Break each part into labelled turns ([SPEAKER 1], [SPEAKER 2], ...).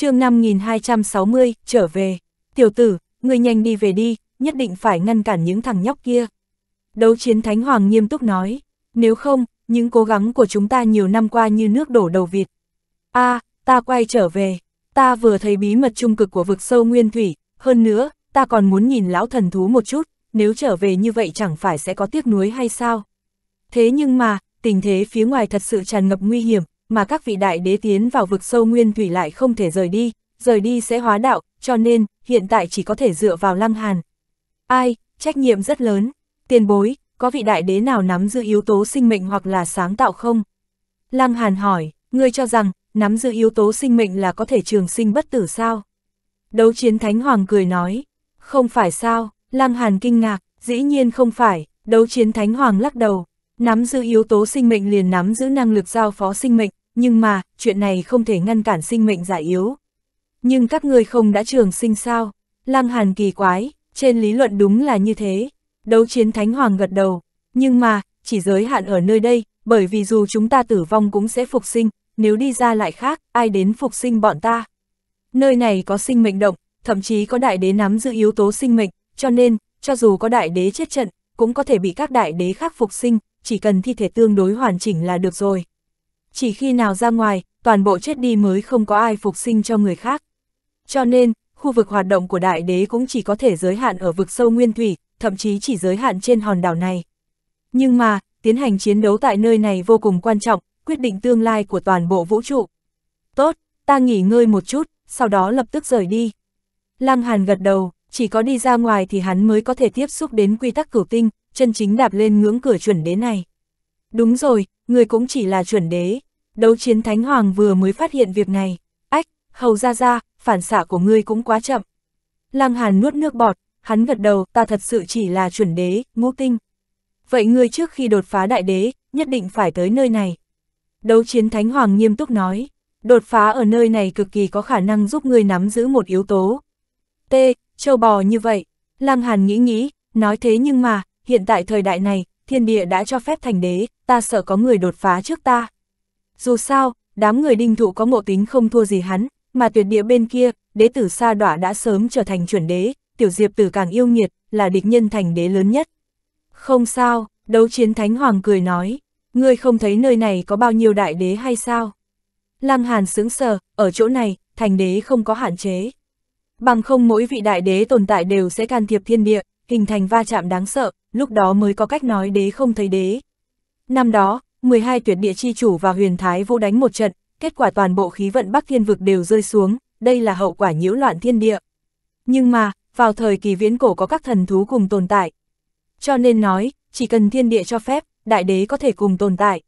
[SPEAKER 1] chương 5260, trở về. Tiểu tử, ngươi nhanh đi về đi, nhất định phải ngăn cản những thằng nhóc kia. Đấu chiến Thánh Hoàng nghiêm túc nói, nếu không, những cố gắng của chúng ta nhiều năm qua như nước đổ đầu vịt. a à, ta quay trở về, ta vừa thấy bí mật trung cực của vực sâu nguyên thủy, hơn nữa, ta còn muốn nhìn lão thần thú một chút, nếu trở về như vậy chẳng phải sẽ có tiếc nuối hay sao. Thế nhưng mà, tình thế phía ngoài thật sự tràn ngập nguy hiểm, mà các vị đại đế tiến vào vực sâu nguyên thủy lại không thể rời đi, rời đi sẽ hóa đạo, cho nên, hiện tại chỉ có thể dựa vào lăng hàn. Ai, trách nhiệm rất lớn, tiền bối, có vị đại đế nào nắm giữ yếu tố sinh mệnh hoặc là sáng tạo không? Lăng hàn hỏi, ngươi cho rằng, nắm giữ yếu tố sinh mệnh là có thể trường sinh bất tử sao? Đấu chiến thánh hoàng cười nói, không phải sao, lăng hàn kinh ngạc, dĩ nhiên không phải, đấu chiến thánh hoàng lắc đầu, nắm giữ yếu tố sinh mệnh liền nắm giữ năng lực giao phó sinh mệnh, nhưng mà, chuyện này không thể ngăn cản sinh mệnh giả yếu. Nhưng các ngươi không đã trường sinh sao? Lăng Hàn kỳ quái, trên lý luận đúng là như thế. Đấu chiến Thánh Hoàng gật đầu, nhưng mà, chỉ giới hạn ở nơi đây, bởi vì dù chúng ta tử vong cũng sẽ phục sinh, nếu đi ra lại khác, ai đến phục sinh bọn ta? Nơi này có sinh mệnh động, thậm chí có đại đế nắm giữ yếu tố sinh mệnh, cho nên, cho dù có đại đế chết trận, cũng có thể bị các đại đế khác phục sinh, chỉ cần thi thể tương đối hoàn chỉnh là được rồi. Chỉ khi nào ra ngoài, toàn bộ chết đi mới không có ai phục sinh cho người khác. Cho nên, khu vực hoạt động của đại đế cũng chỉ có thể giới hạn ở vực sâu nguyên thủy, thậm chí chỉ giới hạn trên hòn đảo này. Nhưng mà, tiến hành chiến đấu tại nơi này vô cùng quan trọng, quyết định tương lai của toàn bộ vũ trụ. Tốt, ta nghỉ ngơi một chút, sau đó lập tức rời đi. Lăng Hàn gật đầu, chỉ có đi ra ngoài thì hắn mới có thể tiếp xúc đến quy tắc cửu tinh, chân chính đạp lên ngưỡng cửa chuẩn đế này. Đúng rồi, người cũng chỉ là chuẩn đế. Đấu chiến thánh hoàng vừa mới phát hiện việc này. Ách, hầu ra ra, phản xạ của ngươi cũng quá chậm. Lăng Hàn nuốt nước bọt, hắn gật đầu, ta thật sự chỉ là chuẩn đế, ngũ tinh. Vậy ngươi trước khi đột phá đại đế, nhất định phải tới nơi này. Đấu chiến thánh hoàng nghiêm túc nói, đột phá ở nơi này cực kỳ có khả năng giúp ngươi nắm giữ một yếu tố. T, châu bò như vậy, Lăng Hàn nghĩ nghĩ, nói thế nhưng mà, hiện tại thời đại này, thiên địa đã cho phép thành đế, ta sợ có người đột phá trước ta. Dù sao, đám người đinh thụ có ngộ tính không thua gì hắn, mà tuyệt địa bên kia, đế tử sa đọa đã sớm trở thành chuẩn đế, tiểu diệp tử càng yêu nghiệt, là địch nhân thành đế lớn nhất. Không sao, đấu chiến thánh hoàng cười nói, ngươi không thấy nơi này có bao nhiêu đại đế hay sao? Lăng Hàn sướng sờ, ở chỗ này, thành đế không có hạn chế. Bằng không mỗi vị đại đế tồn tại đều sẽ can thiệp thiên địa, hình thành va chạm đáng sợ, lúc đó mới có cách nói đế không thấy đế. Năm đó, 12 tuyệt địa chi chủ và huyền thái vô đánh một trận, kết quả toàn bộ khí vận Bắc Thiên Vực đều rơi xuống, đây là hậu quả nhiễu loạn thiên địa. Nhưng mà, vào thời kỳ viễn cổ có các thần thú cùng tồn tại. Cho nên nói, chỉ cần thiên địa cho phép, đại đế có thể cùng tồn tại.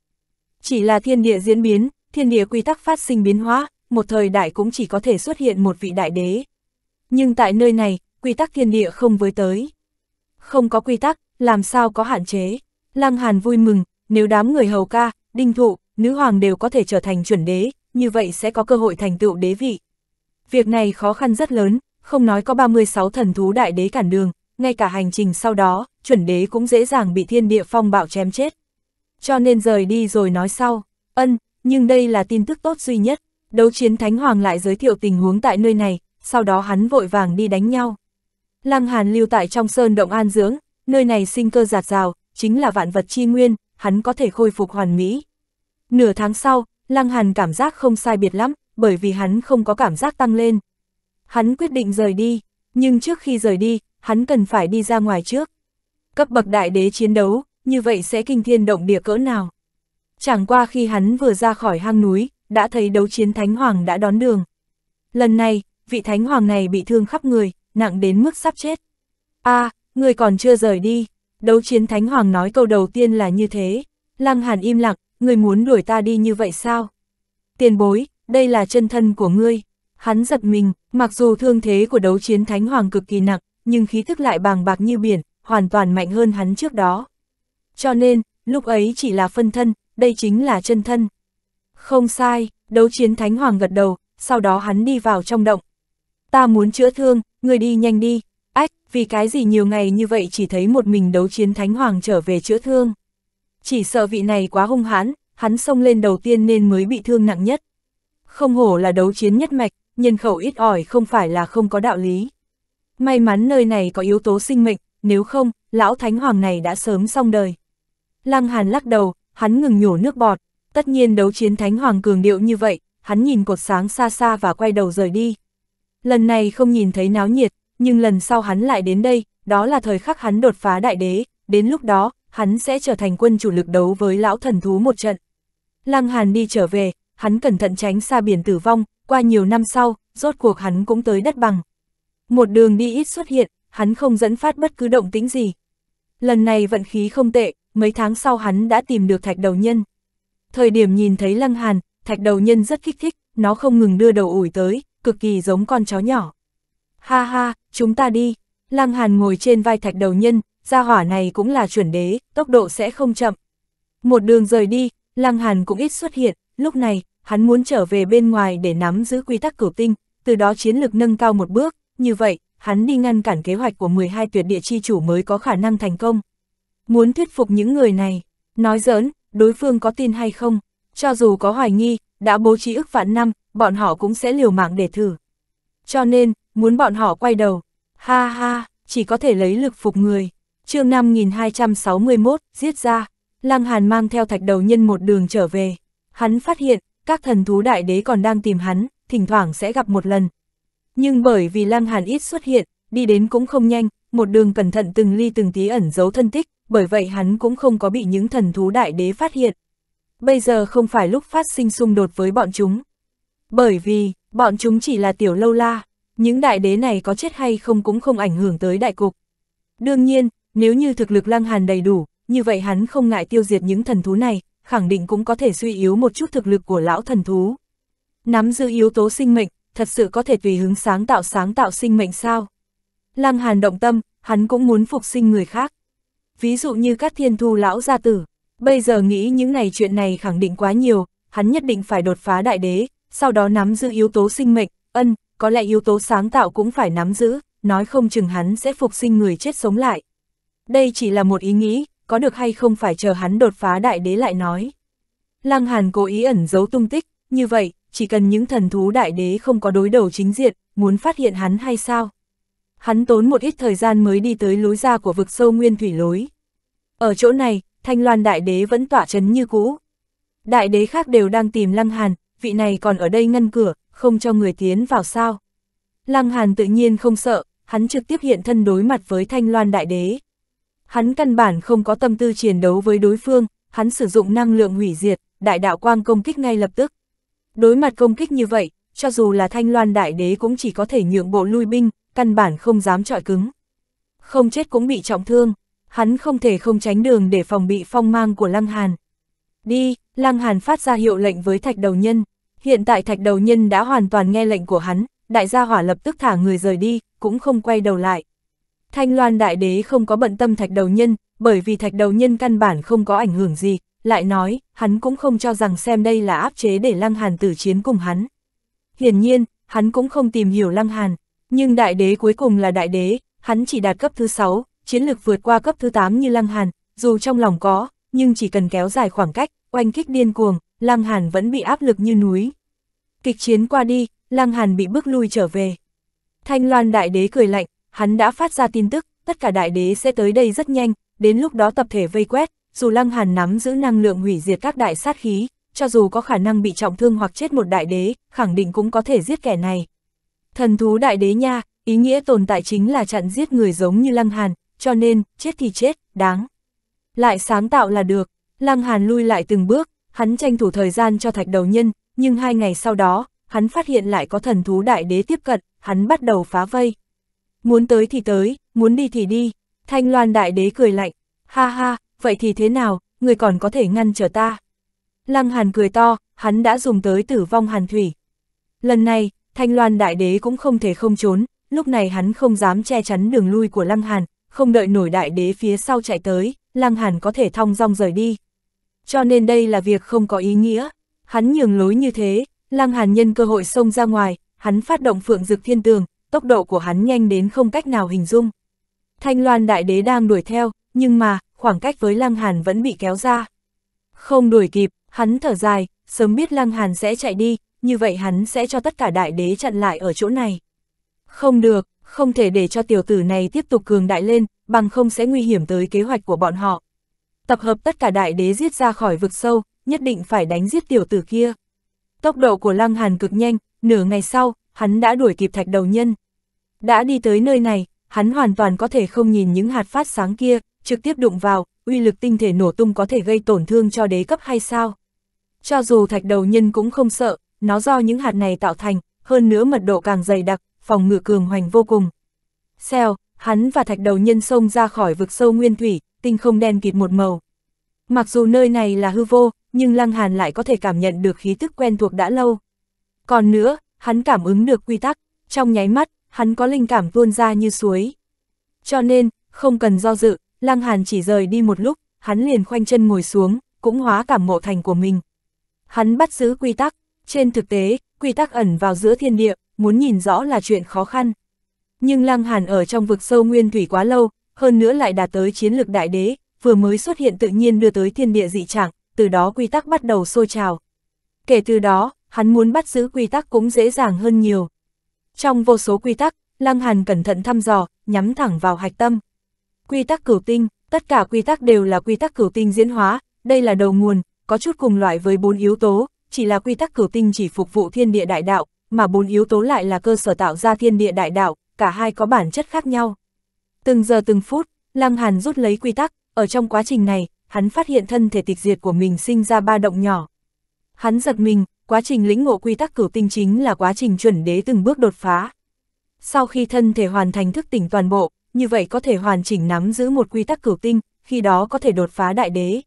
[SPEAKER 1] Chỉ là thiên địa diễn biến, thiên địa quy tắc phát sinh biến hóa, một thời đại cũng chỉ có thể xuất hiện một vị đại đế. Nhưng tại nơi này, quy tắc thiên địa không với tới. Không có quy tắc, làm sao có hạn chế. Lăng Hàn vui mừng, nếu đám người hầu ca, đinh thụ, nữ hoàng đều có thể trở thành chuẩn đế, như vậy sẽ có cơ hội thành tựu đế vị. Việc này khó khăn rất lớn, không nói có 36 thần thú đại đế cản đường, ngay cả hành trình sau đó, chuẩn đế cũng dễ dàng bị thiên địa phong bạo chém chết. Cho nên rời đi rồi nói sau, ân, nhưng đây là tin tức tốt duy nhất, đấu chiến Thánh Hoàng lại giới thiệu tình huống tại nơi này, sau đó hắn vội vàng đi đánh nhau. Lăng Hàn lưu tại trong sơn động an dưỡng, nơi này sinh cơ giạt rào, chính là vạn vật chi nguyên, hắn có thể khôi phục hoàn mỹ. Nửa tháng sau, Lăng Hàn cảm giác không sai biệt lắm, bởi vì hắn không có cảm giác tăng lên. Hắn quyết định rời đi, nhưng trước khi rời đi, hắn cần phải đi ra ngoài trước. Cấp bậc đại đế chiến đấu, như vậy sẽ kinh thiên động địa cỡ nào. Chẳng qua khi hắn vừa ra khỏi hang núi, đã thấy đấu chiến Thánh Hoàng đã đón đường. Lần này, vị Thánh Hoàng này bị thương khắp người, nặng đến mức sắp chết. a à, người còn chưa rời đi, đấu chiến thánh hoàng nói câu đầu tiên là như thế, lăng hàn im lặng, người muốn đuổi ta đi như vậy sao? Tiền bối, đây là chân thân của ngươi, hắn giật mình, mặc dù thương thế của đấu chiến thánh hoàng cực kỳ nặng, nhưng khí thức lại bàng bạc như biển, hoàn toàn mạnh hơn hắn trước đó. Cho nên, lúc ấy chỉ là phân thân, đây chính là chân thân. Không sai, đấu chiến thánh hoàng gật đầu, sau đó hắn đi vào trong động. Ta muốn chữa thương, người đi nhanh đi, vì cái gì nhiều ngày như vậy chỉ thấy một mình đấu chiến Thánh Hoàng trở về chữa thương. Chỉ sợ vị này quá hung hãn, hắn xông lên đầu tiên nên mới bị thương nặng nhất. Không hổ là đấu chiến nhất mạch, nhân khẩu ít ỏi không phải là không có đạo lý. May mắn nơi này có yếu tố sinh mệnh, nếu không, lão Thánh Hoàng này đã sớm xong đời. Lăng Hàn lắc đầu, hắn ngừng nhổ nước bọt, tất nhiên đấu chiến Thánh Hoàng cường điệu như vậy, hắn nhìn cột sáng xa xa và quay đầu rời đi. Lần này không nhìn thấy náo nhiệt, nhưng lần sau hắn lại đến đây, đó là thời khắc hắn đột phá đại đế, đến lúc đó, hắn sẽ trở thành quân chủ lực đấu với lão thần thú một trận. Lăng Hàn đi trở về, hắn cẩn thận tránh xa biển tử vong, qua nhiều năm sau, rốt cuộc hắn cũng tới đất bằng. Một đường đi ít xuất hiện, hắn không dẫn phát bất cứ động tĩnh gì. Lần này vận khí không tệ, mấy tháng sau hắn đã tìm được thạch đầu nhân. Thời điểm nhìn thấy Lăng Hàn, thạch đầu nhân rất kích thích, nó không ngừng đưa đầu ủi tới, cực kỳ giống con chó nhỏ. Ha ha, chúng ta đi. Lăng Hàn ngồi trên vai thạch đầu nhân, gia hỏa này cũng là chuẩn đế, tốc độ sẽ không chậm. Một đường rời đi, Lăng Hàn cũng ít xuất hiện, lúc này, hắn muốn trở về bên ngoài để nắm giữ quy tắc cửu tinh, từ đó chiến lực nâng cao một bước, như vậy, hắn đi ngăn cản kế hoạch của 12 tuyệt địa chi chủ mới có khả năng thành công. Muốn thuyết phục những người này, nói giỡn, đối phương có tin hay không, cho dù có hoài nghi, đã bố trí ức vạn năm, bọn họ cũng sẽ liều mạng để thử. Cho nên, muốn bọn họ quay đầu. Ha ha, chỉ có thể lấy lực phục người. chương 5261, giết ra, Lăng Hàn mang theo thạch đầu nhân một đường trở về. Hắn phát hiện, các thần thú đại đế còn đang tìm hắn, thỉnh thoảng sẽ gặp một lần. Nhưng bởi vì Lăng Hàn ít xuất hiện, đi đến cũng không nhanh, một đường cẩn thận từng ly từng tí ẩn giấu thân tích, bởi vậy hắn cũng không có bị những thần thú đại đế phát hiện. Bây giờ không phải lúc phát sinh xung đột với bọn chúng. Bởi vì, bọn chúng chỉ là tiểu lâu la, những đại đế này có chết hay không cũng không ảnh hưởng tới đại cục. Đương nhiên, nếu như thực lực Lăng Hàn đầy đủ, như vậy hắn không ngại tiêu diệt những thần thú này, khẳng định cũng có thể suy yếu một chút thực lực của lão thần thú. Nắm giữ yếu tố sinh mệnh, thật sự có thể tùy hứng sáng tạo sáng tạo sinh mệnh sao? Lăng Hàn động tâm, hắn cũng muốn phục sinh người khác. Ví dụ như các thiên thu lão gia tử, bây giờ nghĩ những này chuyện này khẳng định quá nhiều, hắn nhất định phải đột phá đại đế, sau đó nắm giữ yếu tố sinh mệnh, ân, có lẽ yếu tố sáng tạo cũng phải nắm giữ, nói không chừng hắn sẽ phục sinh người chết sống lại. Đây chỉ là một ý nghĩ, có được hay không phải chờ hắn đột phá đại đế lại nói. Lăng Hàn cố ý ẩn giấu tung tích, như vậy, chỉ cần những thần thú đại đế không có đối đầu chính diện, muốn phát hiện hắn hay sao? Hắn tốn một ít thời gian mới đi tới lối ra của vực sâu nguyên thủy lối. Ở chỗ này, thanh loan đại đế vẫn tỏa chấn như cũ. Đại đế khác đều đang tìm Lăng Hàn, vị này còn ở đây ngăn cửa, không cho người tiến vào sao. Lăng Hàn tự nhiên không sợ, hắn trực tiếp hiện thân đối mặt với Thanh Loan Đại Đế. Hắn căn bản không có tâm tư chiến đấu với đối phương, hắn sử dụng năng lượng hủy diệt, đại đạo quang công kích ngay lập tức. Đối mặt công kích như vậy, cho dù là Thanh Loan Đại Đế cũng chỉ có thể nhượng bộ lui binh, căn bản không dám trọi cứng. Không chết cũng bị trọng thương, hắn không thể không tránh đường để phòng bị phong mang của Lăng Hàn. Đi, Lăng Hàn phát ra hiệu lệnh với thạch đầu nhân. Hiện tại thạch đầu nhân đã hoàn toàn nghe lệnh của hắn, đại gia hỏa lập tức thả người rời đi, cũng không quay đầu lại. Thanh Loan đại đế không có bận tâm thạch đầu nhân, bởi vì thạch đầu nhân căn bản không có ảnh hưởng gì, lại nói, hắn cũng không cho rằng xem đây là áp chế để Lăng Hàn tử chiến cùng hắn. Hiển nhiên, hắn cũng không tìm hiểu Lăng Hàn, nhưng đại đế cuối cùng là đại đế, hắn chỉ đạt cấp thứ 6, chiến lược vượt qua cấp thứ 8 như Lăng Hàn, dù trong lòng có, nhưng chỉ cần kéo dài khoảng cách, oanh kích điên cuồng, Lăng Hàn vẫn bị áp lực như núi. Kịch chiến qua đi, Lăng Hàn bị bước lui trở về. Thanh Loan Đại Đế cười lạnh, hắn đã phát ra tin tức, tất cả Đại Đế sẽ tới đây rất nhanh, đến lúc đó tập thể vây quét, dù Lăng Hàn nắm giữ năng lượng hủy diệt các đại sát khí, cho dù có khả năng bị trọng thương hoặc chết một Đại Đế, khẳng định cũng có thể giết kẻ này. Thần thú Đại Đế nha, ý nghĩa tồn tại chính là chặn giết người giống như Lăng Hàn, cho nên, chết thì chết, đáng. Lại sáng tạo là được, Lăng Hàn lui lại từng bước, hắn tranh thủ thời gian cho thạch đầu nhân, nhưng hai ngày sau đó, hắn phát hiện lại có thần thú đại đế tiếp cận, hắn bắt đầu phá vây. Muốn tới thì tới, muốn đi thì đi, thanh loan đại đế cười lạnh, ha ha, vậy thì thế nào, người còn có thể ngăn trở ta. Lăng hàn cười to, hắn đã dùng tới tử vong hàn thủy. Lần này, thanh loan đại đế cũng không thể không trốn, lúc này hắn không dám che chắn đường lui của lăng hàn, không đợi nổi đại đế phía sau chạy tới, lăng hàn có thể thong dong rời đi, cho nên đây là việc không có ý nghĩa. Hắn nhường lối như thế, Lăng Hàn nhân cơ hội xông ra ngoài, hắn phát động phượng dực thiên tường, tốc độ của hắn nhanh đến không cách nào hình dung. Thanh Loan Đại Đế đang đuổi theo, nhưng mà, khoảng cách với Lăng Hàn vẫn bị kéo ra. Không đuổi kịp, hắn thở dài, sớm biết Lăng Hàn sẽ chạy đi, như vậy hắn sẽ cho tất cả Đại Đế chặn lại ở chỗ này. Không được, không thể để cho tiểu tử này tiếp tục cường đại lên, bằng không sẽ nguy hiểm tới kế hoạch của bọn họ tập hợp tất cả đại đế giết ra khỏi vực sâu, nhất định phải đánh giết tiểu tử kia. Tốc độ của Lăng Hàn cực nhanh, nửa ngày sau, hắn đã đuổi kịp thạch đầu nhân. Đã đi tới nơi này, hắn hoàn toàn có thể không nhìn những hạt phát sáng kia, trực tiếp đụng vào, uy lực tinh thể nổ tung có thể gây tổn thương cho đế cấp hay sao. Cho dù thạch đầu nhân cũng không sợ, nó do những hạt này tạo thành, hơn nữa mật độ càng dày đặc, phòng ngự cường hoành vô cùng. Xèo, hắn và thạch đầu nhân xông ra khỏi vực sâu nguyên thủy, tinh không đen kịt một màu. Mặc dù nơi này là hư vô, nhưng Lăng Hàn lại có thể cảm nhận được khí tức quen thuộc đã lâu. Còn nữa, hắn cảm ứng được quy tắc, trong nháy mắt, hắn có linh cảm tuôn ra như suối. Cho nên, không cần do dự, Lăng Hàn chỉ rời đi một lúc, hắn liền khoanh chân ngồi xuống, cũng hóa cảm mộ thành của mình. Hắn bắt giữ quy tắc, trên thực tế, quy tắc ẩn vào giữa thiên địa, muốn nhìn rõ là chuyện khó khăn. Nhưng Lăng Hàn ở trong vực sâu nguyên thủy quá lâu, hơn nữa lại đạt tới chiến lược đại đế, vừa mới xuất hiện tự nhiên đưa tới thiên địa dị trạng, từ đó quy tắc bắt đầu sôi trào. Kể từ đó, hắn muốn bắt giữ quy tắc cũng dễ dàng hơn nhiều. Trong vô số quy tắc, Lăng Hàn cẩn thận thăm dò, nhắm thẳng vào hạch tâm. Quy tắc cửu tinh, tất cả quy tắc đều là quy tắc cửu tinh diễn hóa, đây là đầu nguồn, có chút cùng loại với bốn yếu tố, chỉ là quy tắc cửu tinh chỉ phục vụ thiên địa đại đạo, mà bốn yếu tố lại là cơ sở tạo ra thiên địa đại đạo, cả hai có bản chất khác nhau. Từng giờ từng phút, Lăng Hàn rút lấy quy tắc, ở trong quá trình này, hắn phát hiện thân thể tịch diệt của mình sinh ra ba động nhỏ. Hắn giật mình, quá trình lĩnh ngộ quy tắc cửu tinh chính là quá trình chuẩn đế từng bước đột phá. Sau khi thân thể hoàn thành thức tỉnh toàn bộ, như vậy có thể hoàn chỉnh nắm giữ một quy tắc cửu tinh, khi đó có thể đột phá đại đế.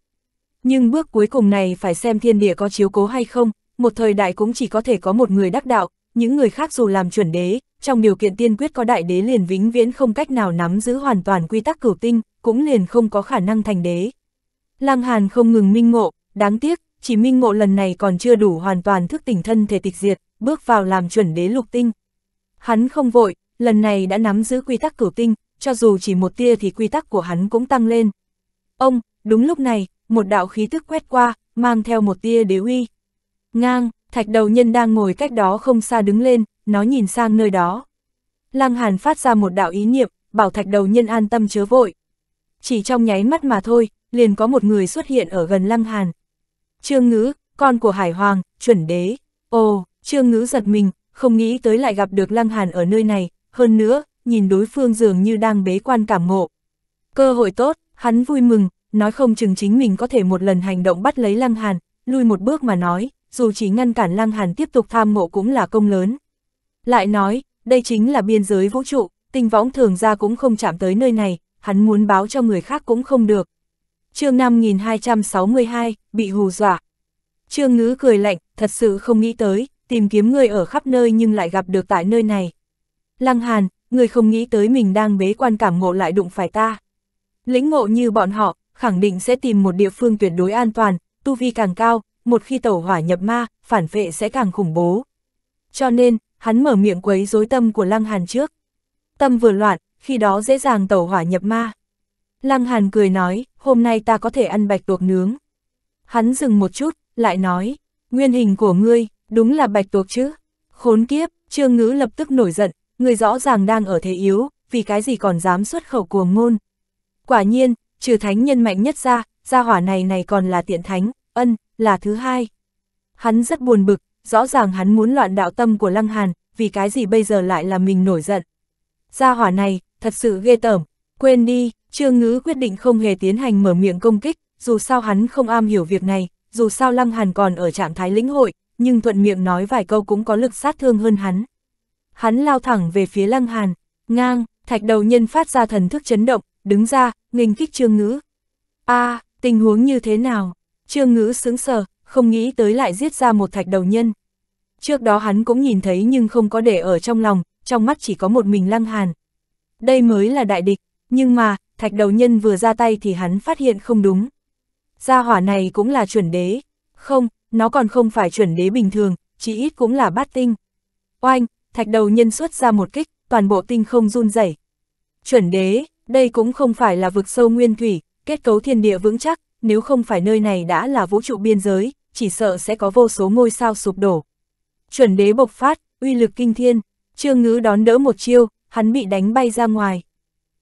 [SPEAKER 1] Nhưng bước cuối cùng này phải xem thiên địa có chiếu cố hay không, một thời đại cũng chỉ có thể có một người đắc đạo, những người khác dù làm chuẩn đế, trong điều kiện tiên quyết có đại đế liền vĩnh viễn không cách nào nắm giữ hoàn toàn quy tắc cửu tinh, cũng liền không có khả năng thành đế. Lăng Hàn không ngừng minh ngộ, đáng tiếc, chỉ minh ngộ lần này còn chưa đủ hoàn toàn thức tỉnh thân thể tịch diệt, bước vào làm chuẩn đế lục tinh. Hắn không vội, lần này đã nắm giữ quy tắc cửu tinh, cho dù chỉ một tia thì quy tắc của hắn cũng tăng lên. Ông, đúng lúc này, một đạo khí tức quét qua, mang theo một tia đế uy. Ngang, thạch đầu nhân đang ngồi cách đó không xa đứng lên, nó nhìn sang nơi đó. Lăng Hàn phát ra một đạo ý niệm, bảo thạch đầu nhân an tâm chớ vội. Chỉ trong nháy mắt mà thôi, liền có một người xuất hiện ở gần Lăng Hàn. Trương Ngữ, con của Hải Hoàng, chuẩn đế. Ồ, Trương Ngữ giật mình, không nghĩ tới lại gặp được Lăng Hàn ở nơi này, hơn nữa, nhìn đối phương dường như đang bế quan cảm ngộ. Cơ hội tốt, hắn vui mừng, nói không chừng chính mình có thể một lần hành động bắt lấy Lăng Hàn, lui một bước mà nói, dù chỉ ngăn cản Lăng Hàn tiếp tục tham ngộ cũng là công lớn. Lại nói, đây chính là biên giới vũ trụ, tinh võng thường ra cũng không chạm tới nơi này, hắn muốn báo cho người khác cũng không được. chương 5262, bị hù dọa. Trương Ngữ cười lạnh, thật sự không nghĩ tới, tìm kiếm người ở khắp nơi nhưng lại gặp được tại nơi này. Lăng Hàn, người không nghĩ tới mình đang bế quan cảm ngộ lại đụng phải ta. Lĩnh ngộ như bọn họ, khẳng định sẽ tìm một địa phương tuyệt đối an toàn, tu vi càng cao, một khi tẩu hỏa nhập ma, phản vệ sẽ càng khủng bố. Cho nên, hắn mở miệng quấy rối tâm của Lăng Hàn trước. Tâm vừa loạn, khi đó dễ dàng tẩu hỏa nhập ma. Lăng Hàn cười nói, hôm nay ta có thể ăn bạch tuộc nướng. Hắn dừng một chút, lại nói, nguyên hình của ngươi, đúng là bạch tuộc chứ. Khốn kiếp, trương ngữ lập tức nổi giận, người rõ ràng đang ở thế yếu, vì cái gì còn dám xuất khẩu cuồng ngôn. Quả nhiên, trừ thánh nhân mạnh nhất ra, gia hỏa này này còn là tiện thánh, ân, là thứ hai. Hắn rất buồn bực, rõ ràng hắn muốn loạn đạo tâm của Lăng Hàn, vì cái gì bây giờ lại là mình nổi giận. Gia hỏa này, thật sự ghê tởm, quên đi, Trương Ngữ quyết định không hề tiến hành mở miệng công kích, dù sao hắn không am hiểu việc này, dù sao Lăng Hàn còn ở trạng thái lĩnh hội, nhưng thuận miệng nói vài câu cũng có lực sát thương hơn hắn. Hắn lao thẳng về phía Lăng Hàn, ngang, thạch đầu nhân phát ra thần thức chấn động, đứng ra, nghênh kích Trương Ngữ. a à, tình huống như thế nào? Trương Ngữ sững sờ, không nghĩ tới lại giết ra một thạch đầu nhân. Trước đó hắn cũng nhìn thấy nhưng không có để ở trong lòng, trong mắt chỉ có một mình lăng hàn. Đây mới là đại địch, nhưng mà, thạch đầu nhân vừa ra tay thì hắn phát hiện không đúng. Gia hỏa này cũng là chuẩn đế. Không, nó còn không phải chuẩn đế bình thường, chỉ ít cũng là bát tinh. Oanh, thạch đầu nhân xuất ra một kích, toàn bộ tinh không run rẩy. Chuẩn đế, đây cũng không phải là vực sâu nguyên thủy, kết cấu thiên địa vững chắc, nếu không phải nơi này đã là vũ trụ biên giới, chỉ sợ sẽ có vô số ngôi sao sụp đổ. Chuẩn đế bộc phát, uy lực kinh thiên, trương ngữ đón đỡ một chiêu, hắn bị đánh bay ra ngoài.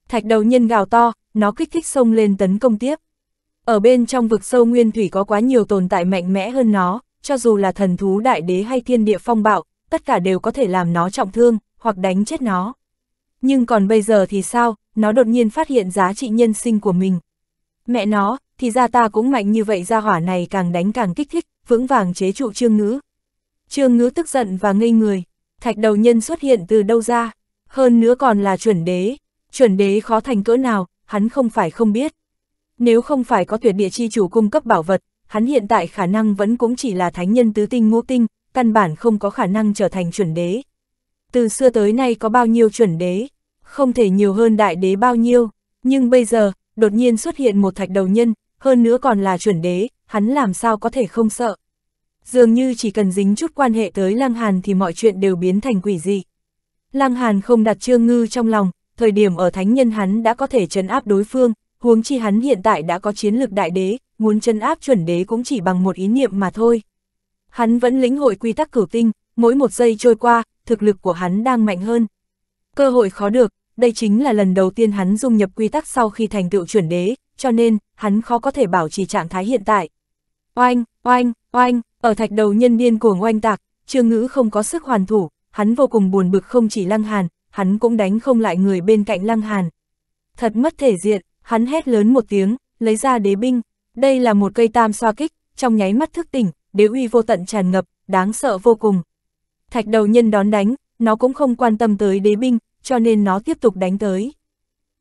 [SPEAKER 1] Thạch đầu nhân gào to, nó kích thích sông lên tấn công tiếp. Ở bên trong vực sâu nguyên thủy có quá nhiều tồn tại mạnh mẽ hơn nó, cho dù là thần thú đại đế hay thiên địa phong bạo, tất cả đều có thể làm nó trọng thương, hoặc đánh chết nó. Nhưng còn bây giờ thì sao, nó đột nhiên phát hiện giá trị nhân sinh của mình. Mẹ nó, thì ra ta cũng mạnh như vậy ra hỏa này càng đánh càng kích thích, vững vàng chế trụ trương ngữ. Trương ngữ tức giận và ngây người, thạch đầu nhân xuất hiện từ đâu ra, hơn nữa còn là chuẩn đế, chuẩn đế khó thành cỡ nào, hắn không phải không biết. Nếu không phải có tuyệt địa chi chủ cung cấp bảo vật, hắn hiện tại khả năng vẫn cũng chỉ là thánh nhân tứ tinh ngũ tinh, căn bản không có khả năng trở thành chuẩn đế. Từ xưa tới nay có bao nhiêu chuẩn đế, không thể nhiều hơn đại đế bao nhiêu, nhưng bây giờ, đột nhiên xuất hiện một thạch đầu nhân, hơn nữa còn là chuẩn đế, hắn làm sao có thể không sợ. Dường như chỉ cần dính chút quan hệ tới Lăng Hàn thì mọi chuyện đều biến thành quỷ dị. Lăng Hàn không đặt Trương Ngư trong lòng, thời điểm ở thánh nhân hắn đã có thể trấn áp đối phương, huống chi hắn hiện tại đã có chiến lược đại đế, muốn chấn áp chuẩn đế cũng chỉ bằng một ý niệm mà thôi. Hắn vẫn lĩnh hội quy tắc cửu tinh, mỗi một giây trôi qua, thực lực của hắn đang mạnh hơn. Cơ hội khó được, đây chính là lần đầu tiên hắn dung nhập quy tắc sau khi thành tựu chuẩn đế, cho nên, hắn khó có thể bảo trì trạng thái hiện tại. Oanh, oanh, oanh, ở thạch đầu nhân điên cuồng oanh tạc, trương ngữ không có sức hoàn thủ, hắn vô cùng buồn bực không chỉ lăng hàn, hắn cũng đánh không lại người bên cạnh lăng hàn. Thật mất thể diện, hắn hét lớn một tiếng, lấy ra đế binh, đây là một cây tam xoa kích, trong nháy mắt thức tỉnh, đế uy vô tận tràn ngập, đáng sợ vô cùng. Thạch đầu nhân đón đánh, nó cũng không quan tâm tới đế binh, cho nên nó tiếp tục đánh tới.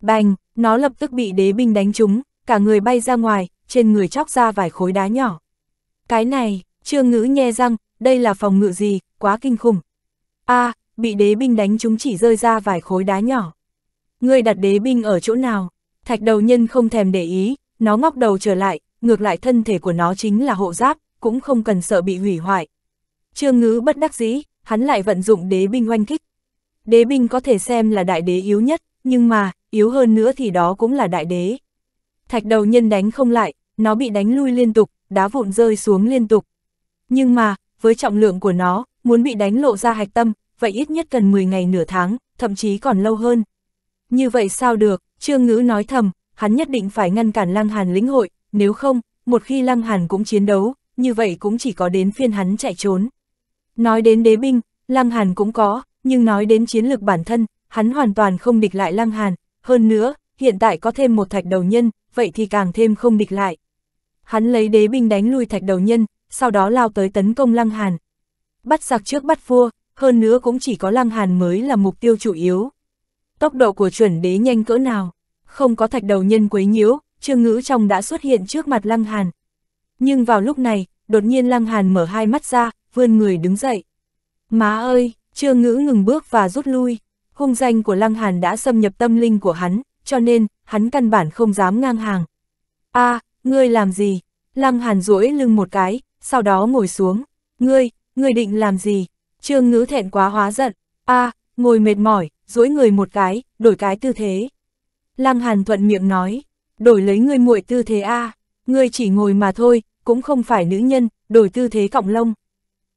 [SPEAKER 1] Bành, nó lập tức bị đế binh đánh trúng, cả người bay ra ngoài, trên người chóc ra vài khối đá nhỏ. Cái này, trương ngữ nhe răng, đây là phòng ngự gì, quá kinh khủng. a à, bị đế binh đánh chúng chỉ rơi ra vài khối đá nhỏ. Người đặt đế binh ở chỗ nào? Thạch đầu nhân không thèm để ý, nó ngóc đầu trở lại, ngược lại thân thể của nó chính là hộ giáp, cũng không cần sợ bị hủy hoại. Trương ngữ bất đắc dĩ, hắn lại vận dụng đế binh oanh kích. Đế binh có thể xem là đại đế yếu nhất, nhưng mà, yếu hơn nữa thì đó cũng là đại đế thạch đầu nhân đánh không lại, nó bị đánh lui liên tục, đá vụn rơi xuống liên tục. Nhưng mà, với trọng lượng của nó, muốn bị đánh lộ ra hạch tâm, vậy ít nhất cần 10 ngày nửa tháng, thậm chí còn lâu hơn. Như vậy sao được, Trương Ngữ nói thầm, hắn nhất định phải ngăn cản Lăng Hàn lĩnh hội, nếu không, một khi Lăng Hàn cũng chiến đấu, như vậy cũng chỉ có đến phiên hắn chạy trốn. Nói đến đế binh, Lăng Hàn cũng có, nhưng nói đến chiến lược bản thân, hắn hoàn toàn không địch lại Lăng Hàn, hơn nữa, hiện tại có thêm một thạch đầu nhân, vậy thì càng thêm không địch lại. Hắn lấy đế binh đánh lui thạch đầu nhân, sau đó lao tới tấn công Lăng Hàn. Bắt giặc trước bắt vua, hơn nữa cũng chỉ có Lăng Hàn mới là mục tiêu chủ yếu. Tốc độ của chuẩn đế nhanh cỡ nào, không có thạch đầu nhân quấy nhiễu, Trương Ngữ trong đã xuất hiện trước mặt Lăng Hàn. Nhưng vào lúc này, đột nhiên Lăng Hàn mở hai mắt ra, vươn người đứng dậy. Má ơi, Trương Ngữ ngừng bước và rút lui, hung danh của Lăng Hàn đã xâm nhập tâm linh của hắn, cho nên hắn căn bản không dám ngang hàng. a à, ngươi làm gì? Lăng Hàn duỗi lưng một cái, sau đó ngồi xuống. Ngươi, ngươi định làm gì? Trương ngữ thẹn quá hóa giận. a à, ngồi mệt mỏi, duỗi người một cái, đổi cái tư thế. Lăng Hàn thuận miệng nói, đổi lấy ngươi muội tư thế a à, ngươi chỉ ngồi mà thôi, cũng không phải nữ nhân, đổi tư thế cọng lông.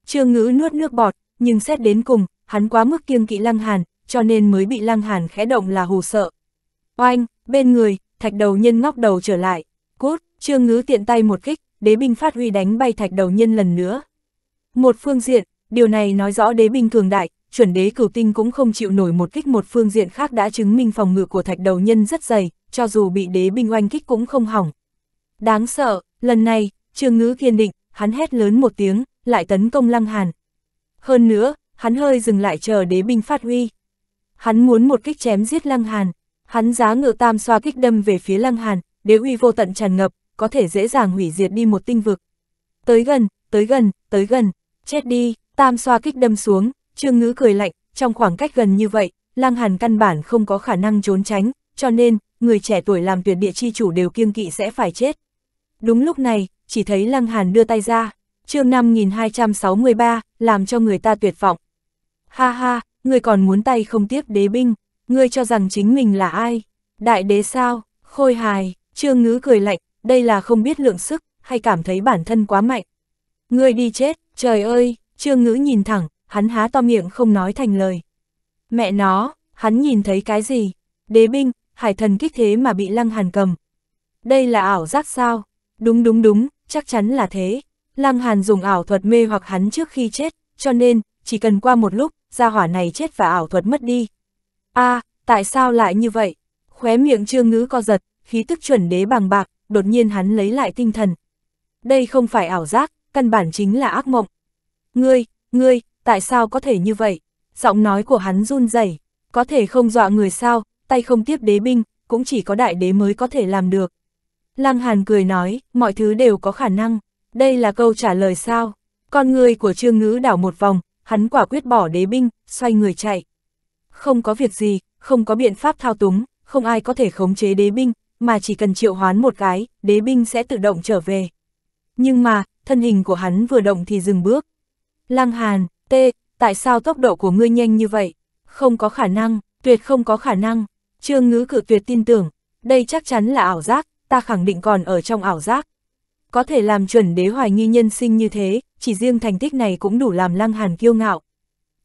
[SPEAKER 1] Trương ngữ nuốt nước bọt, nhưng xét đến cùng, hắn quá mức kiêng kỵ Lăng Hàn, cho nên mới bị Lăng Hàn khẽ động là hù sợ. Oanh, Bên người, thạch đầu nhân ngóc đầu trở lại, cút, trương ngứ tiện tay một kích, đế binh phát huy đánh bay thạch đầu nhân lần nữa. Một phương diện, điều này nói rõ đế binh cường đại, chuẩn đế cửu tinh cũng không chịu nổi một kích một phương diện khác đã chứng minh phòng ngự của thạch đầu nhân rất dày, cho dù bị đế binh oanh kích cũng không hỏng. Đáng sợ, lần này, trương ngữ kiên định, hắn hét lớn một tiếng, lại tấn công lăng hàn. Hơn nữa, hắn hơi dừng lại chờ đế binh phát huy. Hắn muốn một kích chém giết lăng hàn, Hắn giá ngựa tam xoa kích đâm về phía Lăng Hàn, đế uy vô tận tràn ngập, có thể dễ dàng hủy diệt đi một tinh vực. Tới gần, tới gần, tới gần, chết đi, tam xoa kích đâm xuống, Trương Ngữ cười lạnh, trong khoảng cách gần như vậy, Lăng Hàn căn bản không có khả năng trốn tránh, cho nên, người trẻ tuổi làm tuyệt địa chi chủ đều kiêng kỵ sẽ phải chết. Đúng lúc này, chỉ thấy Lăng Hàn đưa tay ra, chương ba làm cho người ta tuyệt vọng. Ha ha, người còn muốn tay không tiếp đế binh, ngươi cho rằng chính mình là ai? Đại đế sao? Khôi hài, trương ngữ cười lạnh, đây là không biết lượng sức, hay cảm thấy bản thân quá mạnh. Ngươi đi chết, trời ơi, trương ngữ nhìn thẳng, hắn há to miệng không nói thành lời. Mẹ nó, hắn nhìn thấy cái gì? Đế binh, hải thần kích thế mà bị lăng hàn cầm. Đây là ảo giác sao? Đúng đúng đúng, chắc chắn là thế. Lăng hàn dùng ảo thuật mê hoặc hắn trước khi chết, cho nên, chỉ cần qua một lúc, gia hỏa này chết và ảo thuật mất đi, a à, tại sao lại như vậy? Khóe miệng trương ngữ co giật, khí tức chuẩn đế bằng bạc, đột nhiên hắn lấy lại tinh thần. Đây không phải ảo giác, căn bản chính là ác mộng. Ngươi, ngươi, tại sao có thể như vậy? Giọng nói của hắn run rẩy, có thể không dọa người sao, tay không tiếp đế binh, cũng chỉ có đại đế mới có thể làm được. Lăng Hàn cười nói, mọi thứ đều có khả năng, đây là câu trả lời sao? Con người của Trương Ngữ đảo một vòng, hắn quả quyết bỏ đế binh, xoay người chạy không có việc gì, không có biện pháp thao túng, không ai có thể khống chế đế binh, mà chỉ cần triệu hoán một cái, đế binh sẽ tự động trở về. Nhưng mà, thân hình của hắn vừa động thì dừng bước. Lăng Hàn, T, tại sao tốc độ của ngươi nhanh như vậy? Không có khả năng, tuyệt không có khả năng. Trương ngữ cự tuyệt tin tưởng, đây chắc chắn là ảo giác, ta khẳng định còn ở trong ảo giác. Có thể làm chuẩn đế hoài nghi nhân sinh như thế, chỉ riêng thành tích này cũng đủ làm Lăng Hàn kiêu ngạo.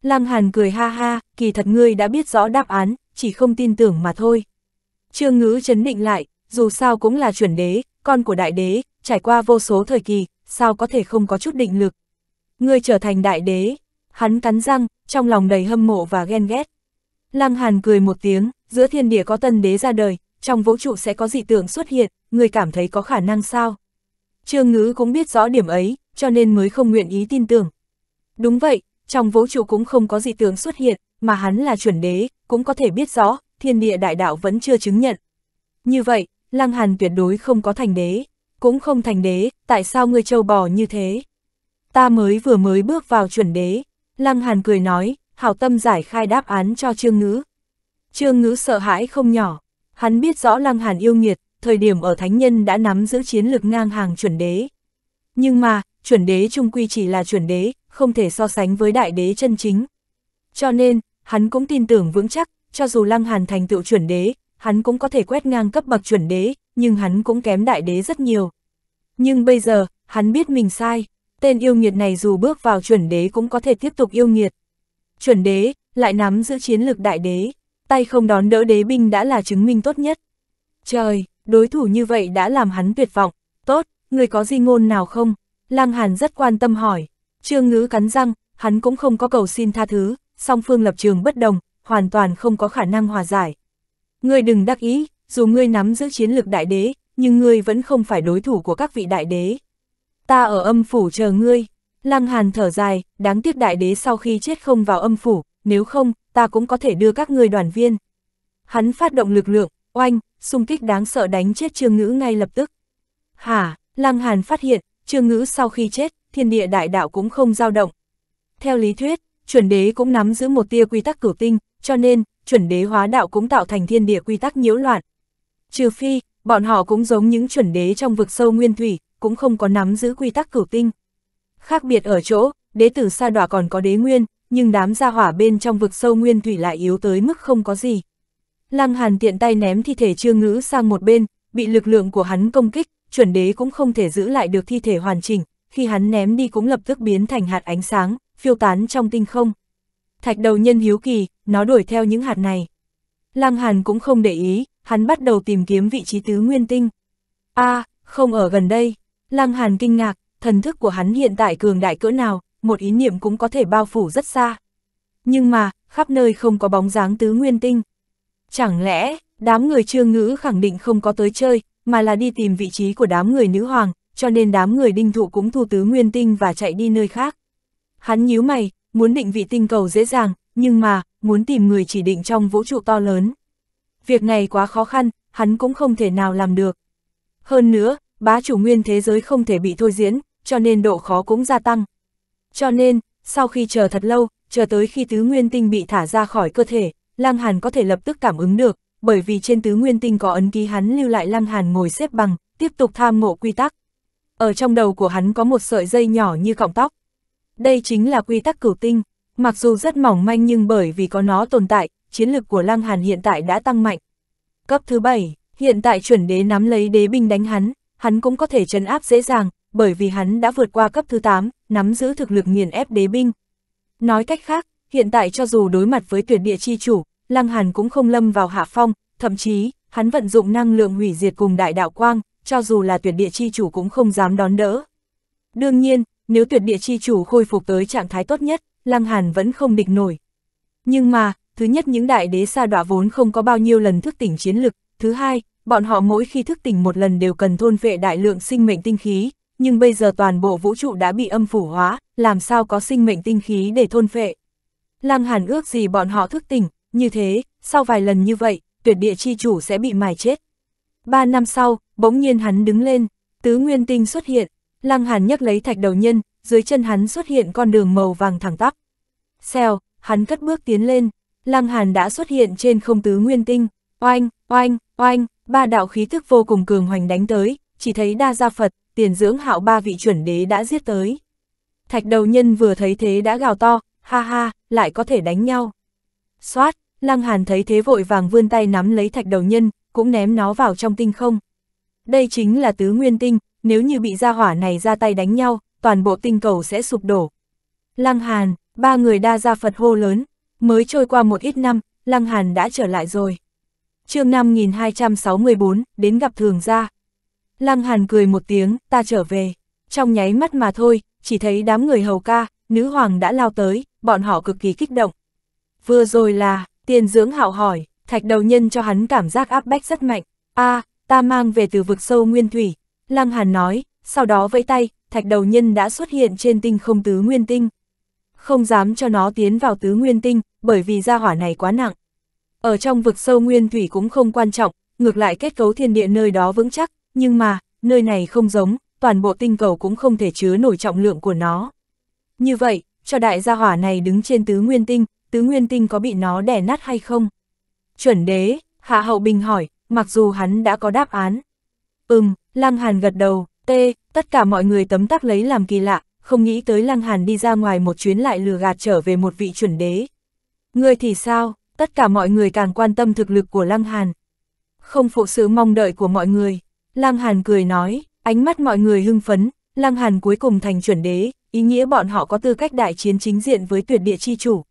[SPEAKER 1] Lăng Hàn cười ha ha, kỳ thật ngươi đã biết rõ đáp án, chỉ không tin tưởng mà thôi. Trương ngữ chấn định lại, dù sao cũng là chuẩn đế, con của đại đế, trải qua vô số thời kỳ, sao có thể không có chút định lực. Ngươi trở thành đại đế, hắn cắn răng, trong lòng đầy hâm mộ và ghen ghét. Lăng Hàn cười một tiếng, giữa thiên địa có tân đế ra đời, trong vũ trụ sẽ có dị tượng xuất hiện, ngươi cảm thấy có khả năng sao? Trương Ngữ cũng biết rõ điểm ấy, cho nên mới không nguyện ý tin tưởng. Đúng vậy, trong vũ trụ cũng không có gì tướng xuất hiện, mà hắn là chuẩn đế, cũng có thể biết rõ, thiên địa đại đạo vẫn chưa chứng nhận. Như vậy, Lăng Hàn tuyệt đối không có thành đế, cũng không thành đế, tại sao ngươi trâu bò như thế? Ta mới vừa mới bước vào chuẩn đế, Lăng Hàn cười nói, hảo tâm giải khai đáp án cho Trương Ngữ. Trương Ngữ sợ hãi không nhỏ, hắn biết rõ Lăng Hàn yêu nghiệt, thời điểm ở Thánh Nhân đã nắm giữ chiến lược ngang hàng chuẩn đế. Nhưng mà, chuẩn đế trung quy chỉ là chuẩn đế, không thể so sánh với đại đế chân chính. Cho nên, hắn cũng tin tưởng vững chắc, cho dù Lăng Hàn thành tựu chuẩn đế, hắn cũng có thể quét ngang cấp bậc chuẩn đế, nhưng hắn cũng kém đại đế rất nhiều. Nhưng bây giờ, hắn biết mình sai, tên yêu nghiệt này dù bước vào chuẩn đế cũng có thể tiếp tục yêu nghiệt. Chuẩn đế, lại nắm giữ chiến lược đại đế, tay không đón đỡ đế binh đã là chứng minh tốt nhất. Trời, đối thủ như vậy đã làm hắn tuyệt vọng, tốt, người có di ngôn nào không? Lăng Hàn rất quan tâm hỏi. Trương Ngữ cắn răng, hắn cũng không có cầu xin tha thứ, song phương lập trường bất đồng, hoàn toàn không có khả năng hòa giải. Ngươi đừng đắc ý, dù ngươi nắm giữ chiến lược đại đế, nhưng ngươi vẫn không phải đối thủ của các vị đại đế. Ta ở âm phủ chờ ngươi. Lăng Hàn thở dài, đáng tiếc đại đế sau khi chết không vào âm phủ, nếu không, ta cũng có thể đưa các ngươi đoàn viên. Hắn phát động lực lượng, oanh, xung kích đáng sợ đánh chết Trương Ngữ ngay lập tức. Hả, Lăng Hàn phát hiện, Trương Ngữ sau khi chết, thiên địa đại đạo cũng không dao động. Theo lý thuyết, chuẩn đế cũng nắm giữ một tia quy tắc cửu tinh, cho nên, chuẩn đế hóa đạo cũng tạo thành thiên địa quy tắc nhiễu loạn. Trừ phi, bọn họ cũng giống những chuẩn đế trong vực sâu nguyên thủy, cũng không có nắm giữ quy tắc cửu tinh. Khác biệt ở chỗ, đế tử sa đọa còn có đế nguyên, nhưng đám gia hỏa bên trong vực sâu nguyên thủy lại yếu tới mức không có gì. Lăng Hàn tiện tay ném thi thể trương ngữ sang một bên, bị lực lượng của hắn công kích, chuẩn đế cũng không thể giữ lại được thi thể hoàn chỉnh, khi hắn ném đi cũng lập tức biến thành hạt ánh sáng, phiêu tán trong tinh không. Thạch đầu nhân hiếu kỳ, nó đuổi theo những hạt này. Lăng Hàn cũng không để ý, hắn bắt đầu tìm kiếm vị trí tứ nguyên tinh. a à, không ở gần đây. Lăng Hàn kinh ngạc, thần thức của hắn hiện tại cường đại cỡ nào, một ý niệm cũng có thể bao phủ rất xa. Nhưng mà, khắp nơi không có bóng dáng tứ nguyên tinh. Chẳng lẽ, đám người trương ngữ khẳng định không có tới chơi, mà là đi tìm vị trí của đám người nữ hoàng, cho nên đám người đinh thụ cũng thu tứ nguyên tinh và chạy đi nơi khác. Hắn nhíu mày, muốn định vị tinh cầu dễ dàng, nhưng mà, muốn tìm người chỉ định trong vũ trụ to lớn. Việc này quá khó khăn, hắn cũng không thể nào làm được. Hơn nữa, bá chủ nguyên thế giới không thể bị thôi diễn, cho nên độ khó cũng gia tăng. Cho nên, sau khi chờ thật lâu, chờ tới khi tứ nguyên tinh bị thả ra khỏi cơ thể, Lăng Hàn có thể lập tức cảm ứng được, bởi vì trên tứ nguyên tinh có ấn ký hắn lưu lại Lăng Hàn ngồi xếp bằng, tiếp tục tham ngộ quy tắc. Ở trong đầu của hắn có một sợi dây nhỏ như cọng tóc. Đây chính là quy tắc cửu tinh, mặc dù rất mỏng manh nhưng bởi vì có nó tồn tại, chiến lực của Lăng Hàn hiện tại đã tăng mạnh. Cấp thứ 7, hiện tại chuẩn đế nắm lấy đế binh đánh hắn, hắn cũng có thể trấn áp dễ dàng, bởi vì hắn đã vượt qua cấp thứ 8, nắm giữ thực lực nghiền ép đế binh. Nói cách khác, hiện tại cho dù đối mặt với tuyệt địa chi chủ, Lăng Hàn cũng không lâm vào hạ phong, thậm chí, hắn vận dụng năng lượng hủy diệt cùng đại đạo quang, cho dù là tuyệt địa chi chủ cũng không dám đón đỡ. Đương nhiên, nếu tuyệt địa chi chủ khôi phục tới trạng thái tốt nhất, Lăng Hàn vẫn không địch nổi. Nhưng mà, thứ nhất những đại đế sa đọa vốn không có bao nhiêu lần thức tỉnh chiến lực, thứ hai, bọn họ mỗi khi thức tỉnh một lần đều cần thôn vệ đại lượng sinh mệnh tinh khí, nhưng bây giờ toàn bộ vũ trụ đã bị âm phủ hóa, làm sao có sinh mệnh tinh khí để thôn vệ. Lăng Hàn ước gì bọn họ thức tỉnh, như thế, sau vài lần như vậy, tuyệt địa chi chủ sẽ bị mài chết. Ba năm sau, bỗng nhiên hắn đứng lên, tứ nguyên tinh xuất hiện, lăng hàn nhấc lấy thạch đầu nhân, dưới chân hắn xuất hiện con đường màu vàng thẳng tắp. Xèo, hắn cất bước tiến lên, lăng hàn đã xuất hiện trên không tứ nguyên tinh, oanh, oanh, oanh, ba đạo khí thức vô cùng cường hoành đánh tới, chỉ thấy đa gia Phật, tiền dưỡng hạo ba vị chuẩn đế đã giết tới. Thạch đầu nhân vừa thấy thế đã gào to, ha ha, lại có thể đánh nhau. Xoát, lăng hàn thấy thế vội vàng vươn tay nắm lấy thạch đầu nhân, cũng ném nó vào trong tinh không. Đây chính là tứ nguyên tinh, nếu như bị gia hỏa này ra tay đánh nhau, toàn bộ tinh cầu sẽ sụp đổ. Lăng Hàn, ba người đa gia Phật hô lớn, mới trôi qua một ít năm, Lăng Hàn đã trở lại rồi. chương 5264, đến gặp thường gia. Lăng Hàn cười một tiếng, ta trở về. Trong nháy mắt mà thôi, chỉ thấy đám người hầu ca, nữ hoàng đã lao tới, bọn họ cực kỳ kích động. Vừa rồi là, tiền dưỡng hạo hỏi, thạch đầu nhân cho hắn cảm giác áp bách rất mạnh. a à, ta mang về từ vực sâu nguyên thủy. Lăng Hàn nói, sau đó vẫy tay, thạch đầu nhân đã xuất hiện trên tinh không tứ nguyên tinh. Không dám cho nó tiến vào tứ nguyên tinh, bởi vì gia hỏa này quá nặng. Ở trong vực sâu nguyên thủy cũng không quan trọng, ngược lại kết cấu thiên địa nơi đó vững chắc, nhưng mà, nơi này không giống, toàn bộ tinh cầu cũng không thể chứa nổi trọng lượng của nó. Như vậy, cho đại gia hỏa này đứng trên tứ nguyên tinh, tứ nguyên tinh có bị nó đè nát hay không? Chuẩn đế, Hạ Hậu Bình hỏi, mặc dù hắn đã có đáp án. Ừm, Lăng Hàn gật đầu, tê, tất cả mọi người tấm tắc lấy làm kỳ lạ, không nghĩ tới Lăng Hàn đi ra ngoài một chuyến lại lừa gạt trở về một vị chuẩn đế. Người thì sao, tất cả mọi người càng quan tâm thực lực của Lăng Hàn. Không phụ sự mong đợi của mọi người, Lăng Hàn cười nói, ánh mắt mọi người hưng phấn, Lăng Hàn cuối cùng thành chuẩn đế, ý nghĩa bọn họ có tư cách đại chiến chính diện với tuyệt địa chi chủ.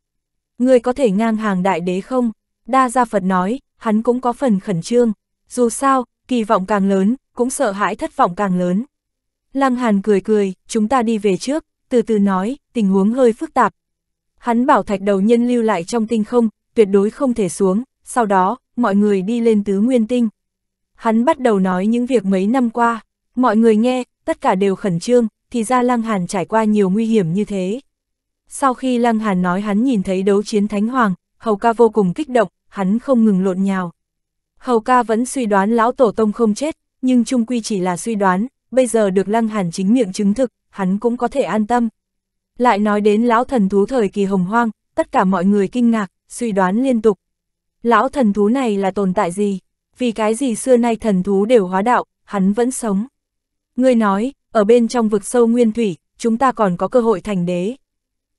[SPEAKER 1] Người có thể ngang hàng đại đế không? Đa Gia Phật nói, hắn cũng có phần khẩn trương, dù sao, kỳ vọng càng lớn, cũng sợ hãi thất vọng càng lớn. Lăng Hàn cười cười, chúng ta đi về trước, từ từ nói, tình huống hơi phức tạp. Hắn bảo thạch đầu nhân lưu lại trong tinh không, tuyệt đối không thể xuống, sau đó, mọi người đi lên tứ nguyên tinh. Hắn bắt đầu nói những việc mấy năm qua, mọi người nghe, tất cả đều khẩn trương, thì ra Lăng Hàn trải qua nhiều nguy hiểm như thế. Sau khi Lăng Hàn nói hắn nhìn thấy đấu chiến Thánh Hoàng, Hầu ca vô cùng kích động, hắn không ngừng lộn nhào. Hầu ca vẫn suy đoán lão tổ tông không chết, nhưng trung quy chỉ là suy đoán, bây giờ được lăng hàn chính miệng chứng thực, hắn cũng có thể an tâm. Lại nói đến lão thần thú thời kỳ hồng hoang, tất cả mọi người kinh ngạc, suy đoán liên tục. Lão thần thú này là tồn tại gì? Vì cái gì xưa nay thần thú đều hóa đạo, hắn vẫn sống. Ngươi nói, ở bên trong vực sâu nguyên thủy, chúng ta còn có cơ hội thành đế.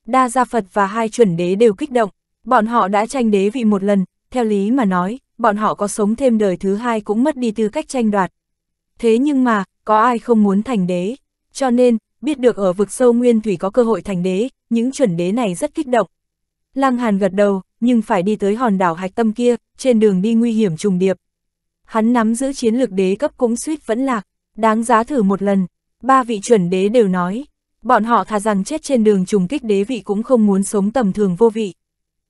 [SPEAKER 1] Đa Gia Phật và hai chuẩn đế đều kích động, bọn họ đã tranh đế vị một lần, theo lý mà nói, bọn họ có sống thêm đời thứ hai cũng mất đi tư cách tranh đoạt. Thế nhưng mà, có ai không muốn thành đế, cho nên, biết được ở vực sâu nguyên thủy có cơ hội thành đế, những chuẩn đế này rất kích động. Lăng Hàn gật đầu, nhưng phải đi tới hòn đảo hạch tâm kia, trên đường đi nguy hiểm trùng điệp. Hắn nắm giữ chiến lược đế cấp cũng suýt vẫn lạc, đáng giá thử một lần. Ba vị chuẩn đế đều nói, bọn họ thà rằng chết trên đường trùng kích đế vị cũng không muốn sống tầm thường vô vị.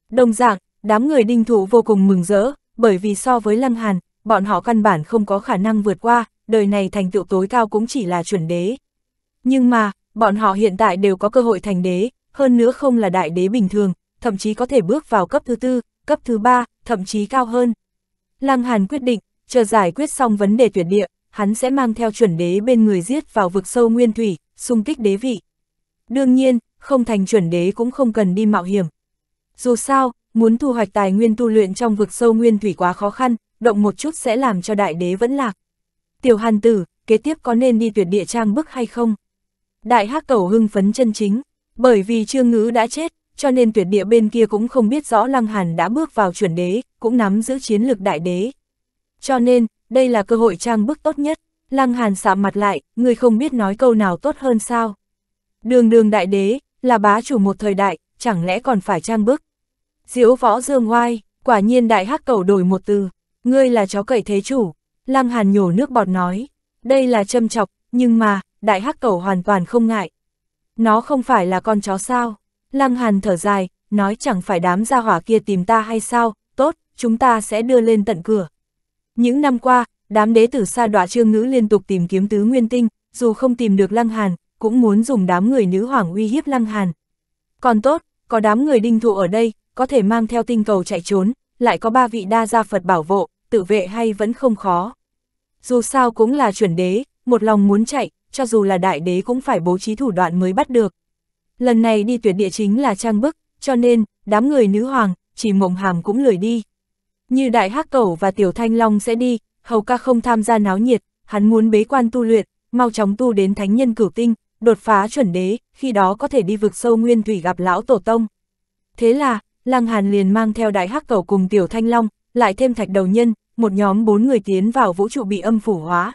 [SPEAKER 1] Đồng dạng, đám người đinh thủ vô cùng mừng rỡ, bởi vì so với Lăng Hàn, bọn họ căn bản không có khả năng vượt qua, đời này thành tựu tối cao cũng chỉ là chuẩn đế. Nhưng mà, bọn họ hiện tại đều có cơ hội thành đế, hơn nữa không là đại đế bình thường, thậm chí có thể bước vào cấp thứ tư, cấp thứ ba, thậm chí cao hơn. Lăng Hàn quyết định, chờ giải quyết xong vấn đề tuyệt địa, hắn sẽ mang theo chuẩn đế bên người giết vào vực sâu nguyên thủy, xung kích đế vị. Đương nhiên, không thành chuẩn đế cũng không cần đi mạo hiểm. Dù sao, muốn thu hoạch tài nguyên tu luyện trong vực sâu nguyên thủy quá khó khăn, động một chút sẽ làm cho đại đế vẫn lạc. Tiểu Hàn Tử, kế tiếp có nên đi tuyệt địa trang bức hay không? Đại Hắc Cẩu hưng phấn chân chính, bởi vì Trương Ngữ đã chết, cho nên tuyệt địa bên kia cũng không biết rõ Lăng Hàn đã bước vào chuẩn đế, cũng nắm giữ chiến lược đại đế. Cho nên, đây là cơ hội trang bức tốt nhất. Lăng Hàn sạm mặt lại, người không biết nói câu nào tốt hơn sao? Đường đường đại đế, là bá chủ một thời đại, chẳng lẽ còn phải trang bức? diễu võ dương oai, quả nhiên đại hắc cầu đổi một từ, ngươi là chó cậy thế chủ, Lăng Hàn nhổ nước bọt nói, đây là châm chọc, nhưng mà, đại hắc cầu hoàn toàn không ngại. Nó không phải là con chó sao? Lăng Hàn thở dài, nói chẳng phải đám gia hỏa kia tìm ta hay sao, tốt, chúng ta sẽ đưa lên tận cửa. Những năm qua, đám đế tử xa đọa trương ngữ liên tục tìm kiếm tứ nguyên tinh, dù không tìm được Lăng Hàn, cũng muốn dùng đám người nữ hoàng uy hiếp Lăng Hàn. Còn tốt, có đám người đinh thụ ở đây, có thể mang theo tinh cầu chạy trốn, lại có ba vị đa gia Phật bảo hộ, tự vệ hay vẫn không khó. Dù sao cũng là chuẩn đế, một lòng muốn chạy, cho dù là đại đế cũng phải bố trí thủ đoạn mới bắt được. Lần này đi tuyển địa chính là trang bức, cho nên, đám người nữ hoàng, chỉ mộng hàm cũng lười đi. Như đại hắc cẩu và tiểu thanh long sẽ đi, hầu ca không tham gia náo nhiệt, hắn muốn bế quan tu luyện, mau chóng tu đến thánh nhân cửu tinh, đột phá chuẩn đế, khi đó có thể đi vực sâu nguyên thủy gặp lão tổ tông. Thế là, Lăng Hàn liền mang theo đại hắc cầu cùng tiểu thanh long, lại thêm thạch đầu nhân, một nhóm bốn người tiến vào vũ trụ bị âm phủ hóa.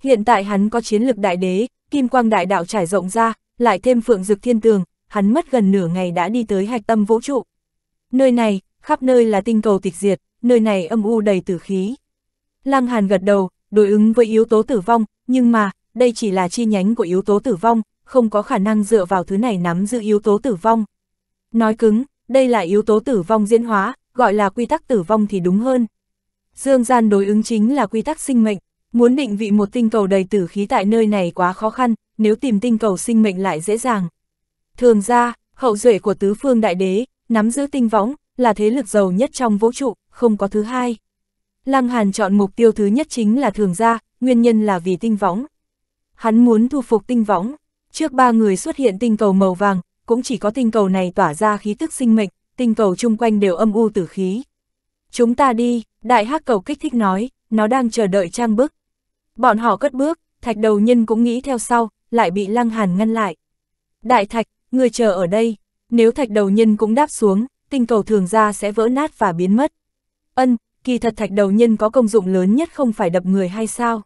[SPEAKER 1] Hiện tại hắn có chiến lực đại đế, kim quang đại đạo trải rộng ra, lại thêm phượng dực thiên tường, hắn mất gần nửa ngày đã đi tới hạch tâm vũ trụ. Nơi này, khắp nơi là tinh cầu tịch diệt, nơi này âm u đầy tử khí. Lăng Hàn gật đầu, đối ứng với yếu tố tử vong, nhưng mà, đây chỉ là chi nhánh của yếu tố tử vong, không có khả năng dựa vào thứ này nắm giữ yếu tố tử vong. Nói cứng, đây là yếu tố tử vong diễn hóa, gọi là quy tắc tử vong thì đúng hơn. Dương gian đối ứng chính là quy tắc sinh mệnh, muốn định vị một tinh cầu đầy tử khí tại nơi này quá khó khăn, nếu tìm tinh cầu sinh mệnh lại dễ dàng. Thường ra, hậu duệ của tứ phương đại đế, nắm giữ tinh võng, là thế lực giàu nhất trong vũ trụ, không có thứ hai. Lăng Hàn chọn mục tiêu thứ nhất chính là thường gia, nguyên nhân là vì tinh võng. Hắn muốn thu phục tinh võng. Trước ba người xuất hiện tinh cầu màu vàng, cũng chỉ có tinh cầu này tỏa ra khí tức sinh mệnh, tinh cầu chung quanh đều âm u tử khí. Chúng ta đi, đại hắc cầu kích thích nói, nó đang chờ đợi trang bức. Bọn họ cất bước, thạch đầu nhân cũng nghĩ theo sau, lại bị lăng hàn ngăn lại. Đại thạch, người chờ ở đây, nếu thạch đầu nhân cũng đáp xuống, tinh cầu thường ra sẽ vỡ nát và biến mất. Ân, kỳ thật thạch đầu nhân có công dụng lớn nhất không phải đập người hay sao?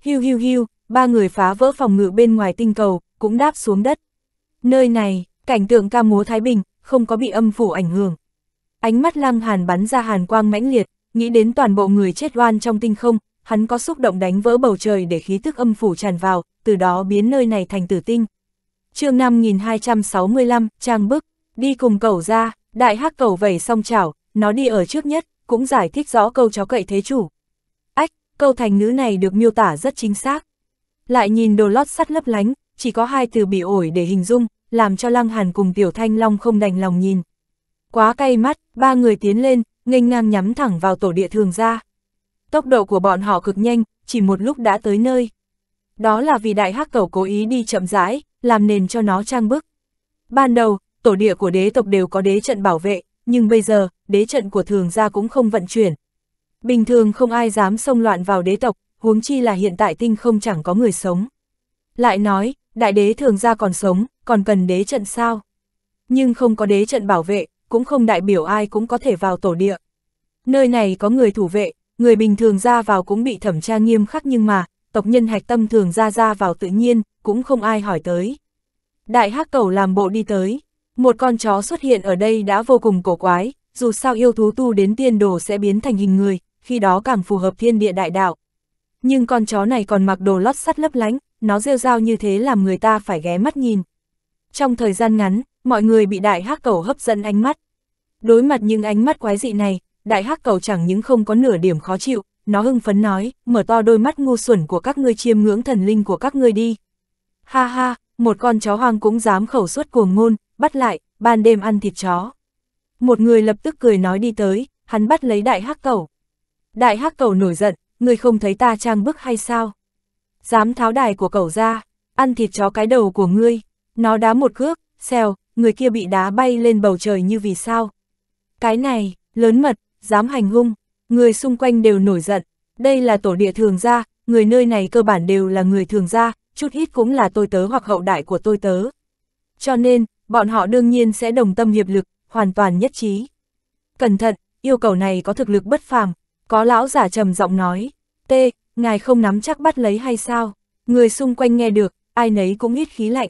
[SPEAKER 1] Hiu hiu hiu, ba người phá vỡ phòng ngự bên ngoài tinh cầu, cũng đáp xuống đất. Nơi này, cảnh tượng ca múa Thái Bình, không có bị âm phủ ảnh hưởng. Ánh mắt lăng hàn bắn ra hàn quang mãnh liệt, nghĩ đến toàn bộ người chết oan trong tinh không, hắn có xúc động đánh vỡ bầu trời để khí tức âm phủ tràn vào, từ đó biến nơi này thành tử tinh. chương 5265, Trang Bức, đi cùng cầu ra, đại hắc cầu vẩy song chảo, nó đi ở trước nhất, cũng giải thích rõ câu chó cậy thế chủ. Ách, câu thành ngữ này được miêu tả rất chính xác. Lại nhìn đồ lót sắt lấp lánh, chỉ có hai từ bị ổi để hình dung, làm cho Lăng Hàn cùng Tiểu Thanh Long không đành lòng nhìn. Quá cay mắt, ba người tiến lên, nghênh ngang nhắm thẳng vào tổ địa thường gia. Tốc độ của bọn họ cực nhanh, chỉ một lúc đã tới nơi. Đó là vì đại hắc cầu cố ý đi chậm rãi, làm nền cho nó trang bức. Ban đầu, tổ địa của đế tộc đều có đế trận bảo vệ, nhưng bây giờ, đế trận của thường gia cũng không vận chuyển. Bình thường không ai dám xông loạn vào đế tộc, huống chi là hiện tại tinh không chẳng có người sống. Lại nói, đại đế thường ra còn sống, còn cần đế trận sao? Nhưng không có đế trận bảo vệ, cũng không đại biểu ai cũng có thể vào tổ địa. Nơi này có người thủ vệ, người bình thường ra vào cũng bị thẩm tra nghiêm khắc nhưng mà, tộc nhân hạch tâm thường ra ra vào tự nhiên, cũng không ai hỏi tới. Đại hắc cầu làm bộ đi tới, một con chó xuất hiện ở đây đã vô cùng cổ quái, dù sao yêu thú tu đến tiên đồ sẽ biến thành hình người, khi đó càng phù hợp thiên địa đại đạo. Nhưng con chó này còn mặc đồ lót sắt lấp lánh, nó rêu rao như thế làm người ta phải ghé mắt nhìn. Trong thời gian ngắn, mọi người bị đại hắc cầu hấp dẫn ánh mắt. Đối mặt những ánh mắt quái dị này, đại hắc cầu chẳng những không có nửa điểm khó chịu, nó hưng phấn nói, mở to đôi mắt ngu xuẩn của các ngươi chiêm ngưỡng thần linh của các ngươi đi. Ha ha, một con chó hoang cũng dám khẩu suất cuồng ngôn, bắt lại, ban đêm ăn thịt chó. Một người lập tức cười nói đi tới, hắn bắt lấy đại hắc cầu. Đại hắc cầu nổi giận, người không thấy ta trang bức hay sao? dám tháo đài của cậu ra, ăn thịt chó cái đầu của ngươi. Nó đá một cước, xèo, người kia bị đá bay lên bầu trời như vì sao. Cái này, lớn mật, dám hành hung, người xung quanh đều nổi giận. Đây là tổ địa thường gia, người nơi này cơ bản đều là người thường gia, chút ít cũng là tôi tớ hoặc hậu đại của tôi tớ. Cho nên, bọn họ đương nhiên sẽ đồng tâm hiệp lực, hoàn toàn nhất trí. Cẩn thận, yêu cầu này có thực lực bất phàm, có lão giả trầm giọng nói. T, ngài không nắm chắc bắt lấy hay sao? Người xung quanh nghe được, ai nấy cũng ít khí lạnh.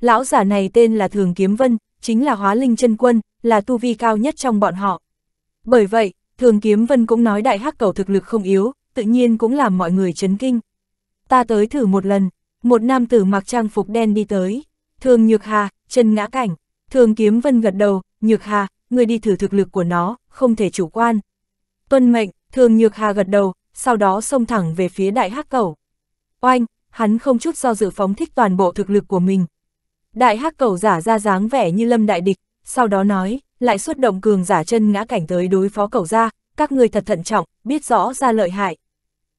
[SPEAKER 1] Lão giả này tên là Thường Kiếm Vân, chính là hóa linh chân quân, là tu vi cao nhất trong bọn họ. Bởi vậy, Thường Kiếm Vân cũng nói đại hắc cầu thực lực không yếu, tự nhiên cũng làm mọi người chấn kinh. Ta tới thử một lần, một nam tử mặc trang phục đen đi tới. Thường Nhược Hà, chân ngã cảnh. Thường Kiếm Vân gật đầu, Nhược Hà, người đi thử thực lực của nó, không thể chủ quan. Tuân mệnh, Thường Nhược Hà gật đầu, sau đó xông thẳng về phía đại hắc cầu Oanh, hắn không chút do dự phóng thích toàn bộ thực lực của mình. Đại hắc cầu giả ra dáng vẻ như lâm đại địch, sau đó nói, lại xuất động cường giả chân ngã cảnh tới đối phó cầu ra, các người thật thận trọng, biết rõ ra lợi hại.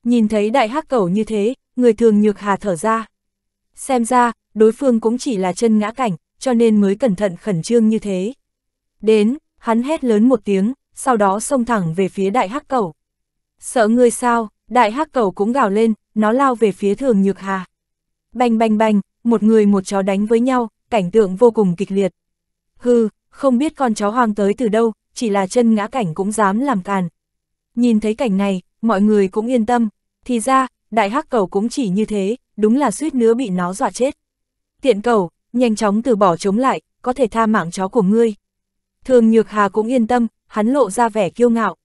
[SPEAKER 1] Nhìn thấy đại hắc cầu như thế, người thường nhược hà thở ra. Xem ra, đối phương cũng chỉ là chân ngã cảnh, cho nên mới cẩn thận khẩn trương như thế. Đến, hắn hét lớn một tiếng, sau đó xông thẳng về phía đại hắc cầu Sợ ngươi sao, đại hắc cầu cũng gào lên, nó lao về phía thường nhược hà. Bành bành bành, một người một chó đánh với nhau, cảnh tượng vô cùng kịch liệt. Hừ, không biết con chó hoang tới từ đâu, chỉ là chân ngã cảnh cũng dám làm càn. Nhìn thấy cảnh này, mọi người cũng yên tâm, thì ra, đại hắc cầu cũng chỉ như thế, đúng là suýt nữa bị nó dọa chết. Tiện cầu, nhanh chóng từ bỏ chống lại, có thể tha mạng chó của ngươi. Thường Nhược Hà cũng yên tâm, hắn lộ ra vẻ kiêu ngạo.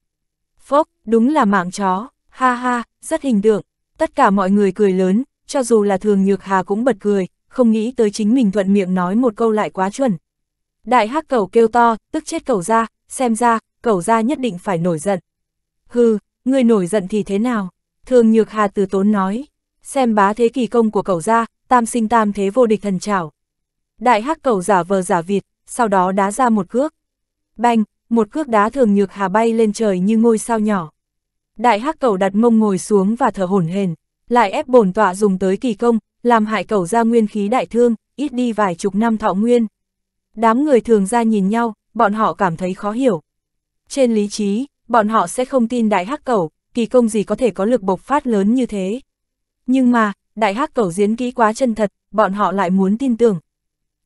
[SPEAKER 1] Phốc, đúng là mạng chó, ha ha, rất hình tượng. Tất cả mọi người cười lớn, cho dù là thường nhược hà cũng bật cười, không nghĩ tới chính mình thuận miệng nói một câu lại quá chuẩn. Đại hắc cầu kêu to, tức chết cầu ra, xem ra, cầu ra nhất định phải nổi giận. Hừ, người nổi giận thì thế nào? Thường nhược hà từ tốn nói, xem bá thế kỳ công của cầu ra, tam sinh tam thế vô địch thần trảo. Đại hắc cầu giả vờ giả vịt sau đó đá ra một cước. Banh, một cước đá thường nhược hà bay lên trời như ngôi sao nhỏ. Đại hắc cầu đặt mông ngồi xuống và thở hổn hển, lại ép bổn tọa dùng tới kỳ công, làm hại cầu ra nguyên khí đại thương, ít đi vài chục năm thọ nguyên. Đám người thường ra nhìn nhau, bọn họ cảm thấy khó hiểu. Trên lý trí, bọn họ sẽ không tin đại hắc cầu, kỳ công gì có thể có lực bộc phát lớn như thế. Nhưng mà, đại hắc cầu diễn kỹ quá chân thật, bọn họ lại muốn tin tưởng.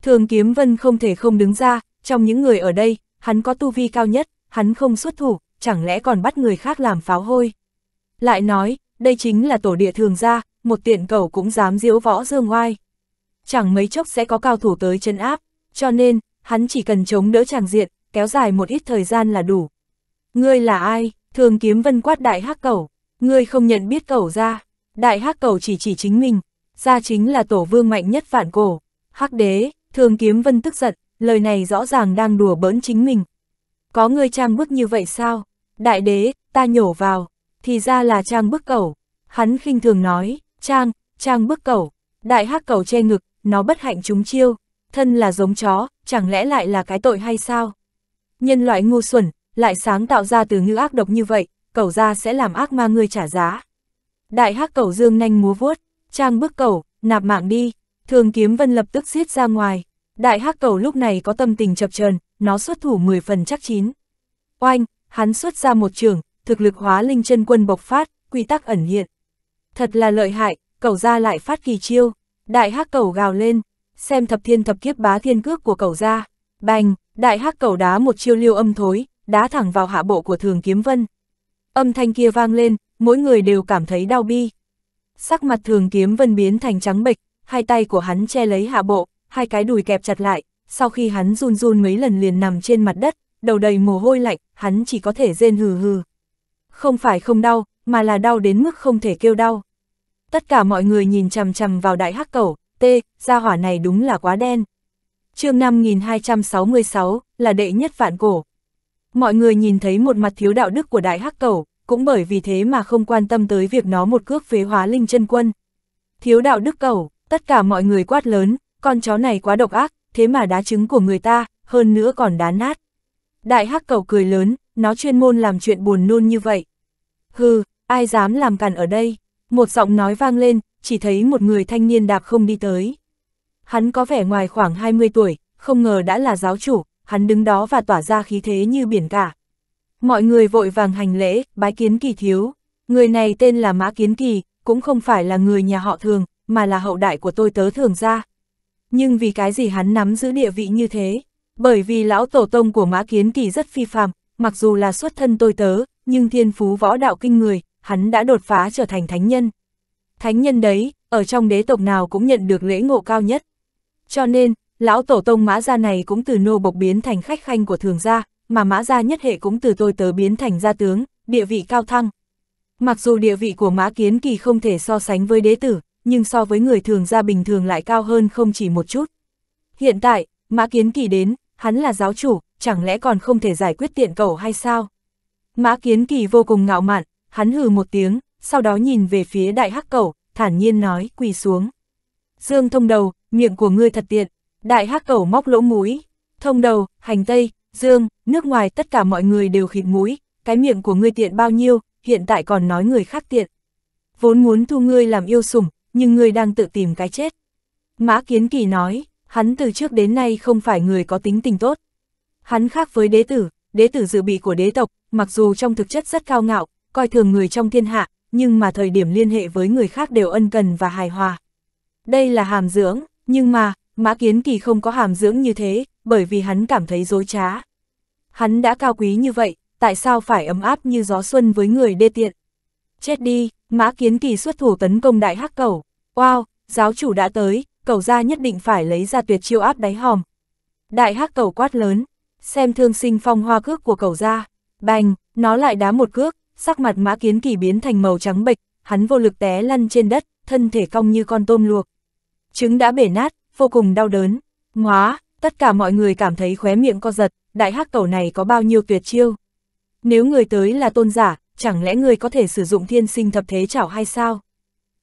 [SPEAKER 1] Thường kiếm vân không thể không đứng ra, trong những người ở đây, hắn có tu vi cao nhất, hắn không xuất thủ, chẳng lẽ còn bắt người khác làm pháo hôi. Lại nói, đây chính là tổ địa thường gia, một tiện cầu cũng dám diễu võ dương oai. Chẳng mấy chốc sẽ có cao thủ tới chân áp, cho nên, hắn chỉ cần chống đỡ chàng diện, kéo dài một ít thời gian là đủ. Ngươi là ai? Thường kiếm vân quát đại hắc cầu, ngươi không nhận biết cầu ra. Đại hắc cầu chỉ chỉ chính mình, ra chính là tổ vương mạnh nhất vạn cổ. Hắc đế, thường kiếm vân tức giận, lời này rõ ràng đang đùa bỡn chính mình. Có người trang bức như vậy sao? Đại đế, ta nhổ vào, thì ra là trang bức cẩu. Hắn khinh thường nói, trang, trang bức cẩu, đại hắc cẩu che ngực, nó bất hạnh chúng chiêu, thân là giống chó, chẳng lẽ lại là cái tội hay sao? Nhân loại ngu xuẩn, lại sáng tạo ra từ ngữ ác độc như vậy, cẩu ra sẽ làm ác ma ngươi trả giá. Đại hắc cẩu dương nhanh múa vuốt, trang bức cẩu, nạp mạng đi, thường kiếm vân lập tức giết ra ngoài. Đại hắc cầu lúc này có tâm tình chập chờn, nó xuất thủ 10 phần chắc chín. Oanh, hắn xuất ra một trường, thực lực hóa linh chân quân bộc phát, quy tắc ẩn hiện. Thật là lợi hại, cầu ra lại phát kỳ chiêu. Đại hắc cầu gào lên, xem thập thiên thập kiếp bá thiên cước của cầu ra. Bành, đại hắc cầu đá một chiêu liêu âm thối, đá thẳng vào hạ bộ của thường kiếm vân. Âm thanh kia vang lên, mỗi người đều cảm thấy đau bi. Sắc mặt thường kiếm vân biến thành trắng bệch, hai tay của hắn che lấy hạ bộ, hai cái đùi kẹp chặt lại, sau khi hắn run run mấy lần liền nằm trên mặt đất, đầu đầy mồ hôi lạnh, hắn chỉ có thể rên hừ hừ. Không phải không đau, mà là đau đến mức không thể kêu đau. Tất cả mọi người nhìn chằm chằm vào đại hắc cẩu, tê, gia hỏa này đúng là quá đen. chương 5266, là đệ nhất vạn cổ. Mọi người nhìn thấy một mặt thiếu đạo đức của đại hắc cẩu, cũng bởi vì thế mà không quan tâm tới việc nó một cước phế hóa linh chân quân. Thiếu đạo đức cẩu, tất cả mọi người quát lớn, con chó này quá độc ác, thế mà đá trứng của người ta, hơn nữa còn đá nát. Đại hắc cầu cười lớn, nó chuyên môn làm chuyện buồn nôn như vậy. Hừ, ai dám làm càn ở đây? Một giọng nói vang lên, chỉ thấy một người thanh niên đạp không đi tới. Hắn có vẻ ngoài khoảng 20 tuổi, không ngờ đã là giáo chủ, hắn đứng đó và tỏa ra khí thế như biển cả. Mọi người vội vàng hành lễ, bái kiến kỳ thiếu. Người này tên là Mã Kiến Kỳ, cũng không phải là người nhà họ thường, mà là hậu đại của tôi tớ thường ra nhưng vì cái gì hắn nắm giữ địa vị như thế? Bởi vì lão tổ tông của Mã Kiến Kỳ rất phi phàm, mặc dù là xuất thân tôi tớ, nhưng thiên phú võ đạo kinh người, hắn đã đột phá trở thành thánh nhân. Thánh nhân đấy, ở trong đế tộc nào cũng nhận được lễ ngộ cao nhất. Cho nên, lão tổ tông Mã Gia này cũng từ nô bộc biến thành khách khanh của thường gia, mà Mã Gia nhất hệ cũng từ tôi tớ biến thành gia tướng, địa vị cao thăng. Mặc dù địa vị của Mã Kiến Kỳ không thể so sánh với đế tử, nhưng so với người thường gia bình thường lại cao hơn không chỉ một chút. Hiện tại, Mã Kiến Kỳ đến, hắn là giáo chủ, chẳng lẽ còn không thể giải quyết tiện cầu hay sao? Mã Kiến Kỳ vô cùng ngạo mạn, hắn hừ một tiếng, sau đó nhìn về phía đại hắc cầu, thản nhiên nói, quỳ xuống. Dương thông đầu, miệng của ngươi thật tiện, đại hắc cầu móc lỗ mũi, thông đầu, hành tây, dương, nước ngoài tất cả mọi người đều khịt mũi, cái miệng của ngươi tiện bao nhiêu, hiện tại còn nói người khác tiện. Vốn muốn thu ngươi làm yêu sủng, nhưng ngươi đang tự tìm cái chết. Mã Kiến Kỳ nói, hắn từ trước đến nay không phải người có tính tình tốt. Hắn khác với đế tử, đế tử dự bị của đế tộc, mặc dù trong thực chất rất cao ngạo, coi thường người trong thiên hạ, nhưng mà thời điểm liên hệ với người khác đều ân cần và hài hòa. Đây là hàm dưỡng, nhưng mà, Mã Kiến Kỳ không có hàm dưỡng như thế, bởi vì hắn cảm thấy dối trá. Hắn đã cao quý như vậy, tại sao phải ấm áp như gió xuân với người đê tiện? chết đi, mã kiến kỳ xuất thủ tấn công đại hắc cầu Wow, giáo chủ đã tới, cầu ra nhất định phải lấy ra tuyệt chiêu áp đáy hòm. Đại hắc cầu quát lớn, xem thương sinh phong hoa cước của cầu ra. Bành, nó lại đá một cước, sắc mặt mã kiến kỳ biến thành màu trắng bệch, hắn vô lực té lăn trên đất, thân thể cong như con tôm luộc. Trứng đã bể nát, vô cùng đau đớn. Ngóa, tất cả mọi người cảm thấy khóe miệng co giật, đại hắc cầu này có bao nhiêu tuyệt chiêu. Nếu người tới là tôn giả, chẳng lẽ người có thể sử dụng thiên sinh thập thế chảo hay sao?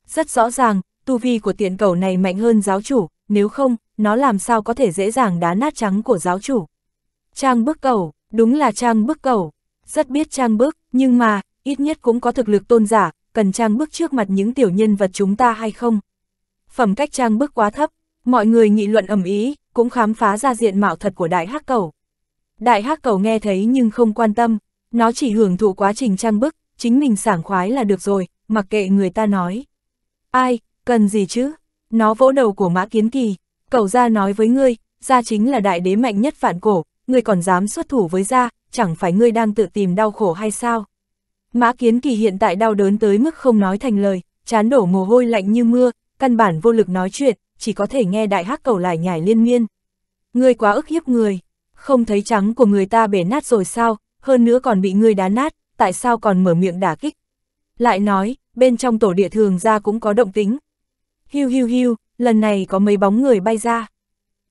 [SPEAKER 1] Rất rõ ràng, tu vi của tiện cầu này mạnh hơn giáo chủ, nếu không, nó làm sao có thể dễ dàng đá nát trắng của giáo chủ. Trang bức cầu, đúng là trang bức cầu, rất biết trang bức, nhưng mà, ít nhất cũng có thực lực tôn giả, cần trang bức trước mặt những tiểu nhân vật chúng ta hay không? Phẩm cách trang bức quá thấp, mọi người nghị luận ầm ý, cũng khám phá ra diện mạo thật của đại hắc cầu. Đại hắc cầu nghe thấy nhưng không quan tâm, nó chỉ hưởng thụ quá trình trang bức, chính mình sảng khoái là được rồi, mặc kệ người ta nói. Ai, cần gì chứ? Nó vỗ đầu của Mã Kiến Kỳ, cậu ra nói với ngươi, ra chính là đại đế mạnh nhất phản cổ, ngươi còn dám xuất thủ với ra, chẳng phải ngươi đang tự tìm đau khổ hay sao? Mã Kiến Kỳ hiện tại đau đớn tới mức không nói thành lời, chán đổ mồ hôi lạnh như mưa, căn bản vô lực nói chuyện, chỉ có thể nghe đại hắc cầu lại nhảy liên miên. Ngươi quá ức hiếp người, không thấy trắng của người ta bể nát rồi sao, hơn nữa còn bị ngươi đá nát, tại sao còn mở miệng đả kích. Lại nói, bên trong tổ địa thường ra cũng có động tính. Hiu hiu hiu, lần này có mấy bóng người bay ra.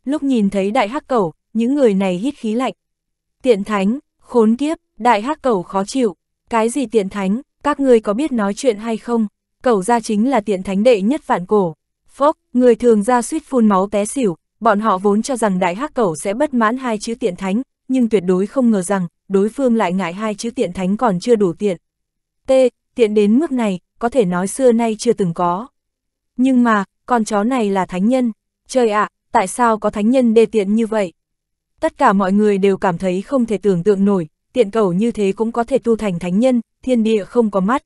[SPEAKER 1] Lúc nhìn thấy đại hắc cầu, những người này hít khí lạnh. Tiện thánh, khốn kiếp, đại hắc cầu khó chịu. Cái gì tiện thánh, các ngươi có biết nói chuyện hay không? cầu ra chính là tiện thánh đệ nhất phản cổ. Phốc, người thường ra suýt phun máu té xỉu, bọn họ vốn cho rằng đại hắc cầu sẽ bất mãn hai chữ tiện thánh, nhưng tuyệt đối không ngờ rằng đối phương lại ngại hai chữ tiện thánh còn chưa đủ tiện. T, tiện đến mức này, có thể nói xưa nay chưa từng có. Nhưng mà, con chó này là thánh nhân. Trời ạ, tại sao có thánh nhân đê tiện như vậy? Tất cả mọi người đều cảm thấy không thể tưởng tượng nổi, tiện cầu như thế cũng có thể tu thành thánh nhân, thiên địa không có mắt.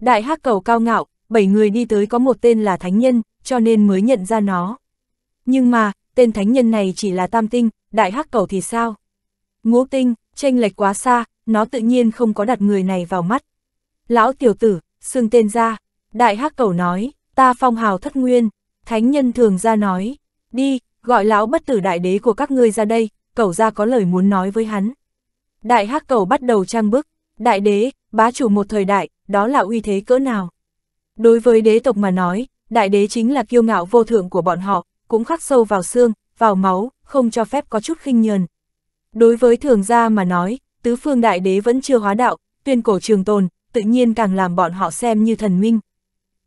[SPEAKER 1] Đại hắc cầu cao ngạo, bảy người đi tới có một tên là thánh nhân, cho nên mới nhận ra nó. Nhưng mà, tên thánh nhân này chỉ là tam tinh, đại hắc cầu thì sao? Ngũ tinh, chênh lệch quá xa, nó tự nhiên không có đặt người này vào mắt. Lão tiểu tử, xương tên ra, đại hắc cầu nói, ta phong hào thất nguyên, thánh nhân thường ra nói, đi, gọi lão bất tử đại đế của các ngươi ra đây, cầu ra có lời muốn nói với hắn. Đại hắc cầu bắt đầu trang bức, đại đế, bá chủ một thời đại, đó là uy thế cỡ nào. Đối với đế tộc mà nói, đại đế chính là kiêu ngạo vô thượng của bọn họ, cũng khắc sâu vào xương, vào máu, không cho phép có chút khinh nhờn, Đối với thường gia mà nói, tứ phương đại đế vẫn chưa hóa đạo, tuyên cổ trường tồn, tự nhiên càng làm bọn họ xem như thần minh.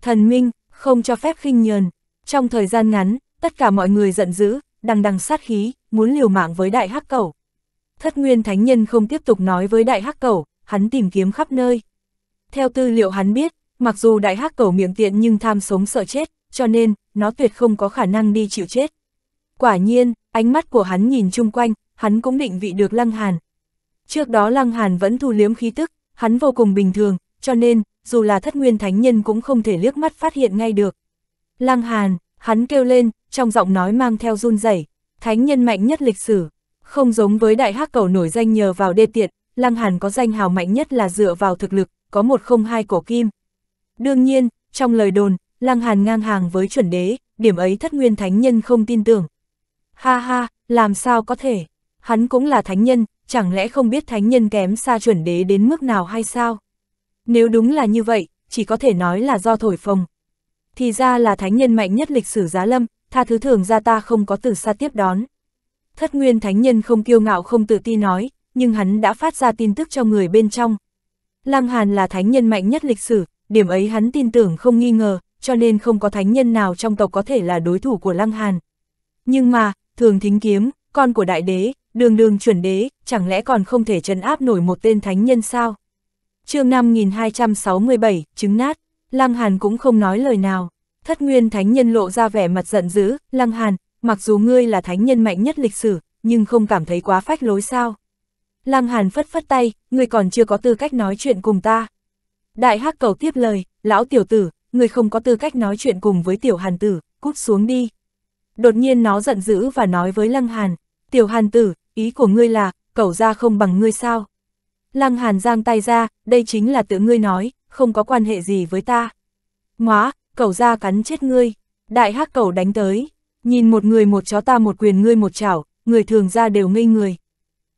[SPEAKER 1] Thần minh, không cho phép khinh nhờn. Trong thời gian ngắn, tất cả mọi người giận dữ, đằng đằng sát khí, muốn liều mạng với đại hắc cầu Thất nguyên thánh nhân không tiếp tục nói với đại hắc cầu hắn tìm kiếm khắp nơi. Theo tư liệu hắn biết, mặc dù đại hắc cầu miệng tiện nhưng tham sống sợ chết, cho nên, nó tuyệt không có khả năng đi chịu chết. Quả nhiên, ánh mắt của hắn nhìn chung quanh, hắn cũng định vị được Lăng Hàn. Trước đó Lăng Hàn vẫn thu liếm khí tức, hắn vô cùng bình thường, cho nên, dù là thất nguyên thánh nhân cũng không thể liếc mắt phát hiện ngay được. Lăng Hàn, hắn kêu lên, trong giọng nói mang theo run rẩy thánh nhân mạnh nhất lịch sử. Không giống với đại hắc cầu nổi danh nhờ vào đê tiện, Lăng Hàn có danh hào mạnh nhất là dựa vào thực lực, có một không hai cổ kim. Đương nhiên, trong lời đồn, Lăng Hàn ngang hàng với chuẩn đế, điểm ấy thất nguyên thánh nhân không tin tưởng. Ha ha, làm sao có thể, hắn cũng là thánh nhân, chẳng lẽ không biết thánh nhân kém xa chuẩn đế đến mức nào hay sao? Nếu đúng là như vậy, chỉ có thể nói là do thổi phồng. Thì ra là thánh nhân mạnh nhất lịch sử giá lâm, tha thứ thường ra ta không có từ xa tiếp đón. Thất nguyên thánh nhân không kiêu ngạo không tự ti nói, nhưng hắn đã phát ra tin tức cho người bên trong. Lam Hàn là thánh nhân mạnh nhất lịch sử, điểm ấy hắn tin tưởng không nghi ngờ, cho nên không có thánh nhân nào trong tộc có thể là đối thủ của Lăng Hàn. Nhưng mà, thường thính kiếm, con của đại đế, đường đường chuẩn đế, chẳng lẽ còn không thể trấn áp nổi một tên thánh nhân sao? chương 5267, trứng nát, Lăng Hàn cũng không nói lời nào. Thất Nguyên Thánh Nhân lộ ra vẻ mặt giận dữ, Lăng Hàn, mặc dù ngươi là thánh nhân mạnh nhất lịch sử, nhưng không cảm thấy quá phách lối sao. Lăng Hàn phất phất tay, ngươi còn chưa có tư cách nói chuyện cùng ta. Đại Hắc Cầu tiếp lời, lão tiểu tử, ngươi không có tư cách nói chuyện cùng với tiểu Hàn tử, cút xuống đi. Đột nhiên nó giận dữ và nói với Lăng Hàn, tiểu Hàn tử, ý của ngươi là, cẩu ra không bằng ngươi sao? Lăng Hàn giang tay ra, đây chính là tự ngươi nói, không có quan hệ gì với ta. Ngóa, cẩu ra cắn chết ngươi. Đại hắc cẩu đánh tới, nhìn một người một chó ta một quyền ngươi một chảo, người thường ra đều ngây người.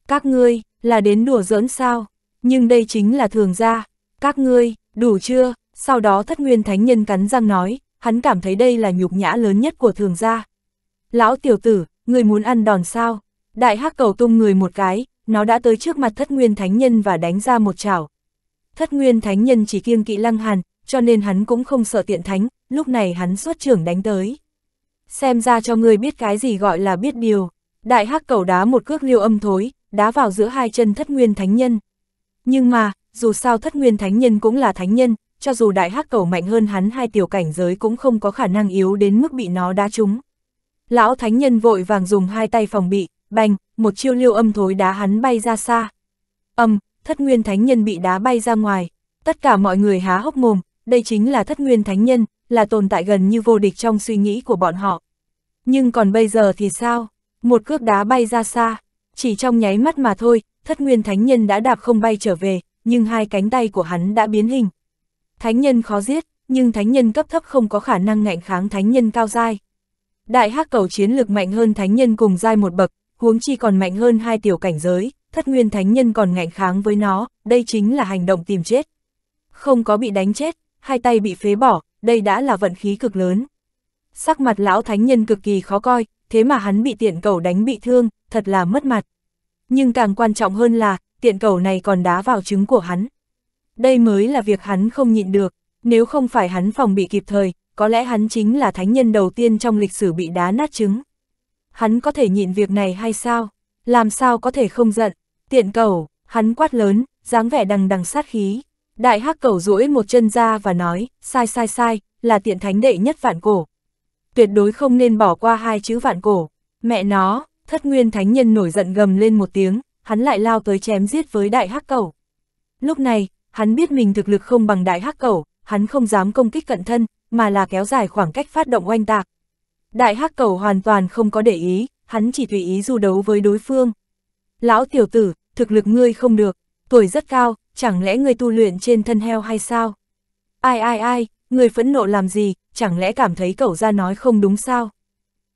[SPEAKER 1] Các ngươi, là đến đùa giỡn sao? Nhưng đây chính là thường ra. Các ngươi, đủ chưa? Sau đó thất nguyên thánh nhân cắn răng nói, hắn cảm thấy đây là nhục nhã lớn nhất của thường gia. Lão tiểu tử, người muốn ăn đòn sao? Đại hắc cầu tung người một cái, nó đã tới trước mặt thất nguyên thánh nhân và đánh ra một chảo. Thất nguyên thánh nhân chỉ kiêng kỵ lăng hàn, cho nên hắn cũng không sợ tiện thánh, lúc này hắn xuất trưởng đánh tới. Xem ra cho ngươi biết cái gì gọi là biết điều. Đại hắc cầu đá một cước liêu âm thối, đá vào giữa hai chân thất nguyên thánh nhân. Nhưng mà, dù sao thất nguyên thánh nhân cũng là thánh nhân, cho dù đại hắc cầu mạnh hơn hắn hai tiểu cảnh giới cũng không có khả năng yếu đến mức bị nó đá trúng. Lão thánh nhân vội vàng dùng hai tay phòng bị, bành, một chiêu liêu âm thối đá hắn bay ra xa. Âm, thất nguyên thánh nhân bị đá bay ra ngoài, tất cả mọi người há hốc mồm, đây chính là thất nguyên thánh nhân, là tồn tại gần như vô địch trong suy nghĩ của bọn họ. Nhưng còn bây giờ thì sao? Một cước đá bay ra xa, chỉ trong nháy mắt mà thôi, thất nguyên thánh nhân đã đạp không bay trở về, nhưng hai cánh tay của hắn đã biến hình. Thánh nhân khó giết, nhưng thánh nhân cấp thấp không có khả năng ngạnh kháng thánh nhân cao dai. Đại hắc cầu chiến lược mạnh hơn thánh nhân cùng dai một bậc, huống chi còn mạnh hơn hai tiểu cảnh giới, thất nguyên thánh nhân còn ngạnh kháng với nó, đây chính là hành động tìm chết. Không có bị đánh chết, hai tay bị phế bỏ, đây đã là vận khí cực lớn. Sắc mặt lão thánh nhân cực kỳ khó coi, thế mà hắn bị tiện cầu đánh bị thương, thật là mất mặt. Nhưng càng quan trọng hơn là, tiện cầu này còn đá vào trứng của hắn. Đây mới là việc hắn không nhịn được, nếu không phải hắn phòng bị kịp thời, có lẽ hắn chính là thánh nhân đầu tiên trong lịch sử bị đá nát trứng hắn có thể nhịn việc này hay sao? Làm sao có thể không giận? Tiện cầu, hắn quát lớn, dáng vẻ đằng đằng sát khí. Đại hắc cầu duỗi một chân ra và nói, sai sai sai, là tiện thánh đệ nhất vạn cổ. Tuyệt đối không nên bỏ qua hai chữ vạn cổ. Mẹ nó, thất nguyên thánh nhân nổi giận gầm lên một tiếng, hắn lại lao tới chém giết với đại hắc cầu. Lúc này, hắn biết mình thực lực không bằng đại hắc cầu, hắn không dám công kích cận thân, mà là kéo dài khoảng cách phát động oanh tạc. Đại hắc cầu hoàn toàn không có để ý, hắn chỉ tùy ý du đấu với đối phương. Lão tiểu tử, thực lực ngươi không được, tuổi rất cao, chẳng lẽ ngươi tu luyện trên thân heo hay sao? Ai ai ai, ngươi phẫn nộ làm gì, chẳng lẽ cảm thấy cậu ra nói không đúng sao?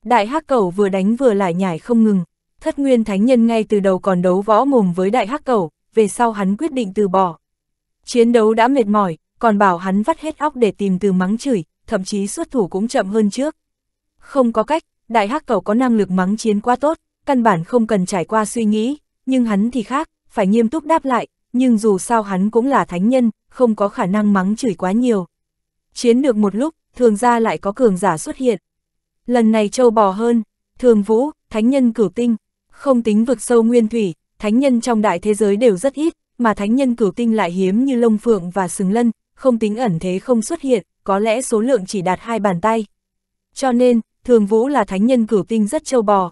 [SPEAKER 1] Đại hắc Cầu vừa đánh vừa lại nhảy không ngừng, thất nguyên thánh nhân ngay từ đầu còn đấu võ mồm với đại hắc Cầu, về sau hắn quyết định từ bỏ. Chiến đấu đã mệt mỏi, còn bảo hắn vắt hết óc để tìm từ mắng chửi, thậm chí xuất thủ cũng chậm hơn trước. Không có cách, đại hắc cầu có năng lực mắng chiến quá tốt, căn bản không cần trải qua suy nghĩ, nhưng hắn thì khác, phải nghiêm túc đáp lại, nhưng dù sao hắn cũng là thánh nhân, không có khả năng mắng chửi quá nhiều. Chiến được một lúc, thường ra lại có cường giả xuất hiện. Lần này châu bò hơn, thường vũ, thánh nhân cửu tinh, không tính vực sâu nguyên thủy, thánh nhân trong đại thế giới đều rất ít, mà thánh nhân cửu tinh lại hiếm như lông phượng và sừng lân, không tính ẩn thế không xuất hiện, có lẽ số lượng chỉ đạt hai bàn tay. Cho nên, thường vũ là thánh nhân cửu tinh rất châu bò.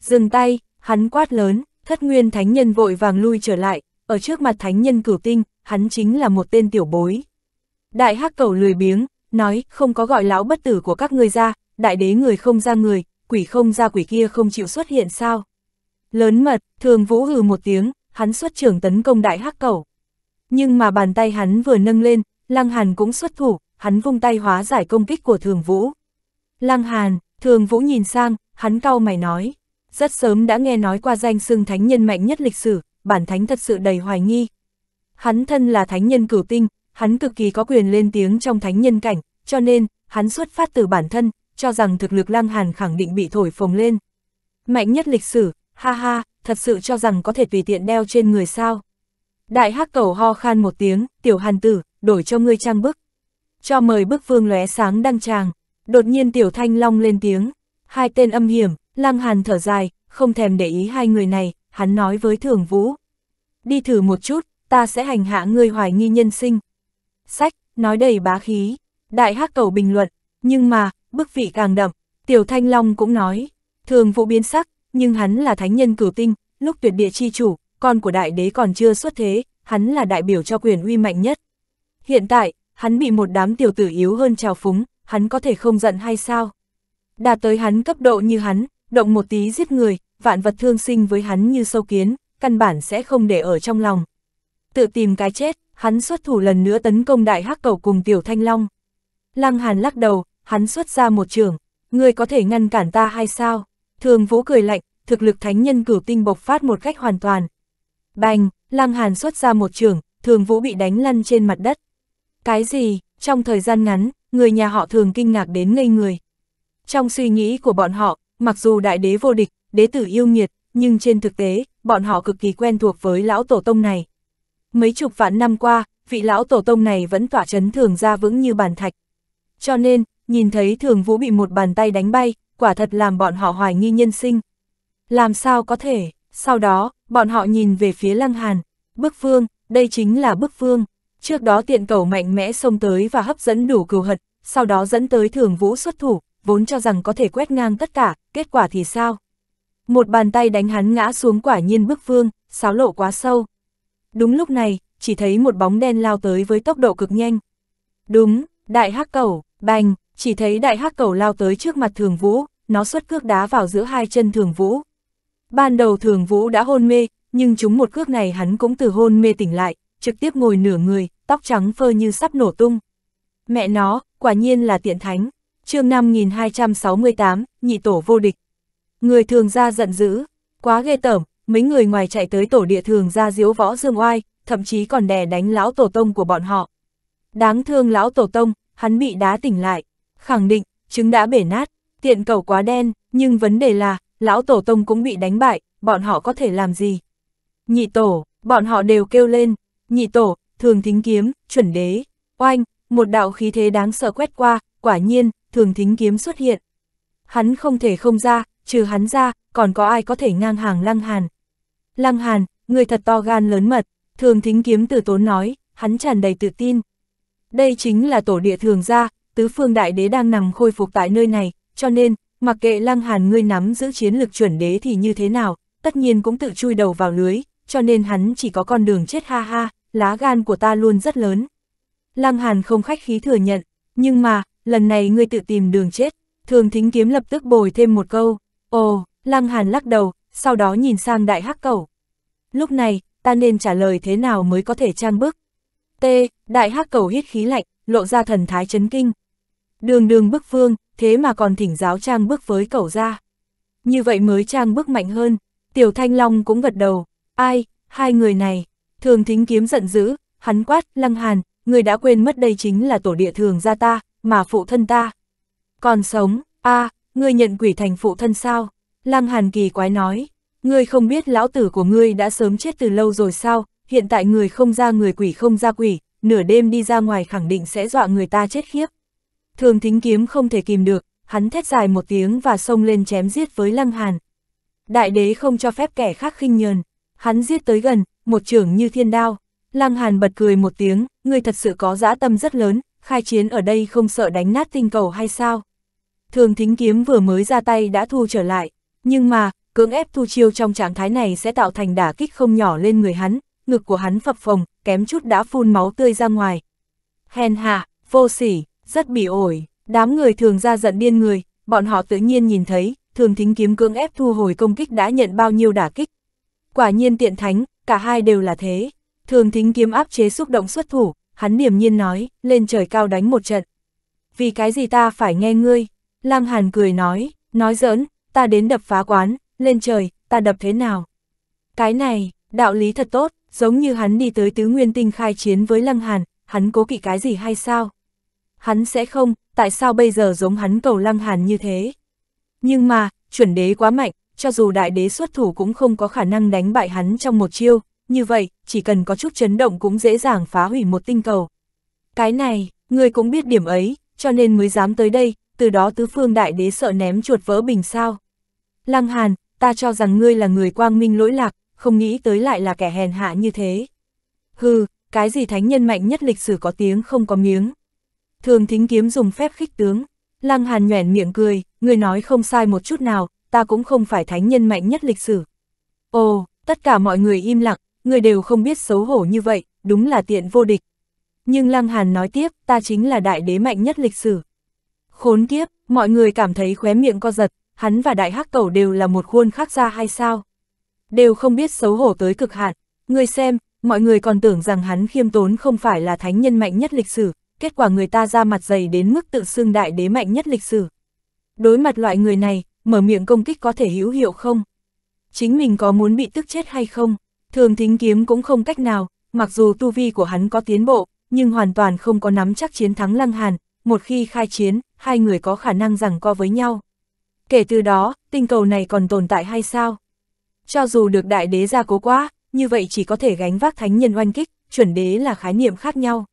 [SPEAKER 1] Dừng tay, hắn quát lớn, thất nguyên thánh nhân vội vàng lui trở lại, ở trước mặt thánh nhân cửu tinh, hắn chính là một tên tiểu bối. Đại hắc cầu lười biếng, nói, không có gọi lão bất tử của các ngươi ra, đại đế người không ra người, quỷ không ra quỷ kia không chịu xuất hiện sao. Lớn mật, thường vũ hừ một tiếng, hắn xuất trưởng tấn công đại hắc cầu. Nhưng mà bàn tay hắn vừa nâng lên, lăng hàn cũng xuất thủ, hắn vung tay hóa giải công kích của thường vũ. Lăng Hàn, thường vũ nhìn sang, hắn cau mày nói. Rất sớm đã nghe nói qua danh xưng thánh nhân mạnh nhất lịch sử, bản thánh thật sự đầy hoài nghi. Hắn thân là thánh nhân cửu tinh, hắn cực kỳ có quyền lên tiếng trong thánh nhân cảnh, cho nên, hắn xuất phát từ bản thân, cho rằng thực lực Lăng Hàn khẳng định bị thổi phồng lên. Mạnh nhất lịch sử, ha ha, thật sự cho rằng có thể tùy tiện đeo trên người sao. Đại hắc cầu ho khan một tiếng, tiểu hàn tử, đổi cho ngươi trang bức. Cho mời bức vương lóe sáng đăng tràng. Đột nhiên Tiểu Thanh Long lên tiếng, hai tên âm hiểm, Lăng Hàn thở dài, không thèm để ý hai người này, hắn nói với Thường Vũ. Đi thử một chút, ta sẽ hành hạ ngươi hoài nghi nhân sinh. Sách, nói đầy bá khí, đại hắc cầu bình luận, nhưng mà, bức vị càng đậm, Tiểu Thanh Long cũng nói, Thường Vũ biến sắc, nhưng hắn là thánh nhân cửu tinh, lúc tuyệt địa chi chủ, con của đại đế còn chưa xuất thế, hắn là đại biểu cho quyền uy mạnh nhất. Hiện tại, hắn bị một đám tiểu tử yếu hơn trào phúng, hắn có thể không giận hay sao? Đạt tới hắn cấp độ như hắn, động một tí giết người, vạn vật thương sinh với hắn như sâu kiến, căn bản sẽ không để ở trong lòng. Tự tìm cái chết, hắn xuất thủ lần nữa tấn công đại hắc cầu cùng tiểu thanh long. Lăng hàn lắc đầu, hắn xuất ra một trường, người có thể ngăn cản ta hay sao? Thường vũ cười lạnh, thực lực thánh nhân cửu tinh bộc phát một cách hoàn toàn. Bành, lăng hàn xuất ra một trường, thường vũ bị đánh lăn trên mặt đất. Cái gì, trong thời gian ngắn, người nhà họ thường kinh ngạc đến ngây người. Trong suy nghĩ của bọn họ, mặc dù đại đế vô địch, đế tử yêu nghiệt, nhưng trên thực tế, bọn họ cực kỳ quen thuộc với lão tổ tông này. Mấy chục vạn năm qua, vị lão tổ tông này vẫn tỏa chấn thường ra vững như bàn thạch. Cho nên, nhìn thấy thường vũ bị một bàn tay đánh bay, quả thật làm bọn họ hoài nghi nhân sinh. Làm sao có thể, sau đó, bọn họ nhìn về phía lăng hàn, bức vương, đây chính là bức vương. Trước đó tiện cầu mạnh mẽ xông tới và hấp dẫn đủ cừu hật, sau đó dẫn tới thường vũ xuất thủ, vốn cho rằng có thể quét ngang tất cả, kết quả thì sao? Một bàn tay đánh hắn ngã xuống quả nhiên bức vương, sáo lộ quá sâu. Đúng lúc này, chỉ thấy một bóng đen lao tới với tốc độ cực nhanh. Đúng, đại hắc cầu, bành, chỉ thấy đại hắc cầu lao tới trước mặt thường vũ, nó xuất cước đá vào giữa hai chân thường vũ. Ban đầu thường vũ đã hôn mê, nhưng chúng một cước này hắn cũng từ hôn mê tỉnh lại, trực tiếp ngồi nửa người, tóc trắng phơ như sắp nổ tung. Mẹ nó, quả nhiên là tiện thánh. chương 5268, nhị tổ vô địch. Người thường ra giận dữ, quá ghê tởm, mấy người ngoài chạy tới tổ địa thường ra diếu võ dương oai, thậm chí còn đè đánh lão tổ tông của bọn họ. Đáng thương lão tổ tông, hắn bị đá tỉnh lại, khẳng định, trứng đã bể nát, tiện cầu quá đen, nhưng vấn đề là, lão tổ tông cũng bị đánh bại, bọn họ có thể làm gì? Nhị tổ, bọn họ đều kêu lên, nhị tổ, thường thính kiếm, chuẩn đế, oanh, một đạo khí thế đáng sợ quét qua, quả nhiên, thường thính kiếm xuất hiện. Hắn không thể không ra, trừ hắn ra, còn có ai có thể ngang hàng lăng hàn. Lăng hàn, người thật to gan lớn mật, thường thính kiếm từ tốn nói, hắn tràn đầy tự tin. Đây chính là tổ địa thường gia, tứ phương đại đế đang nằm khôi phục tại nơi này, cho nên, mặc kệ lăng hàn ngươi nắm giữ chiến lực chuẩn đế thì như thế nào, tất nhiên cũng tự chui đầu vào lưới, cho nên hắn chỉ có con đường chết ha ha lá gan của ta luôn rất lớn. Lăng Hàn không khách khí thừa nhận, nhưng mà, lần này ngươi tự tìm đường chết, thường thính kiếm lập tức bồi thêm một câu, ồ, Lăng Hàn lắc đầu, sau đó nhìn sang đại hắc cầu. Lúc này, ta nên trả lời thế nào mới có thể trang bức? T, đại hắc cầu hít khí lạnh, lộ ra thần thái chấn kinh. Đường đường bức vương, thế mà còn thỉnh giáo trang bức với cầu ra. Như vậy mới trang bức mạnh hơn, tiểu thanh long cũng gật đầu, ai, hai người này, Thường thính kiếm giận dữ, hắn quát, lăng hàn, người đã quên mất đây chính là tổ địa thường gia ta, mà phụ thân ta. Còn sống, a à, ngươi nhận quỷ thành phụ thân sao? Lăng hàn kỳ quái nói, ngươi không biết lão tử của ngươi đã sớm chết từ lâu rồi sao, hiện tại người không ra người quỷ không ra quỷ, nửa đêm đi ra ngoài khẳng định sẽ dọa người ta chết khiếp. Thường thính kiếm không thể kìm được, hắn thét dài một tiếng và xông lên chém giết với lăng hàn. Đại đế không cho phép kẻ khác khinh nhờn, hắn giết tới gần, một trưởng như thiên đao. Lăng Hàn bật cười một tiếng, ngươi thật sự có dã tâm rất lớn, khai chiến ở đây không sợ đánh nát tinh cầu hay sao? Thường thính kiếm vừa mới ra tay đã thu trở lại, nhưng mà, cưỡng ép thu chiêu trong trạng thái này sẽ tạo thành đả kích không nhỏ lên người hắn, ngực của hắn phập phồng, kém chút đã phun máu tươi ra ngoài. Hèn hạ, vô sỉ, rất bị ổi, đám người thường ra giận điên người, bọn họ tự nhiên nhìn thấy, thường thính kiếm cưỡng ép thu hồi công kích đã nhận bao nhiêu đả kích. Quả nhiên tiện thánh, cả hai đều là thế. Thường thính kiếm áp chế xúc động xuất thủ, hắn điềm nhiên nói, lên trời cao đánh một trận. Vì cái gì ta phải nghe ngươi? Lam Hàn cười nói, nói giỡn, ta đến đập phá quán, lên trời, ta đập thế nào? Cái này, đạo lý thật tốt, giống như hắn đi tới tứ nguyên tinh khai chiến với Lăng Hàn, hắn cố kỵ cái gì hay sao? Hắn sẽ không, tại sao bây giờ giống hắn cầu Lăng Hàn như thế? Nhưng mà, chuẩn đế quá mạnh, cho dù đại đế xuất thủ cũng không có khả năng đánh bại hắn trong một chiêu, như vậy, chỉ cần có chút chấn động cũng dễ dàng phá hủy một tinh cầu. Cái này, người cũng biết điểm ấy, cho nên mới dám tới đây, từ đó tứ phương đại đế sợ ném chuột vỡ bình sao. Lăng Hàn, ta cho rằng ngươi là người quang minh lỗi lạc, không nghĩ tới lại là kẻ hèn hạ như thế. Hừ, cái gì thánh nhân mạnh nhất lịch sử có tiếng không có miếng. Thường thính kiếm dùng phép khích tướng, Lăng Hàn nhoẻn miệng cười, người nói không sai một chút nào, ta cũng không phải thánh nhân mạnh nhất lịch sử. Ồ, tất cả mọi người im lặng, người đều không biết xấu hổ như vậy, đúng là tiện vô địch. Nhưng Lăng Hàn nói tiếp, ta chính là đại đế mạnh nhất lịch sử. Khốn kiếp, mọi người cảm thấy khóe miệng co giật, hắn và đại hắc cầu đều là một khuôn khác ra hay sao? Đều không biết xấu hổ tới cực hạn, người xem, mọi người còn tưởng rằng hắn khiêm tốn không phải là thánh nhân mạnh nhất lịch sử, kết quả người ta ra mặt dày đến mức tự xưng đại đế mạnh nhất lịch sử. Đối mặt loại người này, mở miệng công kích có thể hữu hiệu không? Chính mình có muốn bị tức chết hay không? Thường thính kiếm cũng không cách nào, mặc dù tu vi của hắn có tiến bộ, nhưng hoàn toàn không có nắm chắc chiến thắng Lăng Hàn, một khi khai chiến, hai người có khả năng rằng co với nhau. Kể từ đó, tinh cầu này còn tồn tại hay sao? Cho dù được đại đế gia cố quá, như vậy chỉ có thể gánh vác thánh nhân oanh kích, chuẩn đế là khái niệm khác nhau.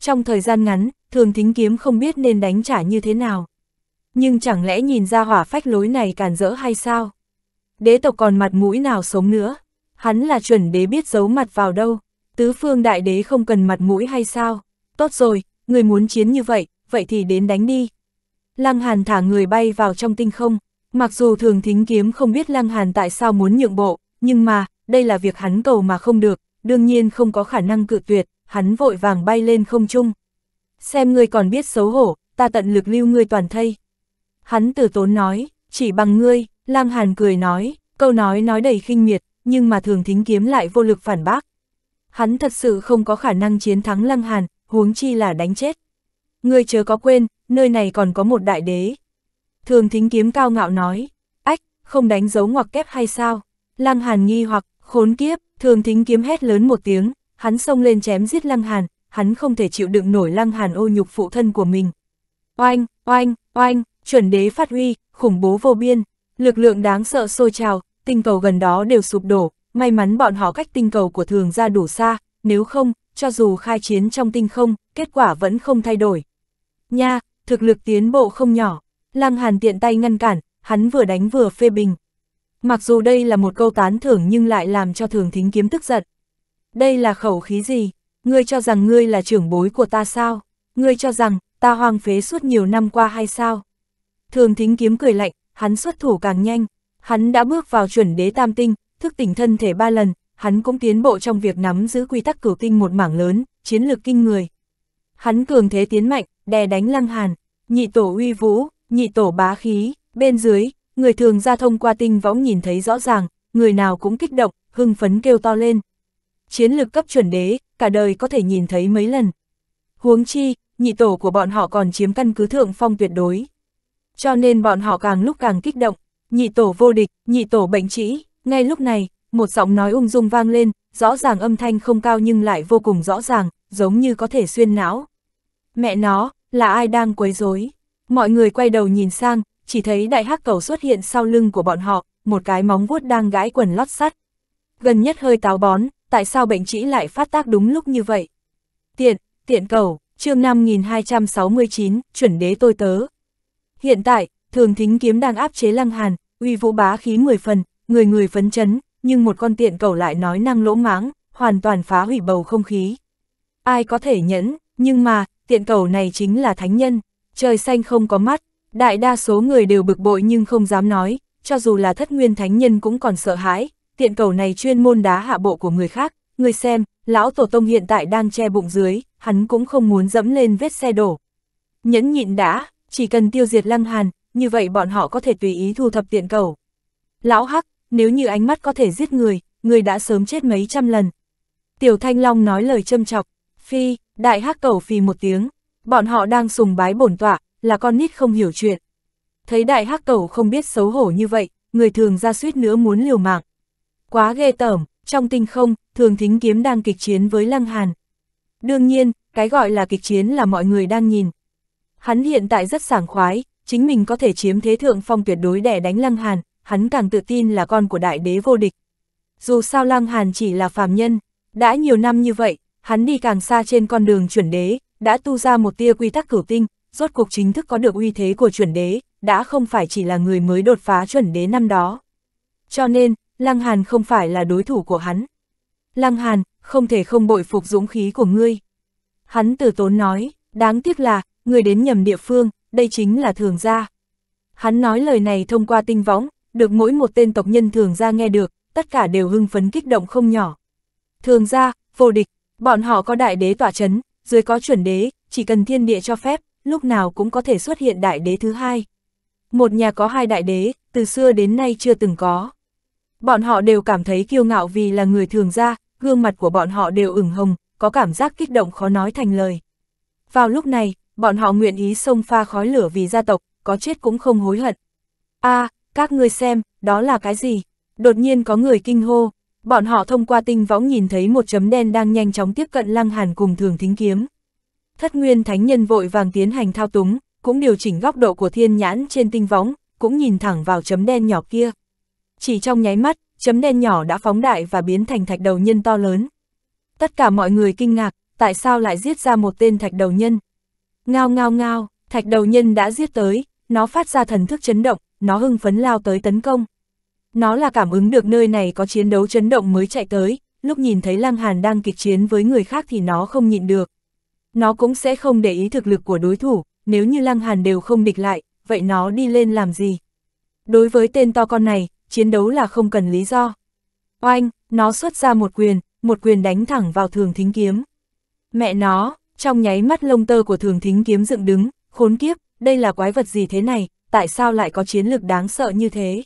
[SPEAKER 1] Trong thời gian ngắn, thường thính kiếm không biết nên đánh trả như thế nào nhưng chẳng lẽ nhìn ra hỏa phách lối này càn rỡ hay sao? Đế tộc còn mặt mũi nào sống nữa? Hắn là chuẩn đế biết giấu mặt vào đâu, tứ phương đại đế không cần mặt mũi hay sao? Tốt rồi, người muốn chiến như vậy, vậy thì đến đánh đi. Lăng Hàn thả người bay vào trong tinh không, mặc dù thường thính kiếm không biết Lăng Hàn tại sao muốn nhượng bộ, nhưng mà, đây là việc hắn cầu mà không được, đương nhiên không có khả năng cự tuyệt, hắn vội vàng bay lên không trung. Xem ngươi còn biết xấu hổ, ta tận lực lưu ngươi toàn thây hắn từ tốn nói, chỉ bằng ngươi, lang hàn cười nói, câu nói nói đầy khinh miệt, nhưng mà thường thính kiếm lại vô lực phản bác. Hắn thật sự không có khả năng chiến thắng lang hàn, huống chi là đánh chết. Ngươi chớ có quên, nơi này còn có một đại đế. Thường thính kiếm cao ngạo nói, ách, không đánh dấu ngoặc kép hay sao? Lăng hàn nghi hoặc, khốn kiếp, thường thính kiếm hét lớn một tiếng, hắn xông lên chém giết lăng hàn, hắn không thể chịu đựng nổi lăng hàn ô nhục phụ thân của mình. Oanh, oanh, oanh, chuẩn đế phát huy, khủng bố vô biên, lực lượng đáng sợ sôi trào, tinh cầu gần đó đều sụp đổ, may mắn bọn họ cách tinh cầu của thường ra đủ xa, nếu không, cho dù khai chiến trong tinh không, kết quả vẫn không thay đổi. Nha, thực lực tiến bộ không nhỏ, Lăng Hàn tiện tay ngăn cản, hắn vừa đánh vừa phê bình. Mặc dù đây là một câu tán thưởng nhưng lại làm cho thường thính kiếm tức giận. Đây là khẩu khí gì? Ngươi cho rằng ngươi là trưởng bối của ta sao? Ngươi cho rằng ta hoang phế suốt nhiều năm qua hay sao? Thường thính kiếm cười lạnh, hắn xuất thủ càng nhanh, hắn đã bước vào chuẩn đế tam tinh, thức tỉnh thân thể ba lần, hắn cũng tiến bộ trong việc nắm giữ quy tắc cửu tinh một mảng lớn, chiến lược kinh người. Hắn cường thế tiến mạnh, đè đánh lăng hàn, nhị tổ uy vũ, nhị tổ bá khí, bên dưới, người thường ra thông qua tinh võng nhìn thấy rõ ràng, người nào cũng kích động, hưng phấn kêu to lên. Chiến lược cấp chuẩn đế, cả đời có thể nhìn thấy mấy lần. Huống chi, nhị tổ của bọn họ còn chiếm căn cứ thượng phong tuyệt đối cho nên bọn họ càng lúc càng kích động, nhị tổ vô địch, nhị tổ bệnh trĩ, ngay lúc này, một giọng nói ung dung vang lên, rõ ràng âm thanh không cao nhưng lại vô cùng rõ ràng, giống như có thể xuyên não. Mẹ nó, là ai đang quấy rối? Mọi người quay đầu nhìn sang, chỉ thấy đại hắc cầu xuất hiện sau lưng của bọn họ, một cái móng vuốt đang gãi quần lót sắt. Gần nhất hơi táo bón, tại sao bệnh trĩ lại phát tác đúng lúc như vậy? Tiện, tiện cầu, chương 5269, chuẩn đế tôi tớ, Hiện tại, thường thính kiếm đang áp chế lăng hàn, uy vũ bá khí mười phần, người người phấn chấn, nhưng một con tiện cầu lại nói năng lỗ máng, hoàn toàn phá hủy bầu không khí. Ai có thể nhẫn, nhưng mà, tiện cầu này chính là thánh nhân, trời xanh không có mắt, đại đa số người đều bực bội nhưng không dám nói, cho dù là thất nguyên thánh nhân cũng còn sợ hãi, tiện cầu này chuyên môn đá hạ bộ của người khác, người xem, lão tổ tông hiện tại đang che bụng dưới, hắn cũng không muốn dẫm lên vết xe đổ. Nhẫn nhịn đã, chỉ cần tiêu diệt Lăng Hàn, như vậy bọn họ có thể tùy ý thu thập tiện cầu. Lão Hắc, nếu như ánh mắt có thể giết người, người đã sớm chết mấy trăm lần. Tiểu Thanh Long nói lời châm chọc, phi, đại hắc cầu phi một tiếng, bọn họ đang sùng bái bổn tọa, là con nít không hiểu chuyện. Thấy đại hắc cầu không biết xấu hổ như vậy, người thường ra suýt nữa muốn liều mạng. Quá ghê tởm, trong tinh không, thường thính kiếm đang kịch chiến với Lăng Hàn. Đương nhiên, cái gọi là kịch chiến là mọi người đang nhìn, Hắn hiện tại rất sảng khoái, chính mình có thể chiếm thế thượng phong tuyệt đối để đánh Lăng Hàn, hắn càng tự tin là con của đại đế vô địch. Dù sao Lăng Hàn chỉ là phàm nhân, đã nhiều năm như vậy, hắn đi càng xa trên con đường chuẩn đế, đã tu ra một tia quy tắc cửu tinh, rốt cuộc chính thức có được uy thế của chuẩn đế, đã không phải chỉ là người mới đột phá chuẩn đế năm đó. Cho nên, Lăng Hàn không phải là đối thủ của hắn. Lăng Hàn, không thể không bội phục dũng khí của ngươi. Hắn từ tốn nói, đáng tiếc là, người đến nhầm địa phương, đây chính là thường gia. Hắn nói lời này thông qua tinh võng, được mỗi một tên tộc nhân thường gia nghe được, tất cả đều hưng phấn kích động không nhỏ. Thường gia, vô địch, bọn họ có đại đế tỏa chấn, dưới có chuẩn đế, chỉ cần thiên địa cho phép, lúc nào cũng có thể xuất hiện đại đế thứ hai. Một nhà có hai đại đế, từ xưa đến nay chưa từng có. Bọn họ đều cảm thấy kiêu ngạo vì là người thường gia, gương mặt của bọn họ đều ửng hồng, có cảm giác kích động khó nói thành lời. Vào lúc này, bọn họ nguyện ý xông pha khói lửa vì gia tộc, có chết cũng không hối hận. a à, các ngươi xem, đó là cái gì? Đột nhiên có người kinh hô, bọn họ thông qua tinh võng nhìn thấy một chấm đen đang nhanh chóng tiếp cận lăng hàn cùng thường thính kiếm. Thất nguyên thánh nhân vội vàng tiến hành thao túng, cũng điều chỉnh góc độ của thiên nhãn trên tinh võng, cũng nhìn thẳng vào chấm đen nhỏ kia. Chỉ trong nháy mắt, chấm đen nhỏ đã phóng đại và biến thành thạch đầu nhân to lớn. Tất cả mọi người kinh ngạc, tại sao lại giết ra một tên thạch đầu nhân, Ngao ngao ngao, thạch đầu nhân đã giết tới, nó phát ra thần thức chấn động, nó hưng phấn lao tới tấn công. Nó là cảm ứng được nơi này có chiến đấu chấn động mới chạy tới, lúc nhìn thấy Lăng Hàn đang kịch chiến với người khác thì nó không nhịn được. Nó cũng sẽ không để ý thực lực của đối thủ, nếu như Lăng Hàn đều không địch lại, vậy nó đi lên làm gì? Đối với tên to con này, chiến đấu là không cần lý do. Oanh, nó xuất ra một quyền, một quyền đánh thẳng vào thường thính kiếm. Mẹ nó, trong nháy mắt lông tơ của thường thính kiếm dựng đứng, khốn kiếp, đây là quái vật gì thế này, tại sao lại có chiến lực đáng sợ như thế?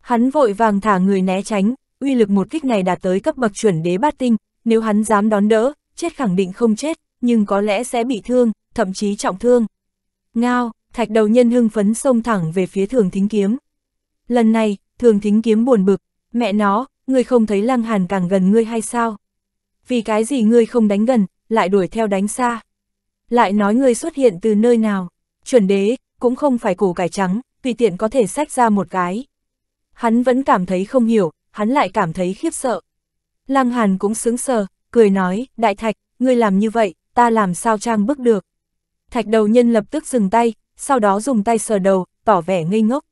[SPEAKER 1] Hắn vội vàng thả người né tránh, uy lực một kích này đạt tới cấp bậc chuẩn đế bát tinh, nếu hắn dám đón đỡ, chết khẳng định không chết, nhưng có lẽ sẽ bị thương, thậm chí trọng thương. Ngao, thạch đầu nhân hưng phấn xông thẳng về phía thường thính kiếm. Lần này, thường thính kiếm buồn bực, mẹ nó, ngươi không thấy lăng hàn càng gần ngươi hay sao? Vì cái gì ngươi không đánh gần, lại đuổi theo đánh xa. Lại nói ngươi xuất hiện từ nơi nào, chuẩn đế, cũng không phải củ cải trắng, tùy tiện có thể sách ra một cái. Hắn vẫn cảm thấy không hiểu, hắn lại cảm thấy khiếp sợ. Lăng Hàn cũng sướng sờ, cười nói, đại thạch, ngươi làm như vậy, ta làm sao trang bước được. Thạch đầu nhân lập tức dừng tay, sau đó dùng tay sờ đầu, tỏ vẻ ngây ngốc.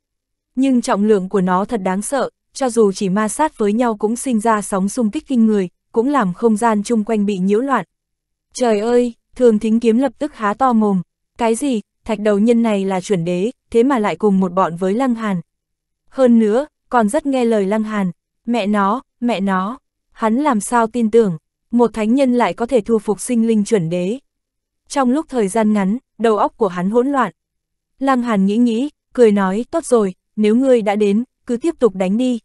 [SPEAKER 1] Nhưng trọng lượng của nó thật đáng sợ, cho dù chỉ ma sát với nhau cũng sinh ra sóng xung kích kinh người, cũng làm không gian chung quanh bị nhiễu loạn. Trời ơi, thường thính kiếm lập tức há to mồm. Cái gì, thạch đầu nhân này là chuẩn đế, thế mà lại cùng một bọn với Lăng Hàn. Hơn nữa, còn rất nghe lời Lăng Hàn. Mẹ nó, mẹ nó, hắn làm sao tin tưởng, một thánh nhân lại có thể thu phục sinh linh chuẩn đế. Trong lúc thời gian ngắn, đầu óc của hắn hỗn loạn. Lăng Hàn nghĩ nghĩ, cười nói, tốt rồi, nếu ngươi đã đến, cứ tiếp tục đánh đi.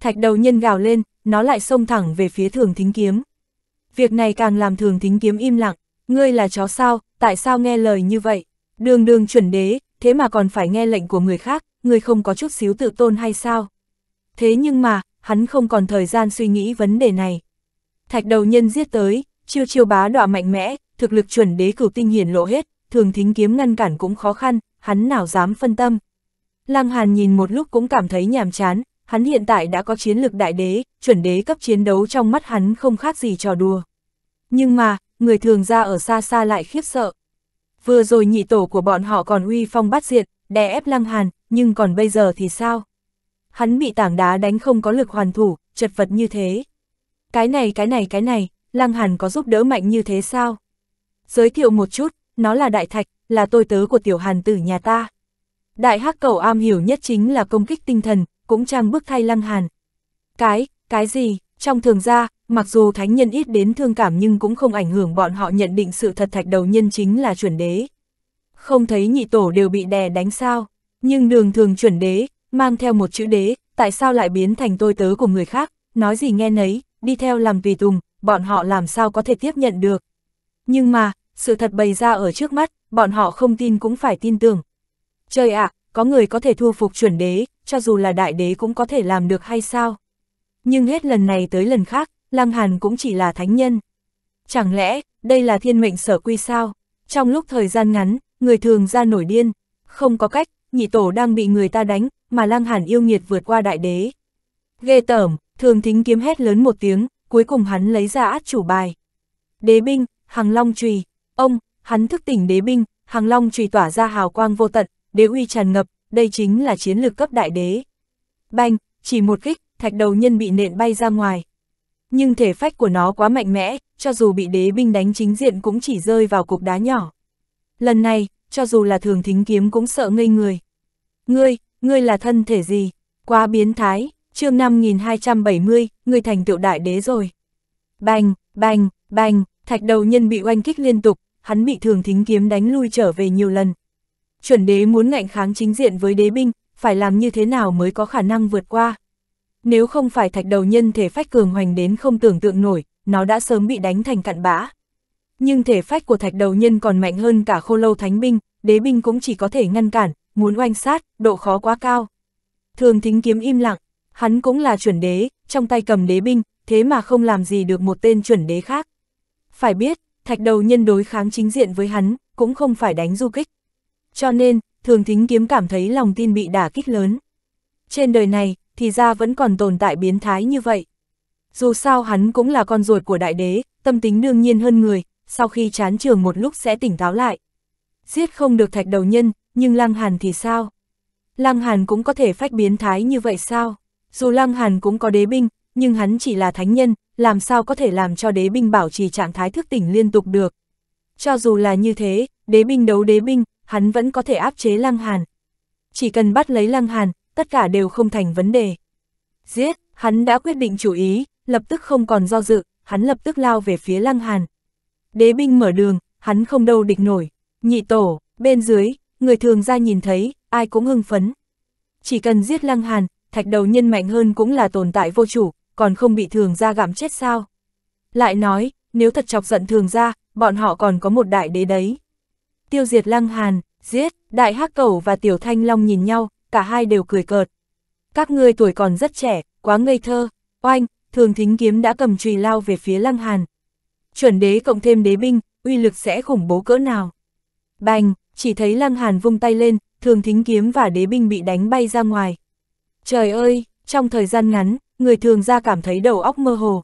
[SPEAKER 1] Thạch đầu nhân gào lên, nó lại xông thẳng về phía thường thính kiếm việc này càng làm thường thính kiếm im lặng, ngươi là chó sao, tại sao nghe lời như vậy? Đường đường chuẩn đế, thế mà còn phải nghe lệnh của người khác, ngươi không có chút xíu tự tôn hay sao? Thế nhưng mà, hắn không còn thời gian suy nghĩ vấn đề này. Thạch đầu nhân giết tới, chiêu chiêu bá đọa mạnh mẽ, thực lực chuẩn đế cửu tinh hiển lộ hết, thường thính kiếm ngăn cản cũng khó khăn, hắn nào dám phân tâm. Lăng Hàn nhìn một lúc cũng cảm thấy nhàm chán, hắn hiện tại đã có chiến lược đại đế, chuẩn đế cấp chiến đấu trong mắt hắn không khác gì trò đùa. Nhưng mà, người thường ra ở xa xa lại khiếp sợ. Vừa rồi nhị tổ của bọn họ còn uy phong bắt diệt, đè ép lăng hàn, nhưng còn bây giờ thì sao? Hắn bị tảng đá đánh không có lực hoàn thủ, chật vật như thế. Cái này cái này cái này, lăng hàn có giúp đỡ mạnh như thế sao? Giới thiệu một chút, nó là đại thạch, là tôi tớ của tiểu hàn tử nhà ta. Đại hắc cầu am hiểu nhất chính là công kích tinh thần, cũng trang bước thay lăng hàn. Cái, cái gì, trong thường gia, mặc dù thánh nhân ít đến thương cảm nhưng cũng không ảnh hưởng bọn họ nhận định sự thật thạch đầu nhân chính là chuẩn đế. Không thấy nhị tổ đều bị đè đánh sao, nhưng đường thường chuẩn đế, mang theo một chữ đế, tại sao lại biến thành tôi tớ của người khác, nói gì nghe nấy, đi theo làm tùy tùng, bọn họ làm sao có thể tiếp nhận được. Nhưng mà, sự thật bày ra ở trước mắt, bọn họ không tin cũng phải tin tưởng. Trời ạ, có người có thể thu phục chuẩn đế, cho dù là đại đế cũng có thể làm được hay sao? Nhưng hết lần này tới lần khác, Lăng Hàn cũng chỉ là thánh nhân. Chẳng lẽ, đây là thiên mệnh sở quy sao? Trong lúc thời gian ngắn, người thường ra nổi điên. Không có cách, nhị tổ đang bị người ta đánh, mà Lăng Hàn yêu nghiệt vượt qua đại đế. Ghê tởm, thường thính kiếm hét lớn một tiếng, cuối cùng hắn lấy ra át chủ bài. Đế binh, hàng long trùy, ông, hắn thức tỉnh đế binh, hàng long trùy tỏa ra hào quang vô tận, đế uy tràn ngập, đây chính là chiến lược cấp đại đế. Banh, chỉ một kích, thạch đầu nhân bị nện bay ra ngoài. Nhưng thể phách của nó quá mạnh mẽ, cho dù bị đế binh đánh chính diện cũng chỉ rơi vào cục đá nhỏ. Lần này, cho dù là thường thính kiếm cũng sợ ngây người. Ngươi, ngươi là thân thể gì? Quá biến thái, chương 5270, ngươi thành tựu đại đế rồi. Bành, bành, bành, thạch đầu nhân bị oanh kích liên tục, hắn bị thường thính kiếm đánh lui trở về nhiều lần, chuẩn đế muốn ngạnh kháng chính diện với đế binh, phải làm như thế nào mới có khả năng vượt qua. Nếu không phải thạch đầu nhân thể phách cường hoành đến không tưởng tượng nổi, nó đã sớm bị đánh thành cặn bã. Nhưng thể phách của thạch đầu nhân còn mạnh hơn cả khô lâu thánh binh, đế binh cũng chỉ có thể ngăn cản, muốn oanh sát, độ khó quá cao. Thường thính kiếm im lặng, hắn cũng là chuẩn đế, trong tay cầm đế binh, thế mà không làm gì được một tên chuẩn đế khác. Phải biết, thạch đầu nhân đối kháng chính diện với hắn, cũng không phải đánh du kích. Cho nên, thường thính kiếm cảm thấy lòng tin bị đả kích lớn. Trên đời này, thì ra vẫn còn tồn tại biến thái như vậy. Dù sao hắn cũng là con ruột của đại đế, tâm tính đương nhiên hơn người, sau khi chán trường một lúc sẽ tỉnh táo lại. Giết không được thạch đầu nhân, nhưng Lăng Hàn thì sao? Lăng Hàn cũng có thể phách biến thái như vậy sao? Dù Lăng Hàn cũng có đế binh, nhưng hắn chỉ là thánh nhân, làm sao có thể làm cho đế binh bảo trì trạng thái thức tỉnh liên tục được? Cho dù là như thế, đế binh đấu đế binh, hắn vẫn có thể áp chế Lăng Hàn. Chỉ cần bắt lấy Lăng Hàn, tất cả đều không thành vấn đề. Giết, hắn đã quyết định chủ ý, lập tức không còn do dự, hắn lập tức lao về phía Lăng Hàn. Đế binh mở đường, hắn không đâu địch nổi. Nhị tổ, bên dưới, người thường ra nhìn thấy, ai cũng hưng phấn. Chỉ cần giết Lăng Hàn, thạch đầu nhân mạnh hơn cũng là tồn tại vô chủ, còn không bị thường ra gặm chết sao. Lại nói, nếu thật chọc giận thường ra, bọn họ còn có một đại đế đấy tiêu diệt lăng hàn, giết, đại hắc cẩu và tiểu thanh long nhìn nhau, cả hai đều cười cợt. Các ngươi tuổi còn rất trẻ, quá ngây thơ, oanh, thường thính kiếm đã cầm chùy lao về phía lăng hàn. Chuẩn đế cộng thêm đế binh, uy lực sẽ khủng bố cỡ nào. Bành, chỉ thấy lăng hàn vung tay lên, thường thính kiếm và đế binh bị đánh bay ra ngoài. Trời ơi, trong thời gian ngắn, người thường ra cảm thấy đầu óc mơ hồ.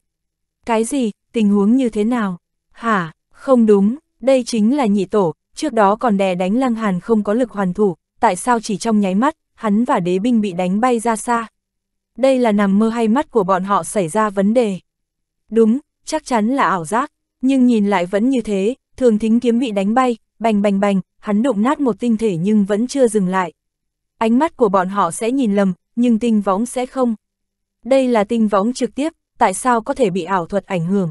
[SPEAKER 1] Cái gì, tình huống như thế nào? Hả, không đúng, đây chính là nhị tổ, trước đó còn đè đánh Lăng Hàn không có lực hoàn thủ, tại sao chỉ trong nháy mắt, hắn và đế binh bị đánh bay ra xa. Đây là nằm mơ hay mắt của bọn họ xảy ra vấn đề. Đúng, chắc chắn là ảo giác, nhưng nhìn lại vẫn như thế, thường thính kiếm bị đánh bay, bành bành bành, hắn đụng nát một tinh thể nhưng vẫn chưa dừng lại. Ánh mắt của bọn họ sẽ nhìn lầm, nhưng tinh võng sẽ không. Đây là tinh võng trực tiếp, tại sao có thể bị ảo thuật ảnh hưởng?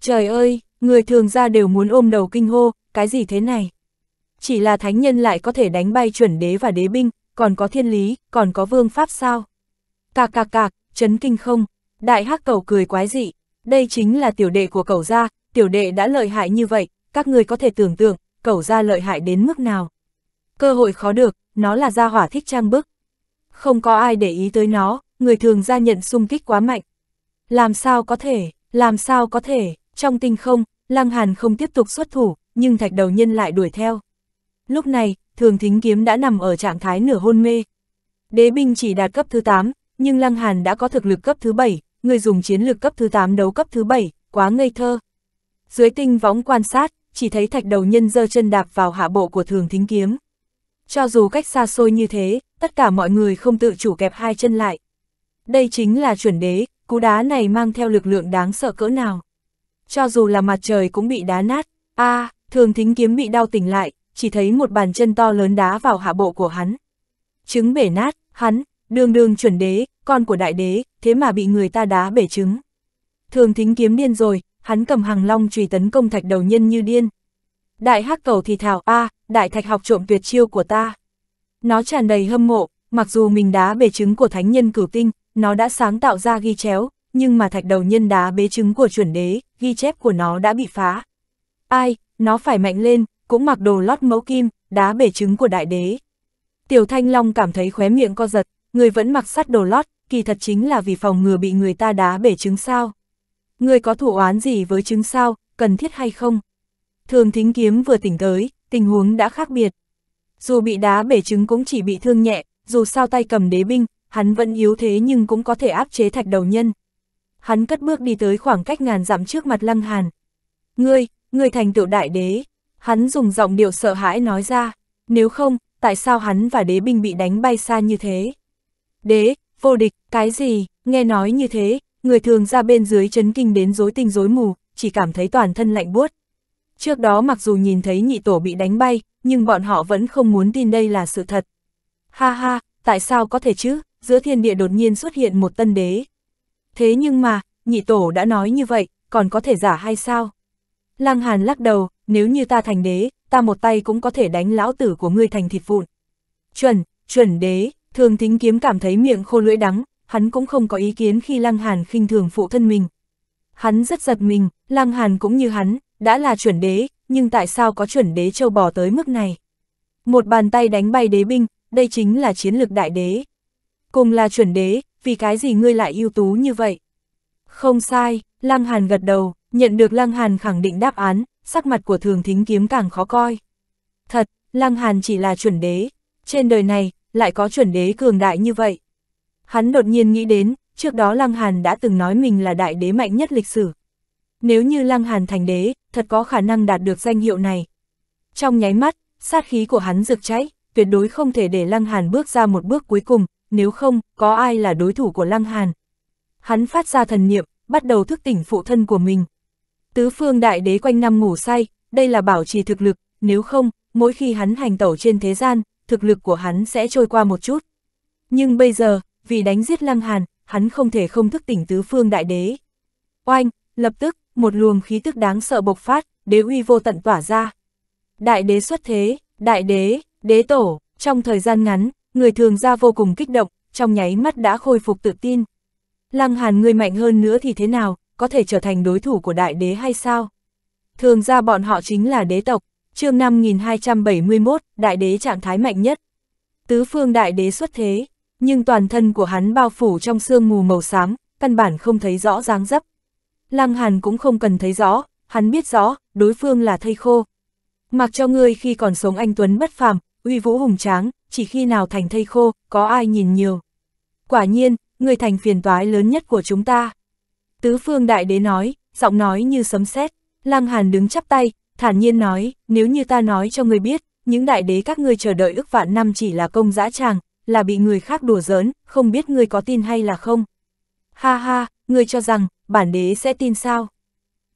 [SPEAKER 1] Trời ơi, người thường ra đều muốn ôm đầu kinh hô, cái gì thế này? Chỉ là thánh nhân lại có thể đánh bay chuẩn đế và đế binh, còn có thiên lý, còn có vương pháp sao? Cạc cạc cạc, chấn kinh không? Đại hắc cầu cười quái dị, đây chính là tiểu đệ của cầu gia, tiểu đệ đã lợi hại như vậy, các người có thể tưởng tượng, cầu gia lợi hại đến mức nào? Cơ hội khó được, nó là gia hỏa thích trang bức. Không có ai để ý tới nó, người thường gia nhận xung kích quá mạnh. Làm sao có thể, làm sao có thể, trong tinh không, Lăng Hàn không tiếp tục xuất thủ, nhưng thạch đầu nhân lại đuổi theo. Lúc này, thường thính kiếm đã nằm ở trạng thái nửa hôn mê. Đế binh chỉ đạt cấp thứ 8, nhưng Lăng Hàn đã có thực lực cấp thứ 7, người dùng chiến lược cấp thứ 8 đấu cấp thứ 7, quá ngây thơ. Dưới tinh võng quan sát, chỉ thấy thạch đầu nhân dơ chân đạp vào hạ bộ của thường thính kiếm. Cho dù cách xa xôi như thế, tất cả mọi người không tự chủ kẹp hai chân lại. Đây chính là chuẩn đế, cú đá này mang theo lực lượng đáng sợ cỡ nào. Cho dù là mặt trời cũng bị đá nát. a à, Thường thính kiếm bị đau tỉnh lại, chỉ thấy một bàn chân to lớn đá vào hạ bộ của hắn. Trứng bể nát, hắn, đường đường chuẩn đế, con của đại đế, thế mà bị người ta đá bể trứng. Thường thính kiếm điên rồi, hắn cầm hàng long trùy tấn công thạch đầu nhân như điên. Đại hắc cầu thì thảo a à, đại thạch học trộm tuyệt chiêu của ta. Nó tràn đầy hâm mộ, mặc dù mình đá bể trứng của thánh nhân cửu tinh, nó đã sáng tạo ra ghi chéo, nhưng mà thạch đầu nhân đá bế trứng của chuẩn đế, ghi chép của nó đã bị phá. Ai, nó phải mạnh lên, cũng mặc đồ lót mẫu kim, đá bể trứng của đại đế. Tiểu Thanh Long cảm thấy khóe miệng co giật, người vẫn mặc sắt đồ lót, kỳ thật chính là vì phòng ngừa bị người ta đá bể trứng sao. Người có thủ oán gì với trứng sao, cần thiết hay không? Thường thính kiếm vừa tỉnh tới, tình huống đã khác biệt. Dù bị đá bể trứng cũng chỉ bị thương nhẹ, dù sao tay cầm đế binh, hắn vẫn yếu thế nhưng cũng có thể áp chế thạch đầu nhân. Hắn cất bước đi tới khoảng cách ngàn dặm trước mặt Lăng Hàn. Ngươi, Người thành tựu đại đế, hắn dùng giọng điệu sợ hãi nói ra, nếu không, tại sao hắn và đế binh bị đánh bay xa như thế? Đế, vô địch, cái gì, nghe nói như thế, người thường ra bên dưới chấn kinh đến rối tinh rối mù, chỉ cảm thấy toàn thân lạnh buốt. Trước đó mặc dù nhìn thấy nhị tổ bị đánh bay, nhưng bọn họ vẫn không muốn tin đây là sự thật. Ha ha, tại sao có thể chứ, giữa thiên địa đột nhiên xuất hiện một tân đế. Thế nhưng mà, nhị tổ đã nói như vậy, còn có thể giả hay sao? Lăng Hàn lắc đầu, nếu như ta thành đế, ta một tay cũng có thể đánh lão tử của ngươi thành thịt vụn. Chuẩn, chuẩn đế, thường thính kiếm cảm thấy miệng khô lưỡi đắng, hắn cũng không có ý kiến khi Lăng Hàn khinh thường phụ thân mình. Hắn rất giật mình, Lăng Hàn cũng như hắn, đã là chuẩn đế, nhưng tại sao có chuẩn đế châu bò tới mức này? Một bàn tay đánh bay đế binh, đây chính là chiến lược đại đế. Cùng là chuẩn đế, vì cái gì ngươi lại ưu tú như vậy? Không sai, Lăng Hàn gật đầu, Nhận được Lăng Hàn khẳng định đáp án, sắc mặt của thường thính kiếm càng khó coi. Thật, Lăng Hàn chỉ là chuẩn đế, trên đời này, lại có chuẩn đế cường đại như vậy. Hắn đột nhiên nghĩ đến, trước đó Lăng Hàn đã từng nói mình là đại đế mạnh nhất lịch sử. Nếu như Lăng Hàn thành đế, thật có khả năng đạt được danh hiệu này. Trong nháy mắt, sát khí của hắn rực cháy, tuyệt đối không thể để Lăng Hàn bước ra một bước cuối cùng, nếu không, có ai là đối thủ của Lăng Hàn. Hắn phát ra thần niệm, bắt đầu thức tỉnh phụ thân của mình. Tứ phương đại đế quanh năm ngủ say, đây là bảo trì thực lực, nếu không, mỗi khi hắn hành tẩu trên thế gian, thực lực của hắn sẽ trôi qua một chút. Nhưng bây giờ, vì đánh giết Lăng Hàn, hắn không thể không thức tỉnh tứ phương đại đế. Oanh, lập tức, một luồng khí tức đáng sợ bộc phát, đế uy vô tận tỏa ra. Đại đế xuất thế, đại đế, đế tổ, trong thời gian ngắn, người thường ra vô cùng kích động, trong nháy mắt đã khôi phục tự tin. Lăng Hàn người mạnh hơn nữa thì thế nào, có thể trở thành đối thủ của đại đế hay sao? Thường ra bọn họ chính là đế tộc, chương 5271, đại đế trạng thái mạnh nhất. Tứ phương đại đế xuất thế, nhưng toàn thân của hắn bao phủ trong sương mù màu xám, căn bản không thấy rõ dáng dấp. Lăng Hàn cũng không cần thấy rõ, hắn biết rõ, đối phương là thây khô. Mặc cho ngươi khi còn sống anh Tuấn bất phàm, uy vũ hùng tráng, chỉ khi nào thành thây khô, có ai nhìn nhiều. Quả nhiên, người thành phiền toái lớn nhất của chúng ta. Tứ phương đại đế nói, giọng nói như sấm sét. Lăng Hàn đứng chắp tay, thản nhiên nói, nếu như ta nói cho người biết, những đại đế các ngươi chờ đợi ước vạn năm chỉ là công dã tràng, là bị người khác đùa giỡn, không biết người có tin hay là không. Ha ha, người cho rằng, bản đế sẽ tin sao?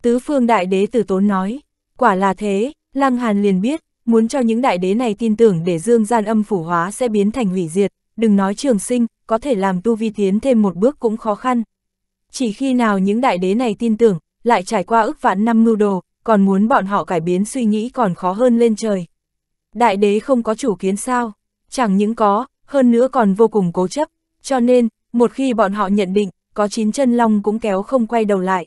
[SPEAKER 1] Tứ phương đại đế từ tốn nói, quả là thế, Lăng Hàn liền biết, muốn cho những đại đế này tin tưởng để dương gian âm phủ hóa sẽ biến thành hủy diệt, đừng nói trường sinh, có thể làm tu vi tiến thêm một bước cũng khó khăn. Chỉ khi nào những đại đế này tin tưởng, lại trải qua ức vạn năm mưu đồ, còn muốn bọn họ cải biến suy nghĩ còn khó hơn lên trời. Đại đế không có chủ kiến sao, chẳng những có, hơn nữa còn vô cùng cố chấp, cho nên, một khi bọn họ nhận định, có chín chân long cũng kéo không quay đầu lại.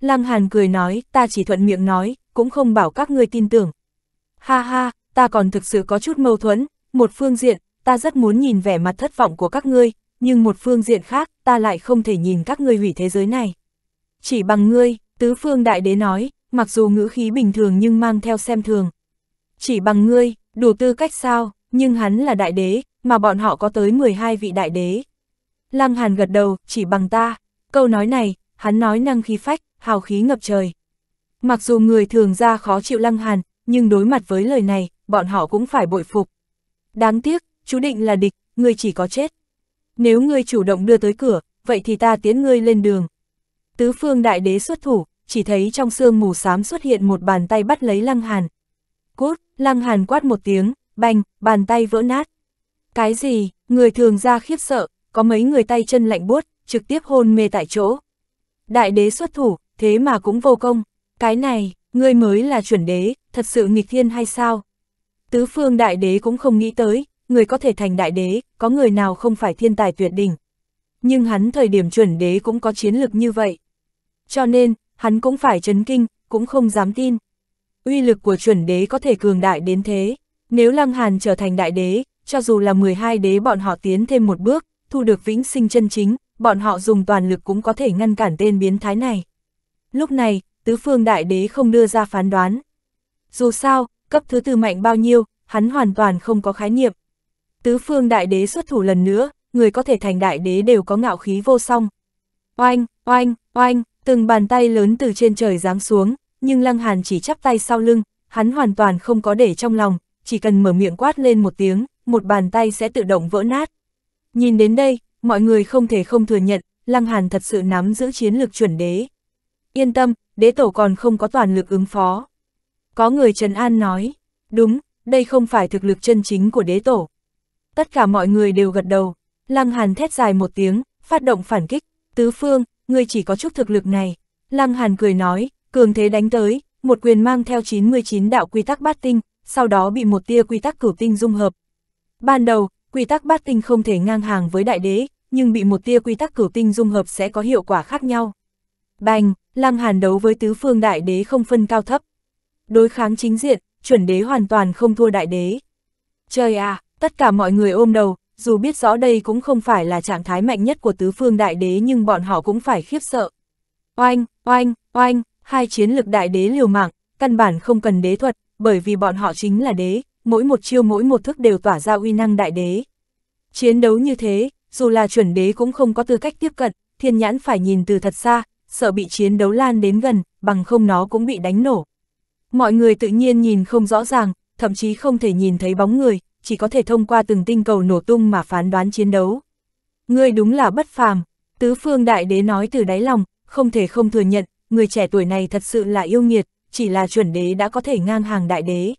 [SPEAKER 1] Lăng Hàn cười nói, ta chỉ thuận miệng nói, cũng không bảo các ngươi tin tưởng. Ha ha, ta còn thực sự có chút mâu thuẫn, một phương diện, ta rất muốn nhìn vẻ mặt thất vọng của các ngươi, nhưng một phương diện khác, ta lại không thể nhìn các ngươi hủy thế giới này. Chỉ bằng ngươi, tứ phương đại đế nói, mặc dù ngữ khí bình thường nhưng mang theo xem thường. Chỉ bằng ngươi, đủ tư cách sao, nhưng hắn là đại đế, mà bọn họ có tới 12 vị đại đế. Lăng Hàn gật đầu, chỉ bằng ta, câu nói này, hắn nói năng khí phách, hào khí ngập trời. Mặc dù người thường ra khó chịu Lăng Hàn, nhưng đối mặt với lời này, bọn họ cũng phải bội phục. Đáng tiếc, chú định là địch, người chỉ có chết. Nếu ngươi chủ động đưa tới cửa, vậy thì ta tiến ngươi lên đường. Tứ phương đại đế xuất thủ, chỉ thấy trong sương mù xám xuất hiện một bàn tay bắt lấy Lăng Hàn. Cút, Lăng Hàn quát một tiếng, bành, bàn tay vỡ nát. Cái gì, người thường ra khiếp sợ, có mấy người tay chân lạnh buốt, trực tiếp hôn mê tại chỗ. Đại đế xuất thủ, thế mà cũng vô công. Cái này, ngươi mới là chuẩn đế, thật sự nghịch thiên hay sao? Tứ phương đại đế cũng không nghĩ tới, người có thể thành đại đế, có người nào không phải thiên tài tuyệt đỉnh. Nhưng hắn thời điểm chuẩn đế cũng có chiến lực như vậy. Cho nên, hắn cũng phải chấn kinh, cũng không dám tin. Uy lực của chuẩn đế có thể cường đại đến thế. Nếu Lăng Hàn trở thành đại đế, cho dù là 12 đế bọn họ tiến thêm một bước, thu được vĩnh sinh chân chính, bọn họ dùng toàn lực cũng có thể ngăn cản tên biến thái này. Lúc này, tứ phương đại đế không đưa ra phán đoán. Dù sao, cấp thứ tư mạnh bao nhiêu, hắn hoàn toàn không có khái niệm. Tứ phương đại đế xuất thủ lần nữa, người có thể thành đại đế đều có ngạo khí vô song. Oanh, oanh, oanh, từng bàn tay lớn từ trên trời giáng xuống, nhưng Lăng Hàn chỉ chắp tay sau lưng, hắn hoàn toàn không có để trong lòng, chỉ cần mở miệng quát lên một tiếng, một bàn tay sẽ tự động vỡ nát. Nhìn đến đây, mọi người không thể không thừa nhận, Lăng Hàn thật sự nắm giữ chiến lược chuẩn đế. Yên tâm, đế tổ còn không có toàn lực ứng phó. Có người Trần An nói, đúng, đây không phải thực lực chân chính của đế tổ, tất cả mọi người đều gật đầu. Lăng Hàn thét dài một tiếng, phát động phản kích, tứ phương, ngươi chỉ có chút thực lực này. Lăng Hàn cười nói, cường thế đánh tới, một quyền mang theo 99 đạo quy tắc bát tinh, sau đó bị một tia quy tắc cửu tinh dung hợp. Ban đầu, quy tắc bát tinh không thể ngang hàng với đại đế, nhưng bị một tia quy tắc cửu tinh dung hợp sẽ có hiệu quả khác nhau. Bành, Lăng Hàn đấu với tứ phương đại đế không phân cao thấp. Đối kháng chính diện, chuẩn đế hoàn toàn không thua đại đế. Trời à, Tất cả mọi người ôm đầu, dù biết rõ đây cũng không phải là trạng thái mạnh nhất của tứ phương đại đế nhưng bọn họ cũng phải khiếp sợ. Oanh, oanh, oanh, hai chiến lực đại đế liều mạng, căn bản không cần đế thuật, bởi vì bọn họ chính là đế, mỗi một chiêu mỗi một thức đều tỏa ra uy năng đại đế. Chiến đấu như thế, dù là chuẩn đế cũng không có tư cách tiếp cận, thiên nhãn phải nhìn từ thật xa, sợ bị chiến đấu lan đến gần, bằng không nó cũng bị đánh nổ. Mọi người tự nhiên nhìn không rõ ràng, thậm chí không thể nhìn thấy bóng người, chỉ có thể thông qua từng tinh cầu nổ tung mà phán đoán chiến đấu. Ngươi đúng là bất phàm, tứ phương đại đế nói từ đáy lòng, không thể không thừa nhận, người trẻ tuổi này thật sự là yêu nghiệt, chỉ là chuẩn đế đã có thể ngang hàng đại đế.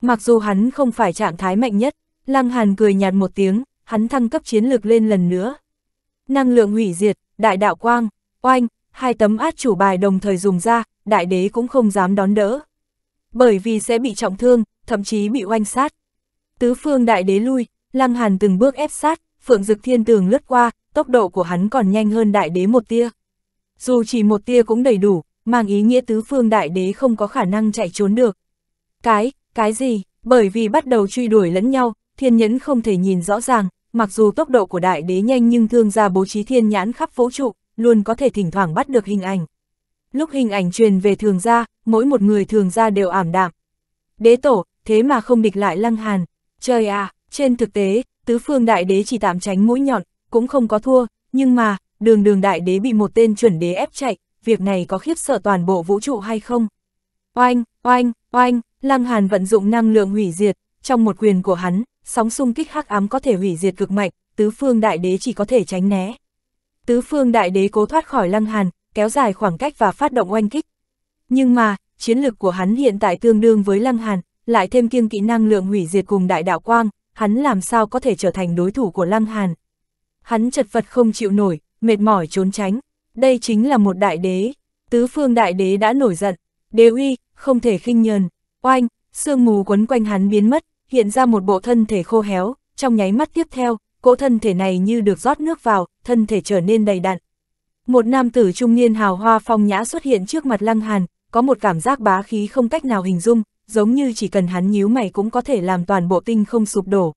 [SPEAKER 1] Mặc dù hắn không phải trạng thái mạnh nhất, Lăng Hàn cười nhạt một tiếng, hắn thăng cấp chiến lược lên lần nữa. Năng lượng hủy diệt, đại đạo quang, oanh, hai tấm át chủ bài đồng thời dùng ra, đại đế cũng không dám đón đỡ. Bởi vì sẽ bị trọng thương, thậm chí bị oanh sát. Tứ phương đại đế lui, Lăng Hàn từng bước ép sát, Phượng Dực Thiên Tường lướt qua, tốc độ của hắn còn nhanh hơn đại đế một tia. Dù chỉ một tia cũng đầy đủ, mang ý nghĩa tứ phương đại đế không có khả năng chạy trốn được. Cái, cái gì, bởi vì bắt đầu truy đuổi lẫn nhau, thiên nhẫn không thể nhìn rõ ràng, mặc dù tốc độ của đại đế nhanh nhưng thương gia bố trí thiên nhãn khắp vũ trụ, luôn có thể thỉnh thoảng bắt được hình ảnh. Lúc hình ảnh truyền về thường gia, mỗi một người thường gia đều ảm đạm. Đế tổ, thế mà không địch lại lăng hàn, Trời à, trên thực tế, tứ phương đại đế chỉ tạm tránh mũi nhọn, cũng không có thua, nhưng mà, đường đường đại đế bị một tên chuẩn đế ép chạy, việc này có khiếp sợ toàn bộ vũ trụ hay không? Oanh, oanh, oanh, Lăng Hàn vận dụng năng lượng hủy diệt, trong một quyền của hắn, sóng xung kích hắc ám có thể hủy diệt cực mạnh, tứ phương đại đế chỉ có thể tránh né. Tứ phương đại đế cố thoát khỏi Lăng Hàn, kéo dài khoảng cách và phát động oanh kích. Nhưng mà, chiến lực của hắn hiện tại tương đương với Lăng Hàn, lại thêm kiêng kỹ năng lượng hủy diệt cùng đại đạo quang, hắn làm sao có thể trở thành đối thủ của Lăng Hàn. Hắn chật vật không chịu nổi, mệt mỏi trốn tránh, đây chính là một đại đế, tứ phương đại đế đã nổi giận, đế uy, không thể khinh nhờn, oanh, sương mù quấn quanh hắn biến mất, hiện ra một bộ thân thể khô héo, trong nháy mắt tiếp theo, cỗ thân thể này như được rót nước vào, thân thể trở nên đầy đặn. Một nam tử trung niên hào hoa phong nhã xuất hiện trước mặt Lăng Hàn, có một cảm giác bá khí không cách nào hình dung, giống như chỉ cần hắn nhíu mày cũng có thể làm toàn bộ tinh không sụp đổ.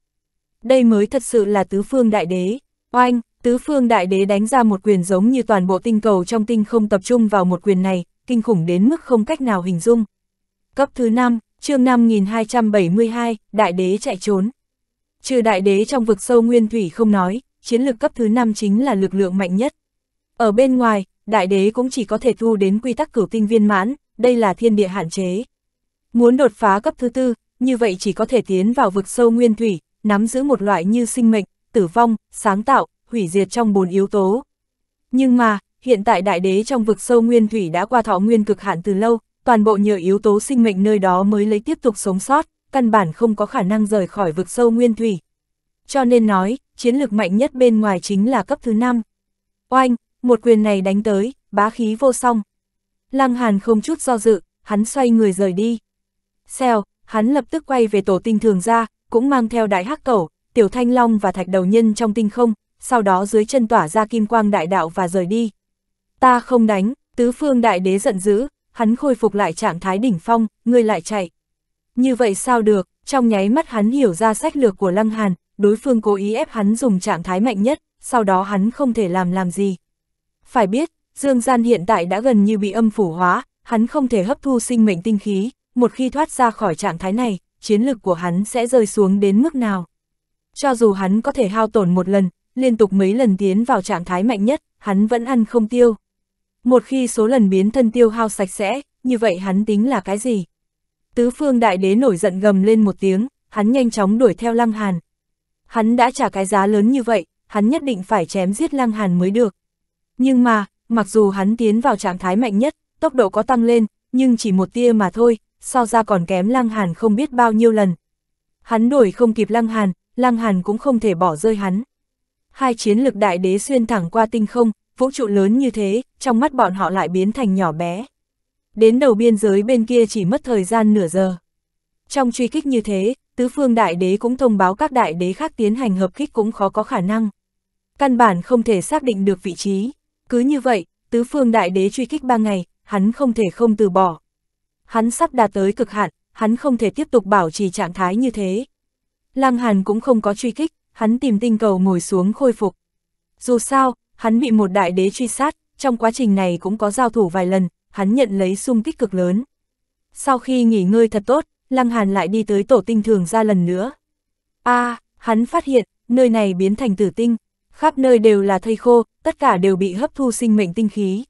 [SPEAKER 1] Đây mới thật sự là tứ phương đại đế. Oanh, tứ phương đại đế đánh ra một quyền giống như toàn bộ tinh cầu trong tinh không tập trung vào một quyền này, kinh khủng đến mức không cách nào hình dung. Cấp thứ 5, chương 5272, đại đế chạy trốn. Trừ đại đế trong vực sâu nguyên thủy không nói, chiến lược cấp thứ 5 chính là lực lượng mạnh nhất. Ở bên ngoài, đại đế cũng chỉ có thể thu đến quy tắc cửu tinh viên mãn, đây là thiên địa hạn chế. Muốn đột phá cấp thứ tư, như vậy chỉ có thể tiến vào vực sâu nguyên thủy, nắm giữ một loại như sinh mệnh, tử vong, sáng tạo, hủy diệt trong bốn yếu tố. Nhưng mà, hiện tại đại đế trong vực sâu nguyên thủy đã qua thọ nguyên cực hạn từ lâu, toàn bộ nhờ yếu tố sinh mệnh nơi đó mới lấy tiếp tục sống sót, căn bản không có khả năng rời khỏi vực sâu nguyên thủy. Cho nên nói, chiến lược mạnh nhất bên ngoài chính là cấp thứ năm. Oanh, một quyền này đánh tới, bá khí vô song. Lăng Hàn không chút do dự, hắn xoay người rời đi xèo, hắn lập tức quay về tổ tinh thường ra, cũng mang theo đại hắc cẩu, tiểu thanh long và thạch đầu nhân trong tinh không, sau đó dưới chân tỏa ra kim quang đại đạo và rời đi. Ta không đánh, tứ phương đại đế giận dữ, hắn khôi phục lại trạng thái đỉnh phong, ngươi lại chạy. Như vậy sao được, trong nháy mắt hắn hiểu ra sách lược của Lăng Hàn, đối phương cố ý ép hắn dùng trạng thái mạnh nhất, sau đó hắn không thể làm làm gì. Phải biết, Dương Gian hiện tại đã gần như bị âm phủ hóa, hắn không thể hấp thu sinh mệnh tinh khí, một khi thoát ra khỏi trạng thái này, chiến lực của hắn sẽ rơi xuống đến mức nào. Cho dù hắn có thể hao tổn một lần, liên tục mấy lần tiến vào trạng thái mạnh nhất, hắn vẫn ăn không tiêu. Một khi số lần biến thân tiêu hao sạch sẽ, như vậy hắn tính là cái gì? Tứ phương đại đế nổi giận gầm lên một tiếng, hắn nhanh chóng đuổi theo Lăng Hàn. Hắn đã trả cái giá lớn như vậy, hắn nhất định phải chém giết Lăng Hàn mới được. Nhưng mà, mặc dù hắn tiến vào trạng thái mạnh nhất, tốc độ có tăng lên, nhưng chỉ một tia mà thôi, so ra còn kém Lăng Hàn không biết bao nhiêu lần. Hắn đuổi không kịp Lăng Hàn, Lăng Hàn cũng không thể bỏ rơi hắn. Hai chiến lực đại đế xuyên thẳng qua tinh không, vũ trụ lớn như thế, trong mắt bọn họ lại biến thành nhỏ bé. Đến đầu biên giới bên kia chỉ mất thời gian nửa giờ. Trong truy kích như thế, tứ phương đại đế cũng thông báo các đại đế khác tiến hành hợp kích cũng khó có khả năng. Căn bản không thể xác định được vị trí. Cứ như vậy, tứ phương đại đế truy kích ba ngày, hắn không thể không từ bỏ hắn sắp đạt tới cực hạn, hắn không thể tiếp tục bảo trì trạng thái như thế. Lăng Hàn cũng không có truy kích, hắn tìm tinh cầu ngồi xuống khôi phục. Dù sao, hắn bị một đại đế truy sát, trong quá trình này cũng có giao thủ vài lần, hắn nhận lấy sung kích cực lớn. Sau khi nghỉ ngơi thật tốt, Lăng Hàn lại đi tới tổ tinh thường ra lần nữa. a à, hắn phát hiện, nơi này biến thành tử tinh, khắp nơi đều là thây khô, tất cả đều bị hấp thu sinh mệnh tinh khí.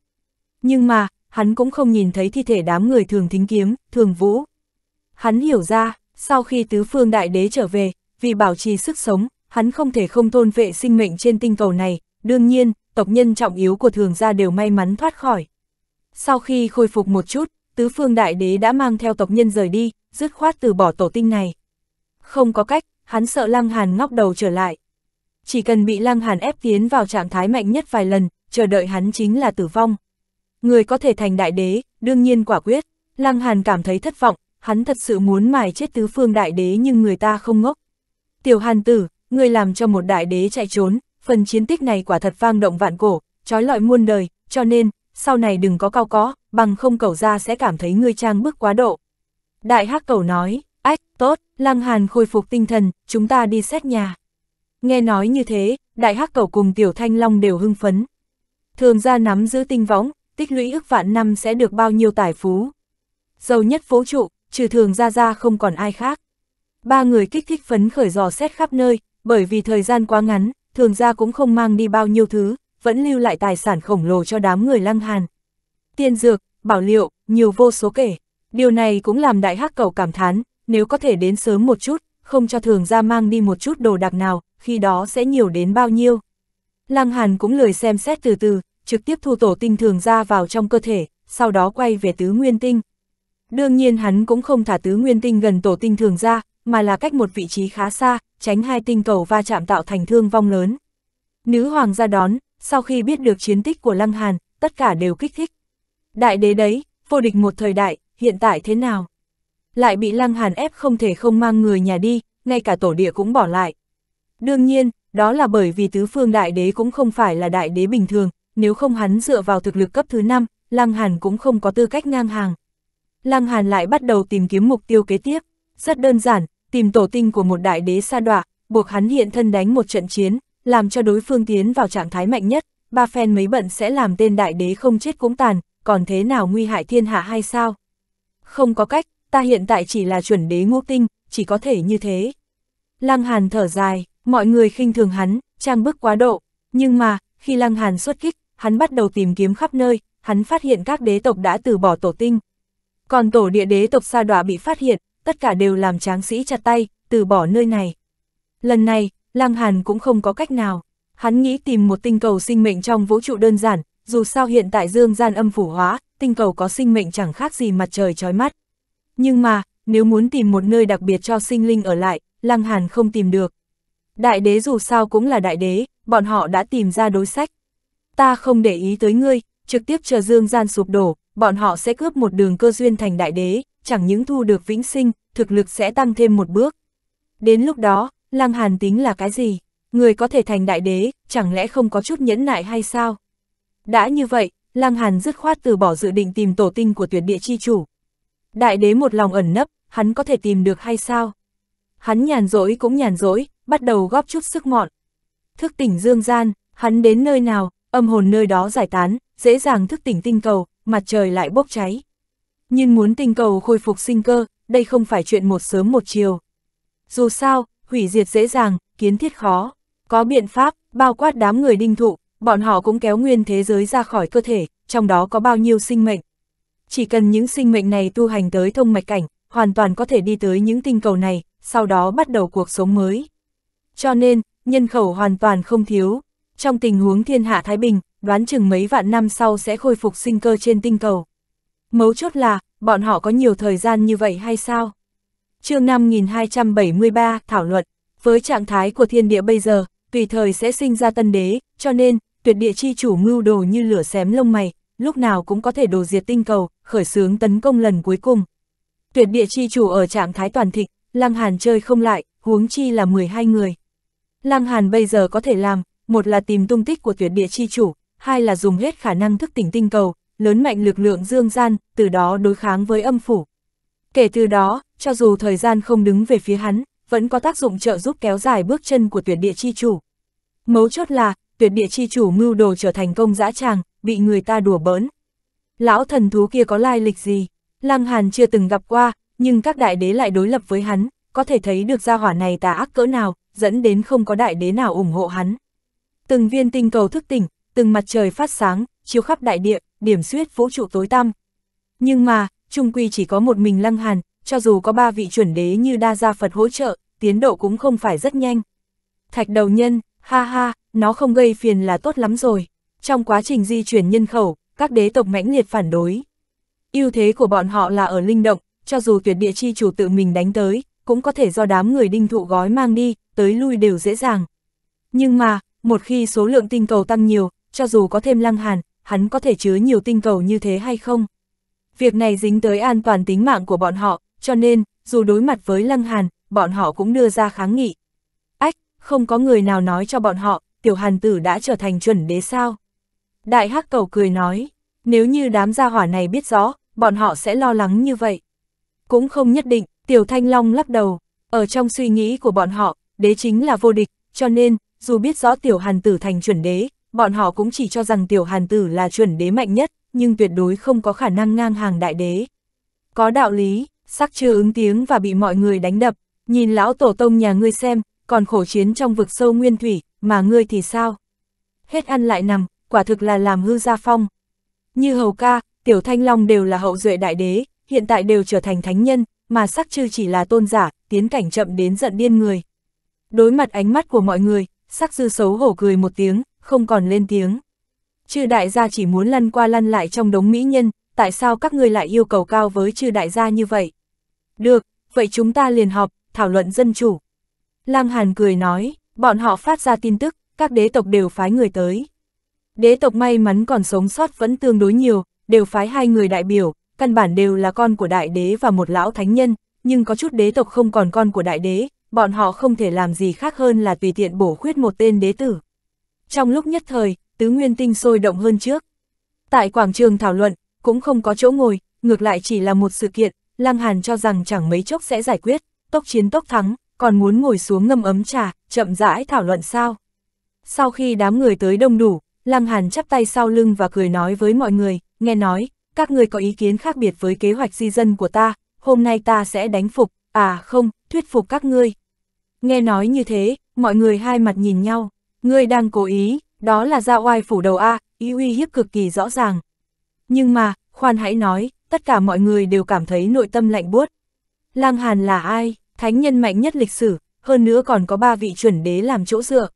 [SPEAKER 1] Nhưng mà, hắn cũng không nhìn thấy thi thể đám người thường thính kiếm, thường vũ. Hắn hiểu ra, sau khi tứ phương đại đế trở về, vì bảo trì sức sống, hắn không thể không tôn vệ sinh mệnh trên tinh cầu này, đương nhiên, tộc nhân trọng yếu của thường gia đều may mắn thoát khỏi. Sau khi khôi phục một chút, tứ phương đại đế đã mang theo tộc nhân rời đi, dứt khoát từ bỏ tổ tinh này. Không có cách, hắn sợ Lăng Hàn ngóc đầu trở lại. Chỉ cần bị Lăng Hàn ép tiến vào trạng thái mạnh nhất vài lần, chờ đợi hắn chính là tử vong người có thể thành đại đế, đương nhiên quả quyết. Lăng Hàn cảm thấy thất vọng, hắn thật sự muốn mài chết tứ phương đại đế nhưng người ta không ngốc. Tiểu Hàn tử, người làm cho một đại đế chạy trốn, phần chiến tích này quả thật vang động vạn cổ, trói lọi muôn đời, cho nên, sau này đừng có cao có, bằng không cầu ra sẽ cảm thấy ngươi trang bước quá độ. Đại hắc cầu nói, ách, tốt, Lăng Hàn khôi phục tinh thần, chúng ta đi xét nhà. Nghe nói như thế, đại hắc cầu cùng tiểu thanh long đều hưng phấn. Thường ra nắm giữ tinh võng, tích lũy ức vạn năm sẽ được bao nhiêu tài phú. Giàu nhất vũ trụ, trừ thường ra ra không còn ai khác. Ba người kích thích phấn khởi dò xét khắp nơi, bởi vì thời gian quá ngắn, thường ra cũng không mang đi bao nhiêu thứ, vẫn lưu lại tài sản khổng lồ cho đám người lăng hàn. Tiên dược, bảo liệu, nhiều vô số kể. Điều này cũng làm đại hắc cầu cảm thán, nếu có thể đến sớm một chút, không cho thường ra mang đi một chút đồ đạc nào, khi đó sẽ nhiều đến bao nhiêu. Lăng Hàn cũng lười xem xét từ từ, trực tiếp thu tổ tinh thường ra vào trong cơ thể, sau đó quay về tứ nguyên tinh. Đương nhiên hắn cũng không thả tứ nguyên tinh gần tổ tinh thường ra, mà là cách một vị trí khá xa, tránh hai tinh cầu va chạm tạo thành thương vong lớn. Nữ hoàng ra đón, sau khi biết được chiến tích của Lăng Hàn, tất cả đều kích thích. Đại đế đấy, vô địch một thời đại, hiện tại thế nào? Lại bị Lăng Hàn ép không thể không mang người nhà đi, ngay cả tổ địa cũng bỏ lại. Đương nhiên, đó là bởi vì tứ phương đại đế cũng không phải là đại đế bình thường, nếu không hắn dựa vào thực lực cấp thứ 5, Lăng Hàn cũng không có tư cách ngang hàng. Lăng Hàn lại bắt đầu tìm kiếm mục tiêu kế tiếp, rất đơn giản, tìm tổ tinh của một đại đế sa đọa, buộc hắn hiện thân đánh một trận chiến, làm cho đối phương tiến vào trạng thái mạnh nhất, ba phen mấy bận sẽ làm tên đại đế không chết cũng tàn, còn thế nào nguy hại thiên hạ hay sao? Không có cách, ta hiện tại chỉ là chuẩn đế ngũ tinh, chỉ có thể như thế. Lăng Hàn thở dài, mọi người khinh thường hắn, trang bức quá độ, nhưng mà, khi Lăng Hàn xuất kích, hắn bắt đầu tìm kiếm khắp nơi, hắn phát hiện các đế tộc đã từ bỏ tổ tinh. Còn tổ địa đế tộc sa đọa bị phát hiện, tất cả đều làm tráng sĩ chặt tay, từ bỏ nơi này. Lần này, Lăng Hàn cũng không có cách nào. Hắn nghĩ tìm một tinh cầu sinh mệnh trong vũ trụ đơn giản, dù sao hiện tại dương gian âm phủ hóa, tinh cầu có sinh mệnh chẳng khác gì mặt trời chói mắt. Nhưng mà, nếu muốn tìm một nơi đặc biệt cho sinh linh ở lại, Lăng Hàn không tìm được. Đại đế dù sao cũng là đại đế, bọn họ đã tìm ra đối sách ta không để ý tới ngươi, trực tiếp chờ dương gian sụp đổ, bọn họ sẽ cướp một đường cơ duyên thành đại đế, chẳng những thu được vĩnh sinh, thực lực sẽ tăng thêm một bước. Đến lúc đó, Lăng Hàn tính là cái gì? Người có thể thành đại đế, chẳng lẽ không có chút nhẫn nại hay sao? Đã như vậy, Lăng Hàn dứt khoát từ bỏ dự định tìm tổ tinh của tuyệt địa chi chủ. Đại đế một lòng ẩn nấp, hắn có thể tìm được hay sao? Hắn nhàn rỗi cũng nhàn rỗi, bắt đầu góp chút sức mọn. Thức tỉnh dương gian, hắn đến nơi nào, âm hồn nơi đó giải tán, dễ dàng thức tỉnh tinh cầu, mặt trời lại bốc cháy. Nhưng muốn tinh cầu khôi phục sinh cơ, đây không phải chuyện một sớm một chiều. Dù sao, hủy diệt dễ dàng, kiến thiết khó. Có biện pháp, bao quát đám người đinh thụ, bọn họ cũng kéo nguyên thế giới ra khỏi cơ thể, trong đó có bao nhiêu sinh mệnh. Chỉ cần những sinh mệnh này tu hành tới thông mạch cảnh, hoàn toàn có thể đi tới những tinh cầu này, sau đó bắt đầu cuộc sống mới. Cho nên, nhân khẩu hoàn toàn không thiếu, trong tình huống thiên hạ Thái Bình, đoán chừng mấy vạn năm sau sẽ khôi phục sinh cơ trên tinh cầu. Mấu chốt là, bọn họ có nhiều thời gian như vậy hay sao? chương 5273, thảo luận, với trạng thái của thiên địa bây giờ, tùy thời sẽ sinh ra tân đế, cho nên, tuyệt địa chi chủ mưu đồ như lửa xém lông mày, lúc nào cũng có thể đồ diệt tinh cầu, khởi xướng tấn công lần cuối cùng. Tuyệt địa chi chủ ở trạng thái toàn thịnh, Lăng Hàn chơi không lại, huống chi là 12 người. Lăng Hàn bây giờ có thể làm, một là tìm tung tích của tuyệt địa chi chủ, hai là dùng hết khả năng thức tỉnh tinh cầu, lớn mạnh lực lượng dương gian, từ đó đối kháng với âm phủ. Kể từ đó, cho dù thời gian không đứng về phía hắn, vẫn có tác dụng trợ giúp kéo dài bước chân của tuyệt địa chi chủ. Mấu chốt là, tuyệt địa chi chủ mưu đồ trở thành công dã tràng, bị người ta đùa bỡn. Lão thần thú kia có lai lịch gì? Lăng Hàn chưa từng gặp qua, nhưng các đại đế lại đối lập với hắn, có thể thấy được gia hỏa này tà ác cỡ nào, dẫn đến không có đại đế nào ủng hộ hắn. Từng viên tinh cầu thức tỉnh, từng mặt trời phát sáng, chiếu khắp đại địa, điểm xuyết vũ trụ tối tăm. Nhưng mà, trung quy chỉ có một mình Lăng Hàn, cho dù có ba vị chuẩn đế như Đa Gia Phật hỗ trợ, tiến độ cũng không phải rất nhanh. Thạch đầu nhân, ha ha, nó không gây phiền là tốt lắm rồi. Trong quá trình di chuyển nhân khẩu, các đế tộc mãnh liệt phản đối. ưu thế của bọn họ là ở linh động, cho dù tuyệt địa chi chủ tự mình đánh tới, cũng có thể do đám người đinh thụ gói mang đi, tới lui đều dễ dàng. Nhưng mà, một khi số lượng tinh cầu tăng nhiều, cho dù có thêm lăng hàn, hắn có thể chứa nhiều tinh cầu như thế hay không? Việc này dính tới an toàn tính mạng của bọn họ, cho nên, dù đối mặt với lăng hàn, bọn họ cũng đưa ra kháng nghị. Ách, không có người nào nói cho bọn họ, tiểu hàn tử đã trở thành chuẩn đế sao? Đại hắc cầu cười nói, nếu như đám gia hỏa này biết rõ, bọn họ sẽ lo lắng như vậy. Cũng không nhất định, tiểu thanh long lắc đầu, ở trong suy nghĩ của bọn họ, đế chính là vô địch, cho nên, dù biết rõ tiểu hàn tử thành chuẩn đế, bọn họ cũng chỉ cho rằng tiểu hàn tử là chuẩn đế mạnh nhất, nhưng tuyệt đối không có khả năng ngang hàng đại đế. Có đạo lý, sắc chưa ứng tiếng và bị mọi người đánh đập, nhìn lão tổ tông nhà ngươi xem, còn khổ chiến trong vực sâu nguyên thủy, mà ngươi thì sao? Hết ăn lại nằm, quả thực là làm hư gia phong. Như hầu ca, tiểu thanh long đều là hậu duệ đại đế, hiện tại đều trở thành thánh nhân, mà sắc chư chỉ là tôn giả, tiến cảnh chậm đến giận điên người. Đối mặt ánh mắt của mọi người, sắc dư xấu hổ cười một tiếng, không còn lên tiếng. Chư đại gia chỉ muốn lăn qua lăn lại trong đống mỹ nhân, tại sao các ngươi lại yêu cầu cao với chư đại gia như vậy? Được, vậy chúng ta liền họp, thảo luận dân chủ. Lăng Hàn cười nói, bọn họ phát ra tin tức, các đế tộc đều phái người tới. Đế tộc may mắn còn sống sót vẫn tương đối nhiều, đều phái hai người đại biểu, căn bản đều là con của đại đế và một lão thánh nhân, nhưng có chút đế tộc không còn con của đại đế, bọn họ không thể làm gì khác hơn là tùy tiện bổ khuyết một tên đế tử. Trong lúc nhất thời, tứ nguyên tinh sôi động hơn trước. Tại quảng trường thảo luận, cũng không có chỗ ngồi, ngược lại chỉ là một sự kiện, Lăng Hàn cho rằng chẳng mấy chốc sẽ giải quyết, tốc chiến tốc thắng, còn muốn ngồi xuống ngâm ấm trà, chậm rãi thảo luận sao. Sau khi đám người tới đông đủ, Lăng Hàn chắp tay sau lưng và cười nói với mọi người, nghe nói, các người có ý kiến khác biệt với kế hoạch di dân của ta, hôm nay ta sẽ đánh phục, à không, thuyết phục các ngươi, Nghe nói như thế, mọi người hai mặt nhìn nhau, ngươi đang cố ý, đó là ra oai phủ đầu A, ý uy hiếp cực kỳ rõ ràng. Nhưng mà, khoan hãy nói, tất cả mọi người đều cảm thấy nội tâm lạnh buốt. Lang Hàn là ai, thánh nhân mạnh nhất lịch sử, hơn nữa còn có ba vị chuẩn đế làm chỗ dựa.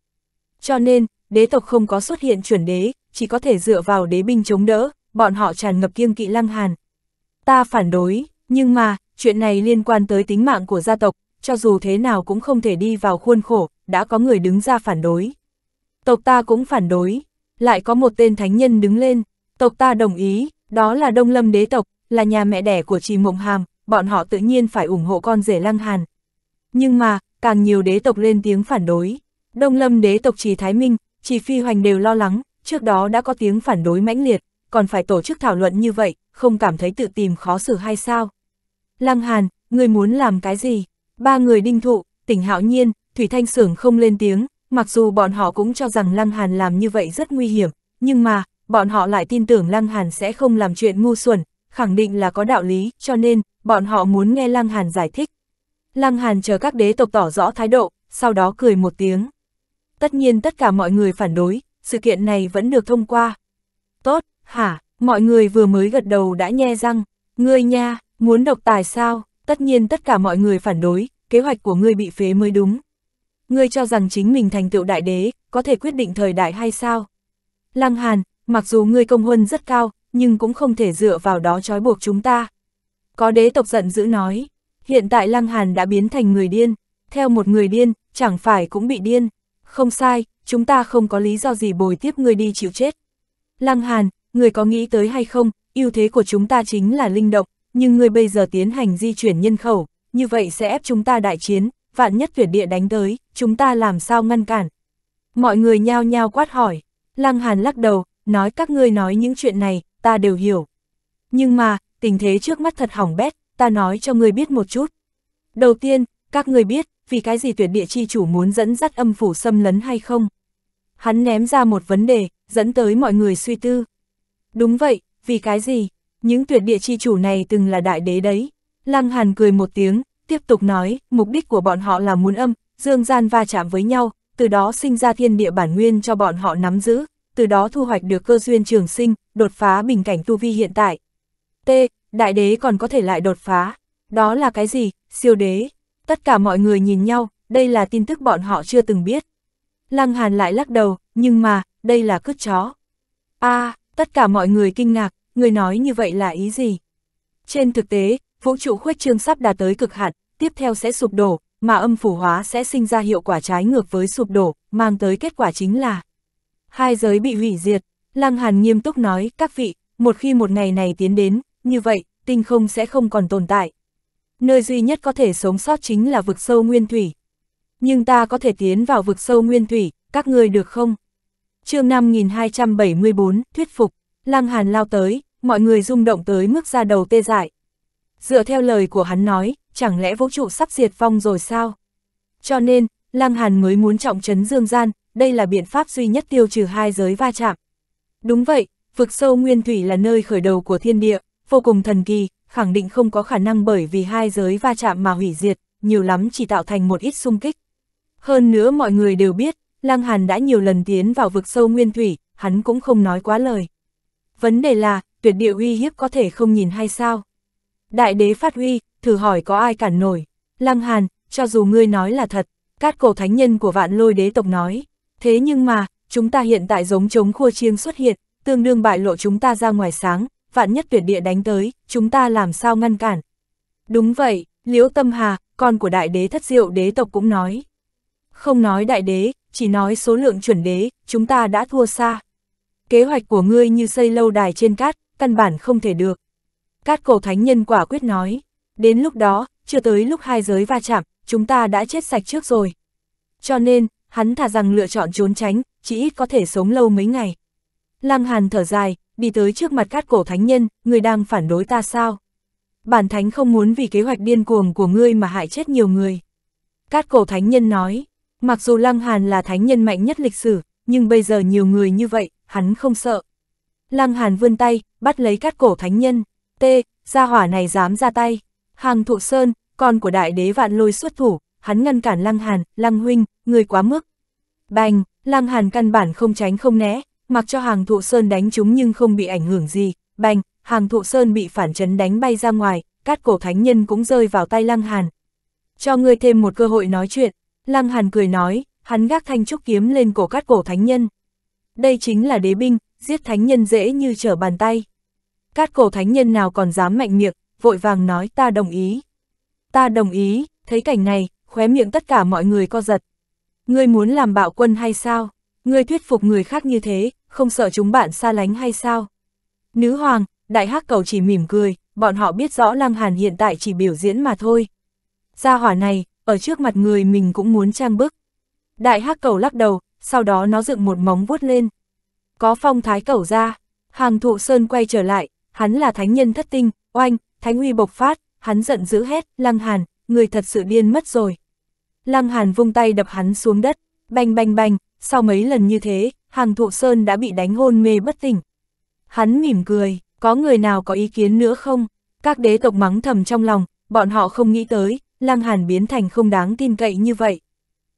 [SPEAKER 1] Cho nên, đế tộc không có xuất hiện chuẩn đế, chỉ có thể dựa vào đế binh chống đỡ, bọn họ tràn ngập kiêng kỵ Lăng Hàn. Ta phản đối, nhưng mà, chuyện này liên quan tới tính mạng của gia tộc, cho dù thế nào cũng không thể đi vào khuôn khổ, đã có người đứng ra phản đối. Tộc ta cũng phản đối, lại có một tên thánh nhân đứng lên, tộc ta đồng ý, đó là Đông Lâm đế tộc, là nhà mẹ đẻ của Trì Mộng Hàm, bọn họ tự nhiên phải ủng hộ con rể Lăng Hàn. Nhưng mà, càng nhiều đế tộc lên tiếng phản đối. Đông Lâm đế tộc Trì Thái Minh, Trì Phi Hoành đều lo lắng, trước đó đã có tiếng phản đối mãnh liệt, còn phải tổ chức thảo luận như vậy, không cảm thấy tự tìm khó xử hay sao? Lăng Hàn, người muốn làm cái gì? Ba người đinh thụ, tỉnh hạo nhiên, Thủy Thanh Sưởng không lên tiếng, mặc dù bọn họ cũng cho rằng Lăng Hàn làm như vậy rất nguy hiểm, nhưng mà, bọn họ lại tin tưởng Lăng Hàn sẽ không làm chuyện ngu xuẩn, khẳng định là có đạo lý, cho nên, bọn họ muốn nghe Lăng Hàn giải thích. Lăng Hàn chờ các đế tộc tỏ rõ thái độ, sau đó cười một tiếng. Tất nhiên tất cả mọi người phản đối, sự kiện này vẫn được thông qua. Tốt, hả, mọi người vừa mới gật đầu đã nhe răng, ngươi nha, muốn độc tài sao? Tất nhiên tất cả mọi người phản đối, kế hoạch của ngươi bị phế mới đúng. Ngươi cho rằng chính mình thành tựu đại đế, có thể quyết định thời đại hay sao? Lăng Hàn, mặc dù ngươi công huân rất cao, nhưng cũng không thể dựa vào đó trói buộc chúng ta. Có đế tộc giận dữ nói, hiện tại Lăng Hàn đã biến thành người điên, theo một người điên, chẳng phải cũng bị điên. Không sai, chúng ta không có lý do gì bồi tiếp ngươi đi chịu chết. Lăng Hàn, người có nghĩ tới hay không, ưu thế của chúng ta chính là linh động, nhưng ngươi bây giờ tiến hành di chuyển nhân khẩu, như vậy sẽ ép chúng ta đại chiến, vạn nhất tuyệt địa đánh tới, chúng ta làm sao ngăn cản. Mọi người nhao nhao quát hỏi, Lăng Hàn lắc đầu, nói các ngươi nói những chuyện này, ta đều hiểu. Nhưng mà, tình thế trước mắt thật hỏng bét, ta nói cho ngươi biết một chút. Đầu tiên, các ngươi biết, vì cái gì tuyệt địa chi chủ muốn dẫn dắt âm phủ xâm lấn hay không? Hắn ném ra một vấn đề, dẫn tới mọi người suy tư. Đúng vậy, vì cái gì? những tuyệt địa chi chủ này từng là đại đế đấy. Lăng Hàn cười một tiếng, tiếp tục nói, mục đích của bọn họ là muốn âm, dương gian va chạm với nhau, từ đó sinh ra thiên địa bản nguyên cho bọn họ nắm giữ, từ đó thu hoạch được cơ duyên trường sinh, đột phá bình cảnh tu vi hiện tại. T. Đại đế còn có thể lại đột phá. Đó là cái gì? Siêu đế. Tất cả mọi người nhìn nhau, đây là tin tức bọn họ chưa từng biết. Lăng Hàn lại lắc đầu, nhưng mà, đây là cứt chó. a à, tất cả mọi người kinh ngạc, người nói như vậy là ý gì? Trên thực tế, vũ trụ khuếch trương sắp đạt tới cực hạn, tiếp theo sẽ sụp đổ, mà âm phủ hóa sẽ sinh ra hiệu quả trái ngược với sụp đổ, mang tới kết quả chính là hai giới bị hủy diệt. Lăng Hàn nghiêm túc nói, các vị, một khi một ngày này tiến đến, như vậy, tinh không sẽ không còn tồn tại. Nơi duy nhất có thể sống sót chính là vực sâu nguyên thủy. Nhưng ta có thể tiến vào vực sâu nguyên thủy, các ngươi được không? chương 5274, thuyết phục, Lăng Hàn lao tới, mọi người rung động tới mức ra đầu tê dại. Dựa theo lời của hắn nói, chẳng lẽ vũ trụ sắp diệt vong rồi sao? Cho nên, Lăng Hàn mới muốn trọng trấn dương gian, đây là biện pháp duy nhất tiêu trừ hai giới va chạm. Đúng vậy, vực sâu nguyên thủy là nơi khởi đầu của thiên địa, vô cùng thần kỳ, khẳng định không có khả năng bởi vì hai giới va chạm mà hủy diệt, nhiều lắm chỉ tạo thành một ít xung kích. Hơn nữa mọi người đều biết, Lăng Hàn đã nhiều lần tiến vào vực sâu nguyên thủy, hắn cũng không nói quá lời. Vấn đề là, tuyệt địa uy hiếp có thể không nhìn hay sao? Đại đế phát huy, thử hỏi có ai cản nổi? Lăng Hàn, cho dù ngươi nói là thật, cát cổ thánh nhân của vạn lôi đế tộc nói, thế nhưng mà, chúng ta hiện tại giống chống khua chiêng xuất hiện, tương đương bại lộ chúng ta ra ngoài sáng, vạn nhất tuyệt địa đánh tới, chúng ta làm sao ngăn cản? Đúng vậy, Liễu Tâm Hà, con của đại đế thất diệu đế tộc cũng nói. Không nói đại đế, chỉ nói số lượng chuẩn đế, chúng ta đã thua xa. Kế hoạch của ngươi như xây lâu đài trên cát, căn bản không thể được. Cát cổ thánh nhân quả quyết nói, đến lúc đó, chưa tới lúc hai giới va chạm, chúng ta đã chết sạch trước rồi. Cho nên, hắn thà rằng lựa chọn trốn tránh, chỉ ít có thể sống lâu mấy ngày. Lăng Hàn thở dài, đi tới trước mặt cát cổ thánh nhân, người đang phản đối ta sao? Bản thánh không muốn vì kế hoạch điên cuồng của ngươi mà hại chết nhiều người. Cát cổ thánh nhân nói, mặc dù Lăng Hàn là thánh nhân mạnh nhất lịch sử, nhưng bây giờ nhiều người như vậy, hắn không sợ. Lăng Hàn vươn tay, bắt lấy cát cổ thánh nhân. T, gia hỏa này dám ra tay. Hàng Thụ Sơn, con của đại đế vạn lôi xuất thủ, hắn ngăn cản Lăng Hàn, Lăng Huynh, người quá mức. Bành, Lăng Hàn căn bản không tránh không né, mặc cho Hàng Thụ Sơn đánh chúng nhưng không bị ảnh hưởng gì. Bành, Hàng Thụ Sơn bị phản chấn đánh bay ra ngoài, cát cổ thánh nhân cũng rơi vào tay Lăng Hàn. Cho ngươi thêm một cơ hội nói chuyện, Lăng Hàn cười nói, hắn gác thanh trúc kiếm lên cổ cát cổ thánh nhân. Đây chính là đế binh, giết thánh nhân dễ như trở bàn tay. Cát cổ thánh nhân nào còn dám mạnh miệng, vội vàng nói ta đồng ý. Ta đồng ý, thấy cảnh này, khóe miệng tất cả mọi người co giật. Ngươi muốn làm bạo quân hay sao? Ngươi thuyết phục người khác như thế, không sợ chúng bạn xa lánh hay sao? Nữ hoàng, đại hắc cầu chỉ mỉm cười, bọn họ biết rõ Lăng Hàn hiện tại chỉ biểu diễn mà thôi. Gia hỏa này, ở trước mặt người mình cũng muốn trang bức. Đại hắc cầu lắc đầu, sau đó nó dựng một móng vuốt lên, có phong thái cẩu ra, hàng thụ sơn quay trở lại, hắn là thánh nhân thất tinh, oanh, thánh huy bộc phát, hắn giận dữ hét, lăng hàn, người thật sự điên mất rồi. Lăng hàn vung tay đập hắn xuống đất, bành bành bành, sau mấy lần như thế, hàng thụ sơn đã bị đánh hôn mê bất tỉnh. Hắn mỉm cười, có người nào có ý kiến nữa không? Các đế tộc mắng thầm trong lòng, bọn họ không nghĩ tới, lăng hàn biến thành không đáng tin cậy như vậy.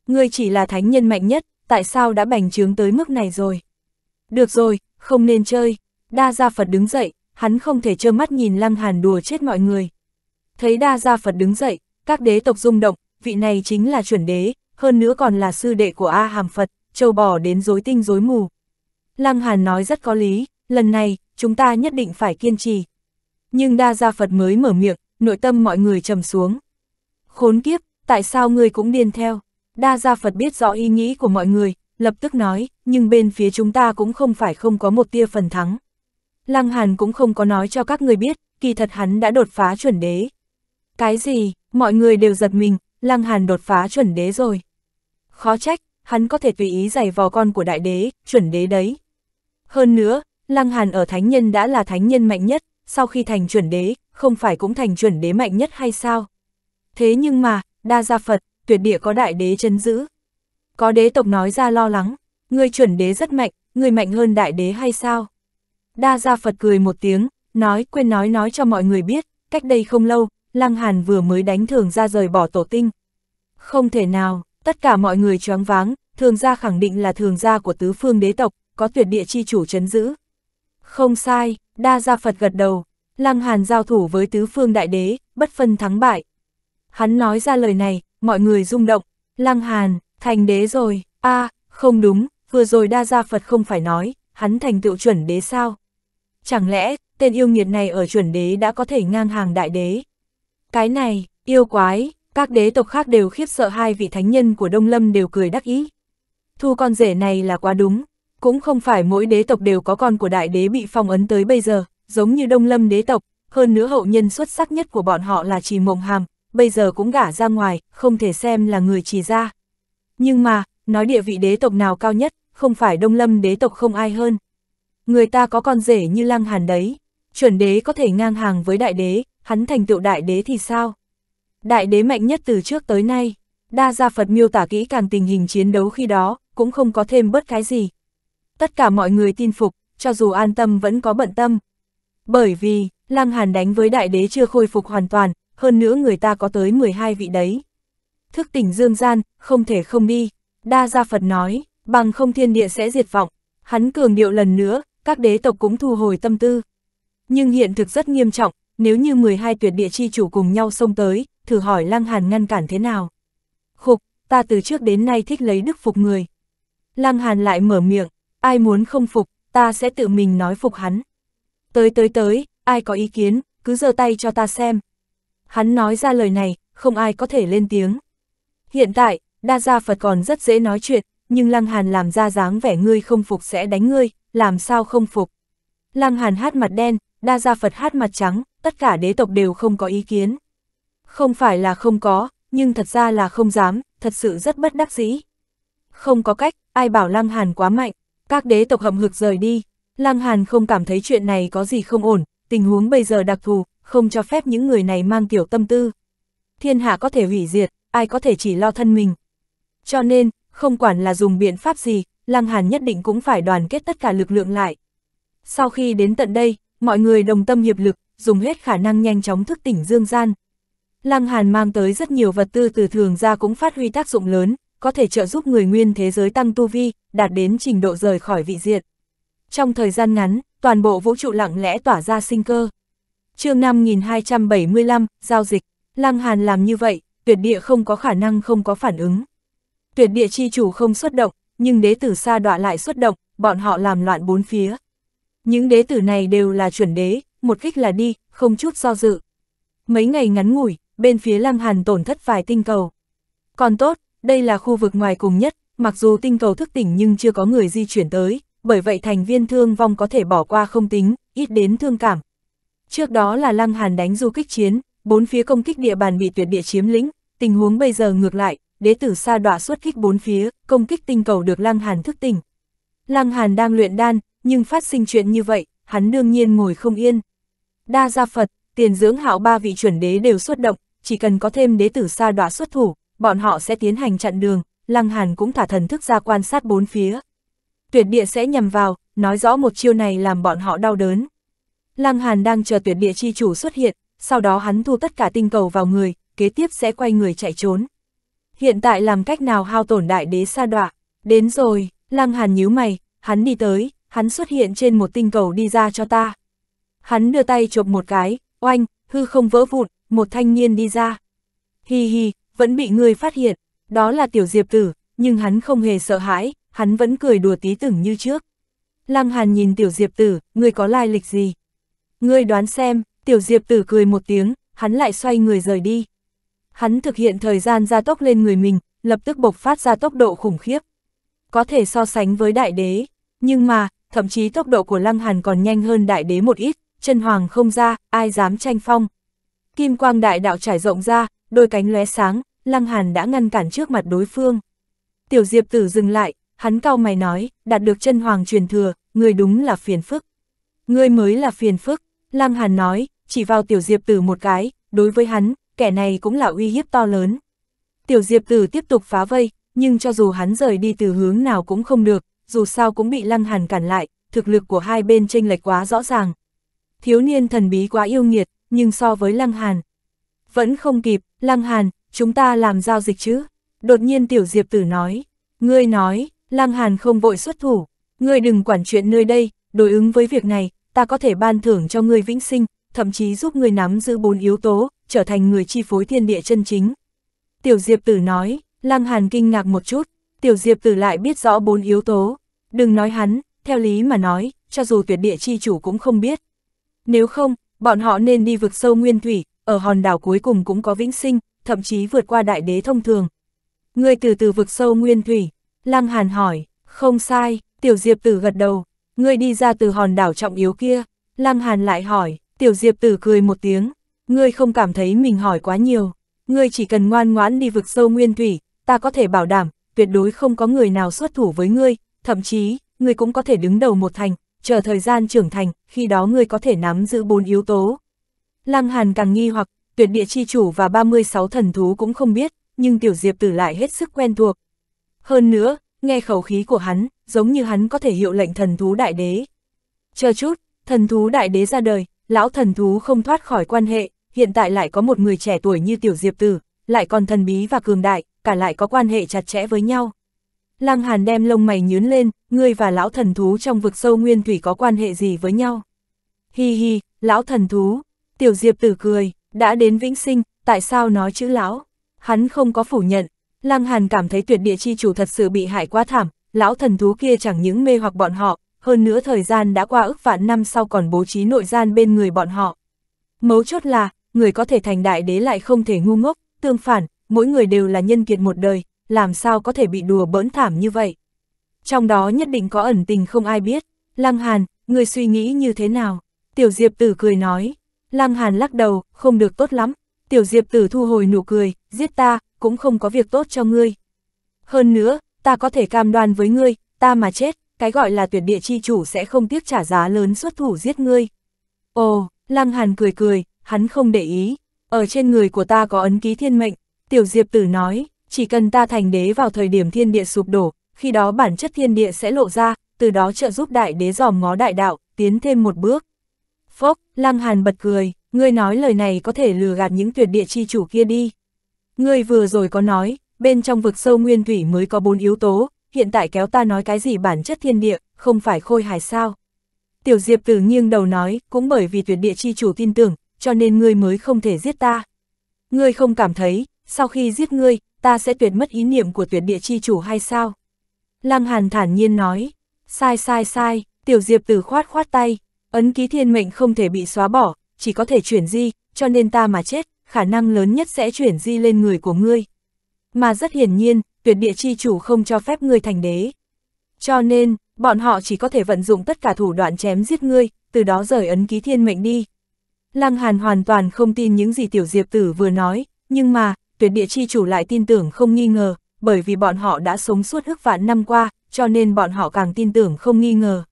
[SPEAKER 1] người chỉ là thánh nhân mạnh nhất, tại sao đã bành trướng tới mức này rồi? Được rồi, không nên chơi. Đa Gia Phật đứng dậy, hắn không thể trơ mắt nhìn Lăng Hàn đùa chết mọi người. Thấy Đa Gia Phật đứng dậy, các đế tộc rung động, vị này chính là chuẩn đế, hơn nữa còn là sư đệ của A Hàm Phật, châu bò đến rối tinh rối mù. Lăng Hàn nói rất có lý, lần này, chúng ta nhất định phải kiên trì. Nhưng Đa Gia Phật mới mở miệng, nội tâm mọi người trầm xuống. Khốn kiếp, tại sao ngươi cũng điên theo? Đa Gia Phật biết rõ ý nghĩ của mọi người, lập tức nói, nhưng bên phía chúng ta cũng không phải không có một tia phần thắng. Lăng Hàn cũng không có nói cho các người biết, kỳ thật hắn đã đột phá chuẩn đế. Cái gì, mọi người đều giật mình, Lăng Hàn đột phá chuẩn đế rồi. Khó trách, hắn có thể tùy ý giày vò con của đại đế, chuẩn đế đấy. Hơn nữa, Lăng Hàn ở thánh nhân đã là thánh nhân mạnh nhất, sau khi thành chuẩn đế, không phải cũng thành chuẩn đế mạnh nhất hay sao? Thế nhưng mà, đa gia Phật, tuyệt địa có đại đế chân giữ, có đế tộc nói ra lo lắng, người chuẩn đế rất mạnh, người mạnh hơn đại đế hay sao? Đa Gia Phật cười một tiếng, nói quên nói nói cho mọi người biết, cách đây không lâu, Lăng Hàn vừa mới đánh thường ra rời bỏ tổ tinh. Không thể nào, tất cả mọi người choáng váng, thường gia khẳng định là thường gia của tứ phương đế tộc, có tuyệt địa chi chủ chấn giữ. Không sai, Đa Gia Phật gật đầu, Lăng Hàn giao thủ với tứ phương đại đế, bất phân thắng bại. Hắn nói ra lời này, mọi người rung động, Lăng Hàn, thành đế rồi, a à, không đúng, vừa rồi đa gia Phật không phải nói, hắn thành tựu chuẩn đế sao? Chẳng lẽ, tên yêu nghiệt này ở chuẩn đế đã có thể ngang hàng đại đế? Cái này, yêu quái, các đế tộc khác đều khiếp sợ hai vị thánh nhân của Đông Lâm đều cười đắc ý. Thu con rể này là quá đúng, cũng không phải mỗi đế tộc đều có con của đại đế bị phong ấn tới bây giờ, giống như Đông Lâm đế tộc, hơn nữa hậu nhân xuất sắc nhất của bọn họ là Trì Mộng Hàm, bây giờ cũng gả ra ngoài, không thể xem là người Trì ra. Nhưng mà, nói địa vị đế tộc nào cao nhất, không phải đông lâm đế tộc không ai hơn. Người ta có con rể như lăng hàn đấy, chuẩn đế có thể ngang hàng với đại đế, hắn thành tựu đại đế thì sao? Đại đế mạnh nhất từ trước tới nay, đa gia Phật miêu tả kỹ càng tình hình chiến đấu khi đó, cũng không có thêm bất cái gì. Tất cả mọi người tin phục, cho dù an tâm vẫn có bận tâm. Bởi vì, lăng hàn đánh với đại đế chưa khôi phục hoàn toàn, hơn nữa người ta có tới 12 vị đấy thức tỉnh dương gian, không thể không đi. Đa Gia Phật nói, bằng không thiên địa sẽ diệt vọng. Hắn cường điệu lần nữa, các đế tộc cũng thu hồi tâm tư. Nhưng hiện thực rất nghiêm trọng, nếu như 12 tuyệt địa chi chủ cùng nhau xông tới, thử hỏi Lăng Hàn ngăn cản thế nào. Khục, ta từ trước đến nay thích lấy đức phục người. Lăng Hàn lại mở miệng, ai muốn không phục, ta sẽ tự mình nói phục hắn. Tới tới tới, ai có ý kiến, cứ giơ tay cho ta xem. Hắn nói ra lời này, không ai có thể lên tiếng. Hiện tại, đa gia Phật còn rất dễ nói chuyện, nhưng Lăng Hàn làm ra dáng vẻ ngươi không phục sẽ đánh ngươi, làm sao không phục. Lăng Hàn hát mặt đen, đa gia Phật hát mặt trắng, tất cả đế tộc đều không có ý kiến. Không phải là không có, nhưng thật ra là không dám, thật sự rất bất đắc dĩ. Không có cách, ai bảo Lăng Hàn quá mạnh, các đế tộc hậm hực rời đi. Lăng Hàn không cảm thấy chuyện này có gì không ổn, tình huống bây giờ đặc thù, không cho phép những người này mang kiểu tâm tư. Thiên hạ có thể hủy diệt, ai có thể chỉ lo thân mình. Cho nên, không quản là dùng biện pháp gì, Lăng Hàn nhất định cũng phải đoàn kết tất cả lực lượng lại. Sau khi đến tận đây, mọi người đồng tâm hiệp lực, dùng hết khả năng nhanh chóng thức tỉnh dương gian. Lăng Hàn mang tới rất nhiều vật tư từ thường ra cũng phát huy tác dụng lớn, có thể trợ giúp người nguyên thế giới tăng tu vi, đạt đến trình độ rời khỏi vị diệt. Trong thời gian ngắn, toàn bộ vũ trụ lặng lẽ tỏa ra sinh cơ. chương 5275, giao dịch, Lăng Hàn làm như vậy, tuyệt địa không có khả năng không có phản ứng. Tuyệt địa chi chủ không xuất động, nhưng đế tử xa đọa lại xuất động, bọn họ làm loạn bốn phía. Những đế tử này đều là chuẩn đế, một kích là đi, không chút do dự. Mấy ngày ngắn ngủi, bên phía lam Hàn tổn thất vài tinh cầu. Còn tốt, đây là khu vực ngoài cùng nhất, mặc dù tinh cầu thức tỉnh nhưng chưa có người di chuyển tới, bởi vậy thành viên thương vong có thể bỏ qua không tính, ít đến thương cảm. Trước đó là Lăng Hàn đánh du kích chiến, bốn phía công kích địa bàn bị tuyệt địa chiếm lĩnh, tình huống bây giờ ngược lại, đế tử sa đọa xuất kích bốn phía, công kích tinh cầu được Lăng Hàn thức tỉnh. Lăng Hàn đang luyện đan, nhưng phát sinh chuyện như vậy, hắn đương nhiên ngồi không yên. Đa gia Phật, tiền dưỡng hạo ba vị chuẩn đế đều xuất động, chỉ cần có thêm đế tử sa đọa xuất thủ, bọn họ sẽ tiến hành chặn đường, Lăng Hàn cũng thả thần thức ra quan sát bốn phía. Tuyệt địa sẽ nhằm vào, nói rõ một chiêu này làm bọn họ đau đớn. Lăng Hàn đang chờ tuyệt địa chi chủ xuất hiện, sau đó hắn thu tất cả tinh cầu vào người, kế tiếp sẽ quay người chạy trốn. Hiện tại làm cách nào hao tổn đại đế sa đọa, đến rồi, lăng hàn nhíu mày, hắn đi tới, hắn xuất hiện trên một tinh cầu đi ra cho ta. Hắn đưa tay chụp một cái, oanh, hư không vỡ vụn, một thanh niên đi ra. Hi hi, vẫn bị người phát hiện, đó là tiểu diệp tử, nhưng hắn không hề sợ hãi, hắn vẫn cười đùa tí tưởng như trước. Lăng Hàn nhìn tiểu diệp tử, người có lai lịch gì? Ngươi đoán xem, Tiểu Diệp Tử cười một tiếng, hắn lại xoay người rời đi. Hắn thực hiện thời gian gia tốc lên người mình, lập tức bộc phát ra tốc độ khủng khiếp. Có thể so sánh với đại đế, nhưng mà, thậm chí tốc độ của Lăng Hàn còn nhanh hơn đại đế một ít, chân hoàng không ra, ai dám tranh phong. Kim quang đại đạo trải rộng ra, đôi cánh lóe sáng, Lăng Hàn đã ngăn cản trước mặt đối phương. Tiểu Diệp Tử dừng lại, hắn cau mày nói, đạt được chân hoàng truyền thừa, người đúng là phiền phức. Ngươi mới là phiền phức, Lăng Hàn nói, chỉ vào tiểu diệp tử một cái, đối với hắn, kẻ này cũng là uy hiếp to lớn. Tiểu diệp tử tiếp tục phá vây, nhưng cho dù hắn rời đi từ hướng nào cũng không được, dù sao cũng bị lăng hàn cản lại, thực lực của hai bên chênh lệch quá rõ ràng. Thiếu niên thần bí quá yêu nghiệt, nhưng so với lăng hàn. Vẫn không kịp, lăng hàn, chúng ta làm giao dịch chứ? Đột nhiên tiểu diệp tử nói, ngươi nói, lăng hàn không vội xuất thủ, ngươi đừng quản chuyện nơi đây, đối ứng với việc này, ta có thể ban thưởng cho ngươi vĩnh sinh, thậm chí giúp người nắm giữ bốn yếu tố, trở thành người chi phối thiên địa chân chính. Tiểu Diệp Tử nói, Lăng Hàn kinh ngạc một chút, Tiểu Diệp Tử lại biết rõ bốn yếu tố. Đừng nói hắn, theo lý mà nói, cho dù tuyệt địa chi chủ cũng không biết. Nếu không, bọn họ nên đi vực sâu nguyên thủy, ở hòn đảo cuối cùng cũng có vĩnh sinh, thậm chí vượt qua đại đế thông thường. Người từ từ vực sâu nguyên thủy, Lăng Hàn hỏi, không sai, Tiểu Diệp Tử gật đầu, người đi ra từ hòn đảo trọng yếu kia, Lăng Hàn lại hỏi, Tiểu Diệp Tử cười một tiếng, ngươi không cảm thấy mình hỏi quá nhiều, ngươi chỉ cần ngoan ngoãn đi vực sâu nguyên thủy, ta có thể bảo đảm, tuyệt đối không có người nào xuất thủ với ngươi, thậm chí, ngươi cũng có thể đứng đầu một thành, chờ thời gian trưởng thành, khi đó ngươi có thể nắm giữ bốn yếu tố. Lăng Hàn càng nghi hoặc, tuyệt địa chi chủ và 36 thần thú cũng không biết, nhưng Tiểu Diệp Tử lại hết sức quen thuộc. Hơn nữa, nghe khẩu khí của hắn, giống như hắn có thể hiệu lệnh thần thú đại đế. Chờ chút, thần thú đại đế ra đời, lão thần thú không thoát khỏi quan hệ, hiện tại lại có một người trẻ tuổi như Tiểu Diệp Tử, lại còn thần bí và cường đại, cả lại có quan hệ chặt chẽ với nhau. Lăng Hàn đem lông mày nhướn lên, ngươi và lão thần thú trong vực sâu nguyên thủy có quan hệ gì với nhau? Hi hi, lão thần thú, Tiểu Diệp Tử cười, đã đến vĩnh sinh, tại sao nói chữ lão? Hắn không có phủ nhận, Lăng Hàn cảm thấy tuyệt địa chi chủ thật sự bị hại quá thảm, lão thần thú kia chẳng những mê hoặc bọn họ, hơn nữa thời gian đã qua ức vạn năm sau còn bố trí nội gian bên người bọn họ. Mấu chốt là, người có thể thành đại đế lại không thể ngu ngốc, tương phản, mỗi người đều là nhân kiệt một đời, làm sao có thể bị đùa bỡn thảm như vậy. Trong đó nhất định có ẩn tình không ai biết, Lăng Hàn, người suy nghĩ như thế nào? Tiểu Diệp Tử cười nói, Lăng Hàn lắc đầu, không được tốt lắm, Tiểu Diệp Tử thu hồi nụ cười, giết ta, cũng không có việc tốt cho ngươi. Hơn nữa, ta có thể cam đoan với ngươi, ta mà chết, cái gọi là tuyệt địa chi chủ sẽ không tiếc trả giá lớn xuất thủ giết ngươi. Ồ, Lăng Hàn cười cười, hắn không để ý, ở trên người của ta có ấn ký thiên mệnh, tiểu diệp tử nói, chỉ cần ta thành đế vào thời điểm thiên địa sụp đổ, khi đó bản chất thiên địa sẽ lộ ra, từ đó trợ giúp đại đế dòm ngó đại đạo, tiến thêm một bước. Phốc, Lăng Hàn bật cười, ngươi nói lời này có thể lừa gạt những tuyệt địa chi chủ kia đi. Ngươi vừa rồi có nói, bên trong vực sâu nguyên thủy mới có bốn yếu tố, hiện tại kéo ta nói cái gì bản chất thiên địa, không phải khôi hài sao. Tiểu Diệp Tử nghiêng đầu nói, cũng bởi vì tuyệt địa chi chủ tin tưởng, cho nên ngươi mới không thể giết ta. Ngươi không cảm thấy, sau khi giết ngươi, ta sẽ tuyệt mất ý niệm của tuyệt địa chi chủ hay sao? Lăng Hàn thản nhiên nói, sai sai sai, Tiểu Diệp Tử khoát khoát tay, ấn ký thiên mệnh không thể bị xóa bỏ, chỉ có thể chuyển di, cho nên ta mà chết, khả năng lớn nhất sẽ chuyển di lên người của ngươi. Mà rất hiển nhiên, tuyệt địa chi chủ không cho phép ngươi thành đế. Cho nên, bọn họ chỉ có thể vận dụng tất cả thủ đoạn chém giết ngươi, từ đó rời ấn ký thiên mệnh đi. Lăng Hàn hoàn toàn không tin những gì Tiểu Diệp Tử vừa nói, nhưng mà, tuyệt địa chi chủ lại tin tưởng không nghi ngờ, bởi vì bọn họ đã sống suốt ức vạn năm qua, cho nên bọn họ càng tin tưởng không nghi ngờ.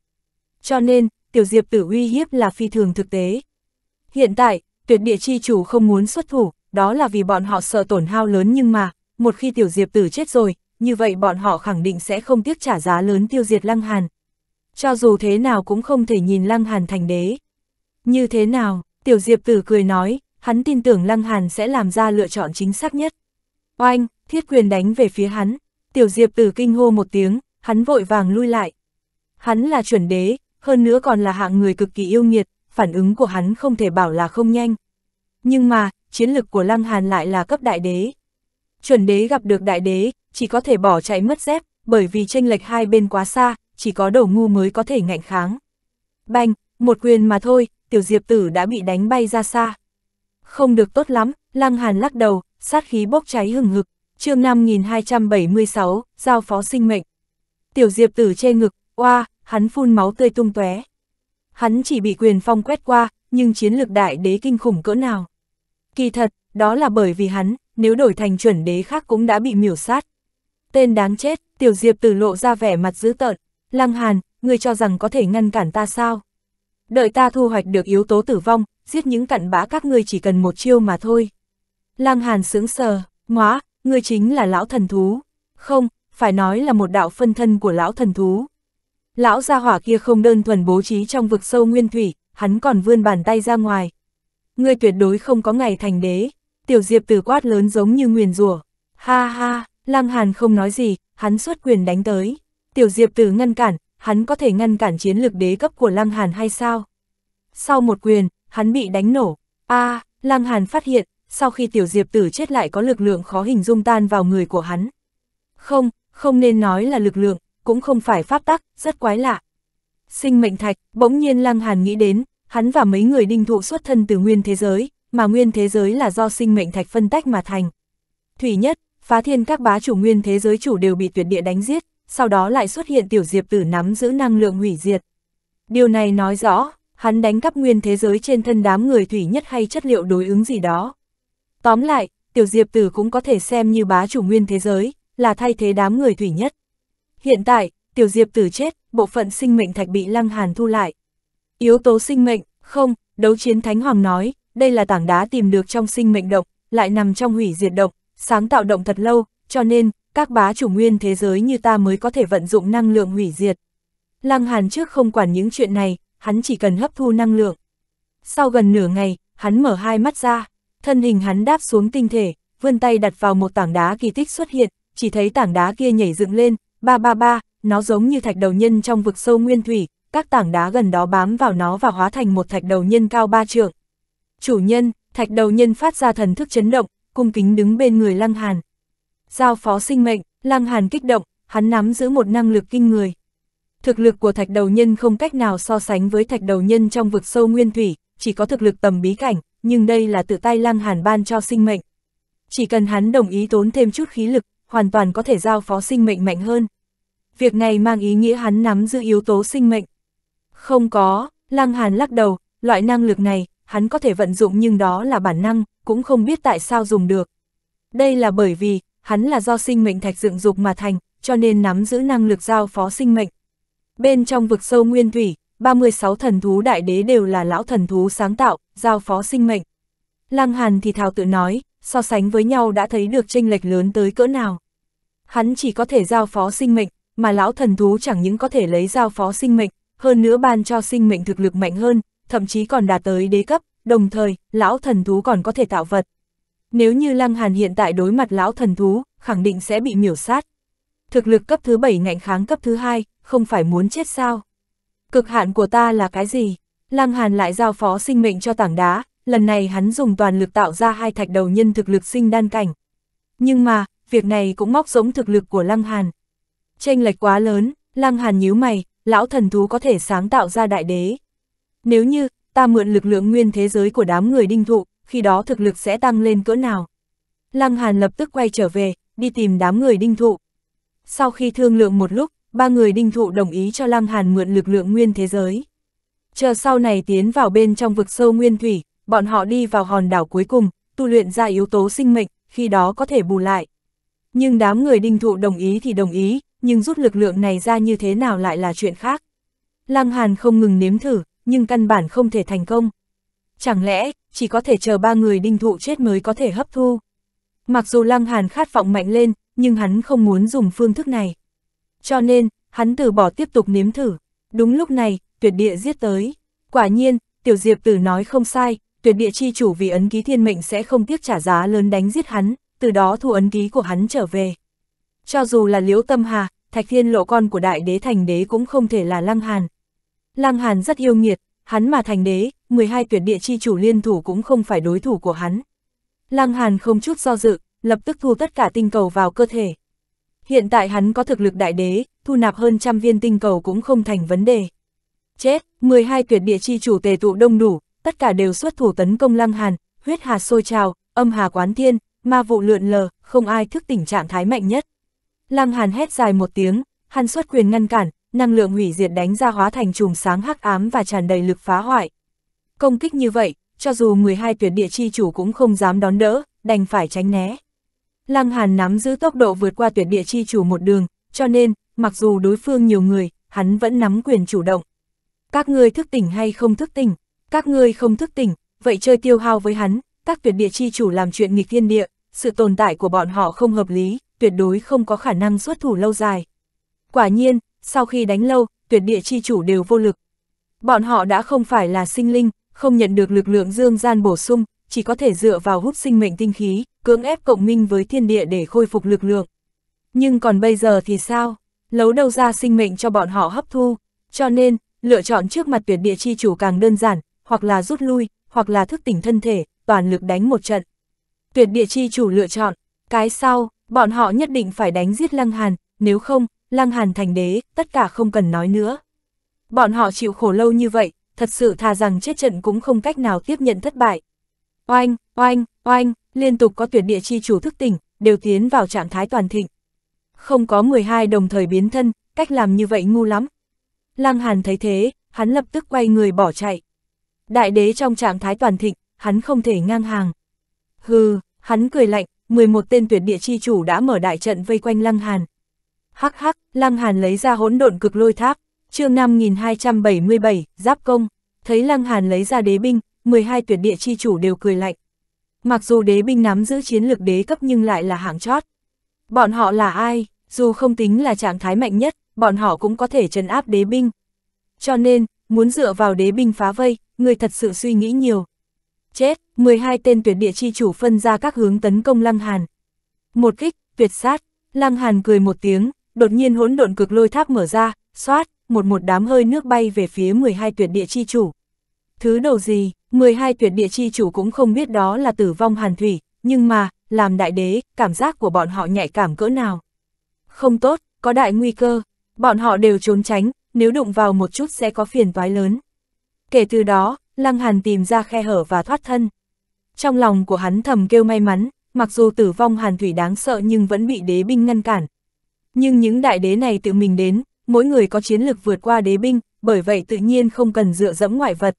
[SPEAKER 1] Cho nên, Tiểu Diệp Tử uy hiếp là phi thường thực tế. Hiện tại, tuyệt địa chi chủ không muốn xuất thủ, đó là vì bọn họ sợ tổn hao lớn nhưng mà, một khi tiểu diệp tử chết rồi, như vậy bọn họ khẳng định sẽ không tiếc trả giá lớn tiêu diệt Lăng Hàn. Cho dù thế nào cũng không thể nhìn Lăng Hàn thành đế. Như thế nào, tiểu diệp tử cười nói, hắn tin tưởng Lăng Hàn sẽ làm ra lựa chọn chính xác nhất. Oanh, thiết quyền đánh về phía hắn, tiểu diệp tử kinh hô một tiếng, hắn vội vàng lui lại. Hắn là chuẩn đế, hơn nữa còn là hạng người cực kỳ yêu nghiệt, phản ứng của hắn không thể bảo là không nhanh. Nhưng mà, chiến lực của Lăng Hàn lại là cấp đại đế chuẩn đế gặp được đại đế, chỉ có thể bỏ chạy mất dép, bởi vì tranh lệch hai bên quá xa, chỉ có đầu ngu mới có thể ngạnh kháng. Banh, một quyền mà thôi, tiểu diệp tử đã bị đánh bay ra xa. Không được tốt lắm, lăng hàn lắc đầu, sát khí bốc cháy hừng hực, chương 5276, giao phó sinh mệnh. Tiểu diệp tử che ngực, oa, hắn phun máu tươi tung tóe. Hắn chỉ bị quyền phong quét qua, nhưng chiến lược đại đế kinh khủng cỡ nào. Kỳ thật, đó là bởi vì hắn, nếu đổi thành chuẩn đế khác cũng đã bị miểu sát. Tên đáng chết, Tiểu Diệp từ lộ ra vẻ mặt dữ tợn, Lăng Hàn, ngươi cho rằng có thể ngăn cản ta sao? Đợi ta thu hoạch được yếu tố tử vong, giết những cặn bã các ngươi chỉ cần một chiêu mà thôi. Lăng Hàn sướng sờ, ngóa, ngươi chính là lão thần thú. Không, phải nói là một đạo phân thân của lão thần thú. Lão gia hỏa kia không đơn thuần bố trí trong vực sâu nguyên thủy, hắn còn vươn bàn tay ra ngoài. Ngươi tuyệt đối không có ngày thành đế tiểu diệp tử quát lớn giống như nguyền rủa Ha ha, Lăng Hàn không nói gì, hắn xuất quyền đánh tới. Tiểu diệp tử ngăn cản, hắn có thể ngăn cản chiến lực đế cấp của Lăng Hàn hay sao? Sau một quyền, hắn bị đánh nổ. A, à, Lăng Hàn phát hiện, sau khi tiểu diệp tử chết lại có lực lượng khó hình dung tan vào người của hắn. Không, không nên nói là lực lượng, cũng không phải pháp tắc, rất quái lạ. Sinh mệnh thạch, bỗng nhiên Lăng Hàn nghĩ đến, hắn và mấy người đinh thụ xuất thân từ nguyên thế giới, mà nguyên thế giới là do sinh mệnh thạch phân tách mà thành. Thủy nhất, phá thiên các bá chủ nguyên thế giới chủ đều bị tuyệt địa đánh giết, sau đó lại xuất hiện tiểu diệp tử nắm giữ năng lượng hủy diệt. Điều này nói rõ, hắn đánh cắp nguyên thế giới trên thân đám người thủy nhất hay chất liệu đối ứng gì đó. Tóm lại, tiểu diệp tử cũng có thể xem như bá chủ nguyên thế giới, là thay thế đám người thủy nhất. Hiện tại, tiểu diệp tử chết, bộ phận sinh mệnh thạch bị lăng hàn thu lại. Yếu tố sinh mệnh, không, đấu chiến thánh hoàng nói, đây là tảng đá tìm được trong sinh mệnh động, lại nằm trong hủy diệt động, sáng tạo động thật lâu, cho nên, các bá chủ nguyên thế giới như ta mới có thể vận dụng năng lượng hủy diệt. Lăng Hàn trước không quản những chuyện này, hắn chỉ cần hấp thu năng lượng. Sau gần nửa ngày, hắn mở hai mắt ra, thân hình hắn đáp xuống tinh thể, vươn tay đặt vào một tảng đá kỳ tích xuất hiện, chỉ thấy tảng đá kia nhảy dựng lên, ba ba ba, nó giống như thạch đầu nhân trong vực sâu nguyên thủy, các tảng đá gần đó bám vào nó và hóa thành một thạch đầu nhân cao ba trượng. Chủ nhân, thạch đầu nhân phát ra thần thức chấn động, cung kính đứng bên người Lăng Hàn. Giao phó sinh mệnh, Lăng Hàn kích động, hắn nắm giữ một năng lực kinh người. Thực lực của thạch đầu nhân không cách nào so sánh với thạch đầu nhân trong vực sâu nguyên thủy, chỉ có thực lực tầm bí cảnh, nhưng đây là tự tay Lăng Hàn ban cho sinh mệnh. Chỉ cần hắn đồng ý tốn thêm chút khí lực, hoàn toàn có thể giao phó sinh mệnh mạnh hơn. Việc này mang ý nghĩa hắn nắm giữ yếu tố sinh mệnh. Không có, Lăng Hàn lắc đầu, loại năng lực này, hắn có thể vận dụng nhưng đó là bản năng, cũng không biết tại sao dùng được. Đây là bởi vì, hắn là do sinh mệnh thạch dựng dục mà thành, cho nên nắm giữ năng lực giao phó sinh mệnh. Bên trong vực sâu nguyên thủy, 36 thần thú đại đế đều là lão thần thú sáng tạo, giao phó sinh mệnh. Lăng Hàn thì thào tự nói, so sánh với nhau đã thấy được tranh lệch lớn tới cỡ nào. Hắn chỉ có thể giao phó sinh mệnh, mà lão thần thú chẳng những có thể lấy giao phó sinh mệnh, hơn nữa ban cho sinh mệnh thực lực mạnh hơn, thậm chí còn đạt tới đế cấp, đồng thời, lão thần thú còn có thể tạo vật. Nếu như Lăng Hàn hiện tại đối mặt lão thần thú, khẳng định sẽ bị miểu sát. Thực lực cấp thứ 7 ngạnh kháng cấp thứ 2, không phải muốn chết sao? Cực hạn của ta là cái gì? Lăng Hàn lại giao phó sinh mệnh cho tảng đá, lần này hắn dùng toàn lực tạo ra hai thạch đầu nhân thực lực sinh đan cảnh. Nhưng mà, việc này cũng móc giống thực lực của Lăng Hàn. Chênh lệch quá lớn, Lăng Hàn nhíu mày, lão thần thú có thể sáng tạo ra đại đế. Nếu như, ta mượn lực lượng nguyên thế giới của đám người đinh thụ, khi đó thực lực sẽ tăng lên cỡ nào? Lăng Hàn lập tức quay trở về, đi tìm đám người đinh thụ. Sau khi thương lượng một lúc, ba người đinh thụ đồng ý cho Lăng Hàn mượn lực lượng nguyên thế giới. Chờ sau này tiến vào bên trong vực sâu nguyên thủy, bọn họ đi vào hòn đảo cuối cùng, tu luyện ra yếu tố sinh mệnh, khi đó có thể bù lại. Nhưng đám người đinh thụ đồng ý thì đồng ý, nhưng rút lực lượng này ra như thế nào lại là chuyện khác. Lăng Hàn không ngừng nếm thử, nhưng căn bản không thể thành công. Chẳng lẽ, chỉ có thể chờ ba người đinh thụ chết mới có thể hấp thu. Mặc dù Lăng Hàn khát vọng mạnh lên, nhưng hắn không muốn dùng phương thức này. Cho nên, hắn từ bỏ tiếp tục nếm thử. Đúng lúc này, tuyệt địa giết tới. Quả nhiên, Tiểu Diệp Tử nói không sai, tuyệt địa chi chủ vì ấn ký thiên mệnh sẽ không tiếc trả giá lớn đánh giết hắn, từ đó thu ấn ký của hắn trở về. Cho dù là Liễu Tâm Hà, Thạch Thiên lộ con của Đại Đế Thành Đế cũng không thể là Lăng Hàn. Lăng Hàn rất yêu nghiệt, hắn mà thành đế, 12 tuyệt địa chi chủ liên thủ cũng không phải đối thủ của hắn. Lăng Hàn không chút do dự, lập tức thu tất cả tinh cầu vào cơ thể. Hiện tại hắn có thực lực đại đế, thu nạp hơn trăm viên tinh cầu cũng không thành vấn đề. Chết, 12 tuyệt địa chi chủ tề tụ đông đủ, tất cả đều xuất thủ tấn công Lăng Hàn, huyết hà sôi trào, âm hà quán thiên, ma vụ lượn lờ, không ai thức tỉnh trạng thái mạnh nhất. Lăng Hàn hét dài một tiếng, hắn xuất quyền ngăn cản, năng lượng hủy diệt đánh ra hóa thành chùm sáng hắc ám và tràn đầy lực phá hoại. Công kích như vậy, cho dù 12 tuyệt địa chi chủ cũng không dám đón đỡ, đành phải tránh né. Lăng Hàn nắm giữ tốc độ vượt qua tuyệt địa chi chủ một đường, cho nên, mặc dù đối phương nhiều người, hắn vẫn nắm quyền chủ động. Các ngươi thức tỉnh hay không thức tỉnh, các ngươi không thức tỉnh, vậy chơi tiêu hao với hắn, các tuyệt địa chi chủ làm chuyện nghịch thiên địa, sự tồn tại của bọn họ không hợp lý, tuyệt đối không có khả năng xuất thủ lâu dài. Quả nhiên, sau khi đánh lâu, tuyệt địa chi chủ đều vô lực. Bọn họ đã không phải là sinh linh, không nhận được lực lượng dương gian bổ sung, chỉ có thể dựa vào hút sinh mệnh tinh khí, cưỡng ép cộng minh với thiên địa để khôi phục lực lượng. Nhưng còn bây giờ thì sao? Lấu đâu ra sinh mệnh cho bọn họ hấp thu, cho nên, lựa chọn trước mặt tuyệt địa chi chủ càng đơn giản, hoặc là rút lui, hoặc là thức tỉnh thân thể, toàn lực đánh một trận. Tuyệt địa chi chủ lựa chọn, cái sau, bọn họ nhất định phải đánh giết Lăng Hàn, nếu không, Lăng Hàn thành đế, tất cả không cần nói nữa. Bọn họ chịu khổ lâu như vậy, thật sự thà rằng chết trận cũng không cách nào tiếp nhận thất bại. Oanh, oanh, oanh, liên tục có tuyệt địa chi chủ thức tỉnh, đều tiến vào trạng thái toàn thịnh. Không có 12 đồng thời biến thân, cách làm như vậy ngu lắm. Lăng Hàn thấy thế, hắn lập tức quay người bỏ chạy. Đại đế trong trạng thái toàn thịnh, hắn không thể ngang hàng. Hừ, hắn cười lạnh, 11 tên tuyệt địa chi chủ đã mở đại trận vây quanh Lăng Hàn, Hắc hắc, Lăng Hàn lấy ra hỗn độn cực lôi tháp, chương 5277, giáp công, thấy Lăng Hàn lấy ra đế binh, 12 tuyệt địa chi chủ đều cười lạnh. Mặc dù đế binh nắm giữ chiến lược đế cấp nhưng lại là hạng chót. Bọn họ là ai, dù không tính là trạng thái mạnh nhất, bọn họ cũng có thể trấn áp đế binh. Cho nên, muốn dựa vào đế binh phá vây, người thật sự suy nghĩ nhiều. Chết, 12 tên tuyệt địa chi chủ phân ra các hướng tấn công Lăng Hàn. Một kích, tuyệt sát, Lăng Hàn cười một tiếng, đột nhiên hỗn độn cực lôi tháp mở ra, xoát, một một đám hơi nước bay về phía 12 tuyệt địa chi chủ. Thứ đầu gì, 12 tuyệt địa chi chủ cũng không biết đó là tử vong hàn thủy, nhưng mà, làm đại đế, cảm giác của bọn họ nhạy cảm cỡ nào. Không tốt, có đại nguy cơ, bọn họ đều trốn tránh, nếu đụng vào một chút sẽ có phiền toái lớn. Kể từ đó, Lăng Hàn tìm ra khe hở và thoát thân. Trong lòng của hắn thầm kêu may mắn, mặc dù tử vong Hàn Thủy đáng sợ nhưng vẫn bị đế binh ngăn cản, nhưng những đại đế này tự mình đến, mỗi người có chiến lực vượt qua đế binh, bởi vậy tự nhiên không cần dựa dẫm ngoại vật.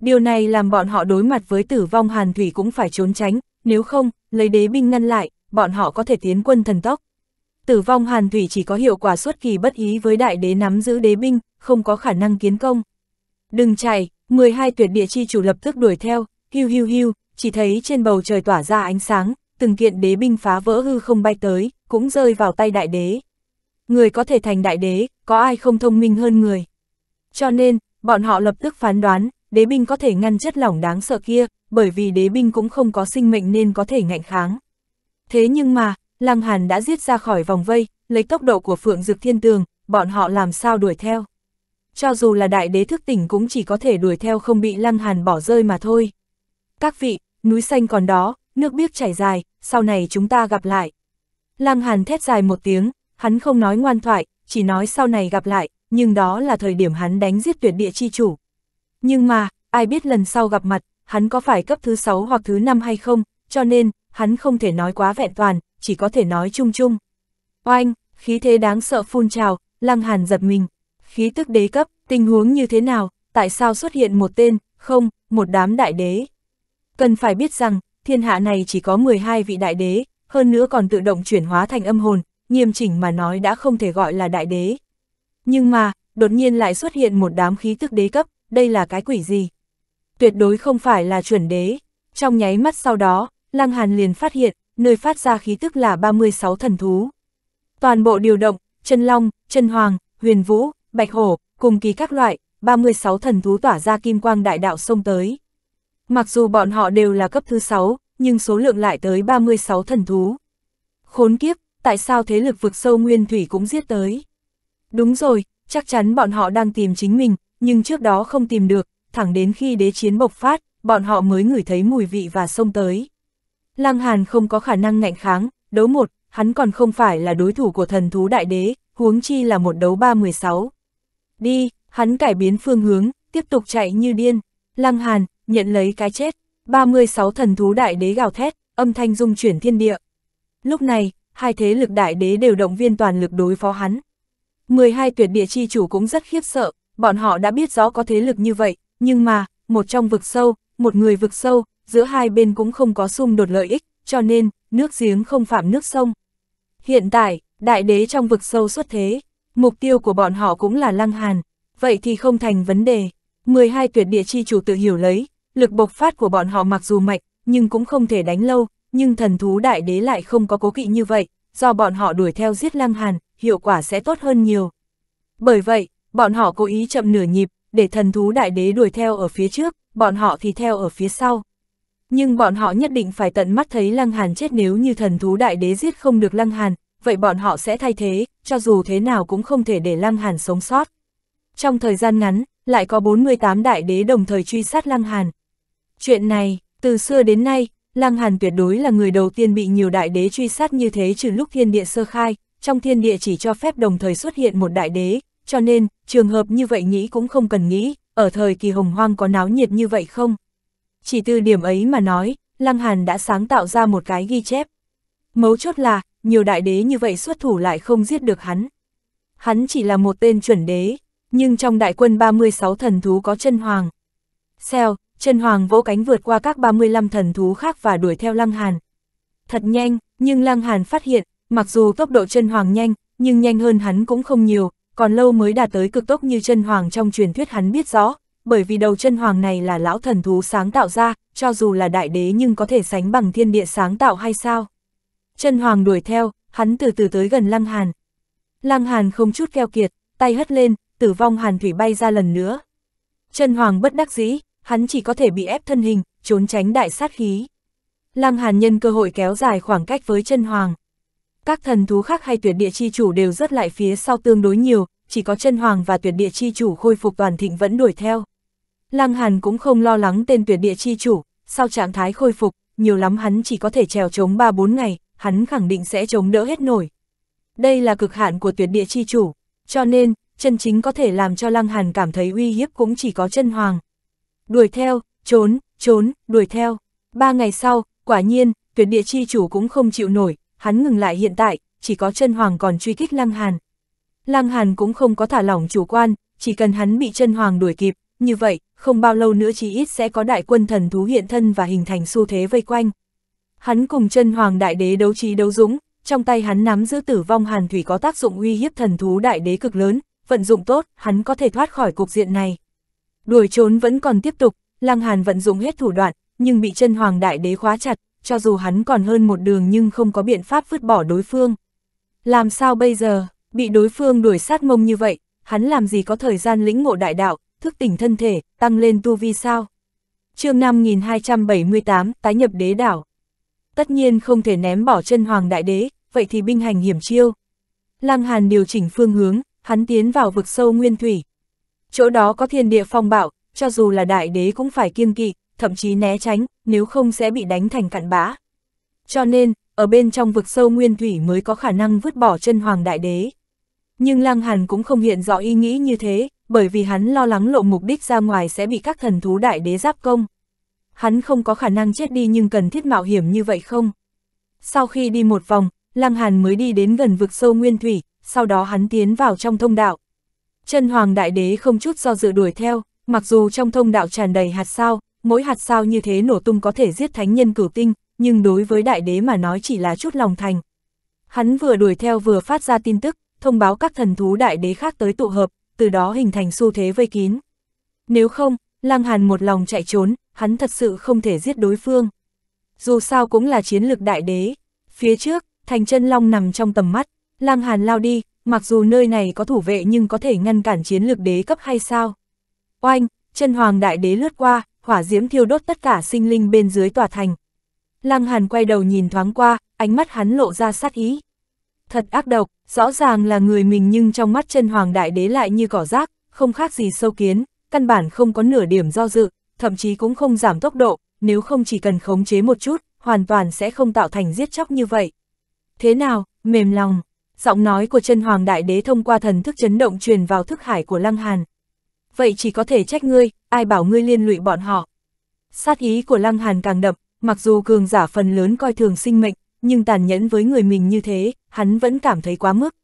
[SPEAKER 1] Điều này làm bọn họ đối mặt với tử vong hàn thủy cũng phải trốn tránh, nếu không, lấy đế binh ngăn lại, bọn họ có thể tiến quân thần tốc. Tử vong hàn thủy chỉ có hiệu quả suốt kỳ bất ý với đại đế nắm giữ đế binh, không có khả năng kiến công. Đừng chạy, 12 tuyệt địa chi chủ lập tức đuổi theo, hiu hiu hiu, chỉ thấy trên bầu trời tỏa ra ánh sáng, từng kiện đế binh phá vỡ hư không bay tới, cũng rơi vào tay đại đế người có thể thành đại đế, có ai không thông minh hơn người. Cho nên, bọn họ lập tức phán đoán, đế binh có thể ngăn chất lỏng đáng sợ kia, bởi vì đế binh cũng không có sinh mệnh nên có thể ngạnh kháng. Thế nhưng mà, Lăng Hàn đã giết ra khỏi vòng vây, lấy tốc độ của Phượng Dực Thiên Tường, bọn họ làm sao đuổi theo. Cho dù là đại đế thức tỉnh cũng chỉ có thể đuổi theo không bị Lăng Hàn bỏ rơi mà thôi. Các vị, núi xanh còn đó, nước biếc chảy dài, sau này chúng ta gặp lại. Lăng Hàn thét dài một tiếng, hắn không nói ngoan thoại, chỉ nói sau này gặp lại, nhưng đó là thời điểm hắn đánh giết tuyệt địa chi chủ. Nhưng mà, ai biết lần sau gặp mặt, hắn có phải cấp thứ 6 hoặc thứ 5 hay không, cho nên, hắn không thể nói quá vẹn toàn, chỉ có thể nói chung chung. Oanh, khí thế đáng sợ phun trào, lăng hàn giật mình. Khí tức đế cấp, tình huống như thế nào, tại sao xuất hiện một tên, không, một đám đại đế. Cần phải biết rằng, thiên hạ này chỉ có 12 vị đại đế, hơn nữa còn tự động chuyển hóa thành âm hồn, nghiêm chỉnh mà nói đã không thể gọi là đại đế. Nhưng mà, đột nhiên lại xuất hiện một đám khí tức đế cấp, đây là cái quỷ gì? Tuyệt đối không phải là chuẩn đế. Trong nháy mắt sau đó, Lăng Hàn liền phát hiện, nơi phát ra khí tức là 36 thần thú. Toàn bộ điều động, chân long, chân hoàng, huyền vũ, bạch hổ, cùng kỳ các loại, 36 thần thú tỏa ra kim quang đại đạo sông tới. Mặc dù bọn họ đều là cấp thứ 6, nhưng số lượng lại tới 36 thần thú. Khốn kiếp, tại sao thế lực vực sâu nguyên thủy cũng giết tới. Đúng rồi, chắc chắn bọn họ đang tìm chính mình, nhưng trước đó không tìm được, thẳng đến khi đế chiến bộc phát, bọn họ mới ngửi thấy mùi vị và xông tới. Lăng Hàn không có khả năng ngạnh kháng, đấu một, hắn còn không phải là đối thủ của thần thú đại đế, huống chi là một đấu ba mười sáu. Đi, hắn cải biến phương hướng, tiếp tục chạy như điên. Lăng Hàn, nhận lấy cái chết, 36 thần thú đại đế gào thét, âm thanh rung chuyển thiên địa. Lúc này, hai thế lực đại đế đều động viên toàn lực đối phó hắn. 12 tuyệt địa chi chủ cũng rất khiếp sợ, bọn họ đã biết rõ có thế lực như vậy, nhưng mà, một trong vực sâu, một người vực sâu, giữa hai bên cũng không có xung đột lợi ích, cho nên, nước giếng không phạm nước sông. Hiện tại, đại đế trong vực sâu xuất thế, mục tiêu của bọn họ cũng là lăng hàn, vậy thì không thành vấn đề. 12 tuyệt địa chi chủ tự hiểu lấy, lực bộc phát của bọn họ mặc dù mạnh, nhưng cũng không thể đánh lâu, nhưng thần thú đại đế lại không có cố kỵ như vậy, do bọn họ đuổi theo giết Lăng Hàn, hiệu quả sẽ tốt hơn nhiều. Bởi vậy, bọn họ cố ý chậm nửa nhịp, để thần thú đại đế đuổi theo ở phía trước, bọn họ thì theo ở phía sau. Nhưng bọn họ nhất định phải tận mắt thấy Lăng Hàn chết nếu như thần thú đại đế giết không được Lăng Hàn, vậy bọn họ sẽ thay thế, cho dù thế nào cũng không thể để Lăng Hàn sống sót. Trong thời gian ngắn, lại có 48 đại đế đồng thời truy sát Lăng Hàn. Chuyện này, từ xưa đến nay, Lăng Hàn tuyệt đối là người đầu tiên bị nhiều đại đế truy sát như thế trừ lúc thiên địa sơ khai, trong thiên địa chỉ cho phép đồng thời xuất hiện một đại đế, cho nên, trường hợp như vậy nghĩ cũng không cần nghĩ, ở thời kỳ hồng hoang có náo nhiệt như vậy không? Chỉ từ điểm ấy mà nói, Lăng Hàn đã sáng tạo ra một cái ghi chép. Mấu chốt là, nhiều đại đế như vậy xuất thủ lại không giết được hắn. Hắn chỉ là một tên chuẩn đế, nhưng trong đại quân 36 thần thú có chân hoàng. Xeo, Trần Hoàng vỗ cánh vượt qua các 35 thần thú khác và đuổi theo Lăng Hàn. Thật nhanh, nhưng Lăng Hàn phát hiện, mặc dù tốc độ Trần Hoàng nhanh, nhưng nhanh hơn hắn cũng không nhiều, còn lâu mới đạt tới cực tốc như Trần Hoàng trong truyền thuyết hắn biết rõ, bởi vì đầu Trần Hoàng này là lão thần thú sáng tạo ra, cho dù là đại đế nhưng có thể sánh bằng thiên địa sáng tạo hay sao. Trần Hoàng đuổi theo, hắn từ từ tới gần Lăng Hàn. Lăng Hàn không chút keo kiệt, tay hất lên, tử vong Hàn Thủy bay ra lần nữa. Trần Hoàng bất đắc dĩ, hắn chỉ có thể bị ép thân hình, trốn tránh đại sát khí. Lăng Hàn nhân cơ hội kéo dài khoảng cách với chân hoàng. Các thần thú khác hay tuyệt địa chi chủ đều rớt lại phía sau tương đối nhiều, chỉ có chân hoàng và tuyệt địa chi chủ khôi phục toàn thịnh vẫn đuổi theo. Lăng Hàn cũng không lo lắng tên tuyệt địa chi chủ, sau trạng thái khôi phục, nhiều lắm hắn chỉ có thể trèo chống 3-4 ngày, hắn khẳng định sẽ chống đỡ hết nổi. Đây là cực hạn của tuyệt địa chi chủ, cho nên, chân chính có thể làm cho Lăng Hàn cảm thấy uy hiếp cũng chỉ có chân hoàng đuổi theo, trốn, trốn, đuổi theo. Ba ngày sau, quả nhiên, tuyệt địa chi chủ cũng không chịu nổi, hắn ngừng lại hiện tại, chỉ có chân hoàng còn truy kích Lăng Hàn. Lăng Hàn cũng không có thả lỏng chủ quan, chỉ cần hắn bị chân hoàng đuổi kịp, như vậy, không bao lâu nữa chí ít sẽ có đại quân thần thú hiện thân và hình thành xu thế vây quanh. Hắn cùng chân hoàng đại đế đấu trí đấu dũng, trong tay hắn nắm giữ tử vong hàn thủy có tác dụng uy hiếp thần thú đại đế cực lớn, vận dụng tốt, hắn có thể thoát khỏi cục diện này. Đuổi trốn vẫn còn tiếp tục, Lăng Hàn vận dụng hết thủ đoạn, nhưng bị chân hoàng đại đế khóa chặt, cho dù hắn còn hơn một đường nhưng không có biện pháp vứt bỏ đối phương. Làm sao bây giờ, bị đối phương đuổi sát mông như vậy, hắn làm gì có thời gian lĩnh ngộ đại đạo, thức tỉnh thân thể, tăng lên tu vi sao? chương 5278, tái nhập đế đảo. Tất nhiên không thể ném bỏ chân hoàng đại đế, vậy thì binh hành hiểm chiêu. Lăng Hàn điều chỉnh phương hướng, hắn tiến vào vực sâu nguyên thủy, chỗ đó có thiên địa phong bảo, cho dù là đại đế cũng phải kiêng kỵ, thậm chí né tránh, nếu không sẽ bị đánh thành cặn bã. Cho nên, ở bên trong vực sâu nguyên thủy mới có khả năng vứt bỏ chân hoàng đại đế. Nhưng Lăng Hàn cũng không hiện rõ ý nghĩ như thế, bởi vì hắn lo lắng lộ mục đích ra ngoài sẽ bị các thần thú đại đế giáp công. Hắn không có khả năng chết đi nhưng cần thiết mạo hiểm như vậy không? Sau khi đi một vòng, Lăng Hàn mới đi đến gần vực sâu nguyên thủy, sau đó hắn tiến vào trong thông đạo chân hoàng đại đế không chút do dự đuổi theo, mặc dù trong thông đạo tràn đầy hạt sao, mỗi hạt sao như thế nổ tung có thể giết thánh nhân cửu tinh, nhưng đối với đại đế mà nói chỉ là chút lòng thành. Hắn vừa đuổi theo vừa phát ra tin tức, thông báo các thần thú đại đế khác tới tụ hợp, từ đó hình thành xu thế vây kín. Nếu không, Lang Hàn một lòng chạy trốn, hắn thật sự không thể giết đối phương. Dù sao cũng là chiến lược đại đế. Phía trước, thành chân long nằm trong tầm mắt, Lang Hàn lao đi, mặc dù nơi này có thủ vệ nhưng có thể ngăn cản chiến lược đế cấp hay sao? Oanh, chân hoàng đại đế lướt qua, hỏa diễm thiêu đốt tất cả sinh linh bên dưới tòa thành. Lăng Hàn quay đầu nhìn thoáng qua, ánh mắt hắn lộ ra sát ý. Thật ác độc, rõ ràng là người mình nhưng trong mắt chân hoàng đại đế lại như cỏ rác, không khác gì sâu kiến, căn bản không có nửa điểm do dự, thậm chí cũng không giảm tốc độ, nếu không chỉ cần khống chế một chút, hoàn toàn sẽ không tạo thành giết chóc như vậy. Thế nào, mềm lòng, giọng nói của chân hoàng đại đế thông qua thần thức chấn động truyền vào thức hải của Lăng Hàn. Vậy chỉ có thể trách ngươi, ai bảo ngươi liên lụy bọn họ. Sát ý của Lăng Hàn càng đậm, mặc dù cường giả phần lớn coi thường sinh mệnh, nhưng tàn nhẫn với người mình như thế, hắn vẫn cảm thấy quá mức.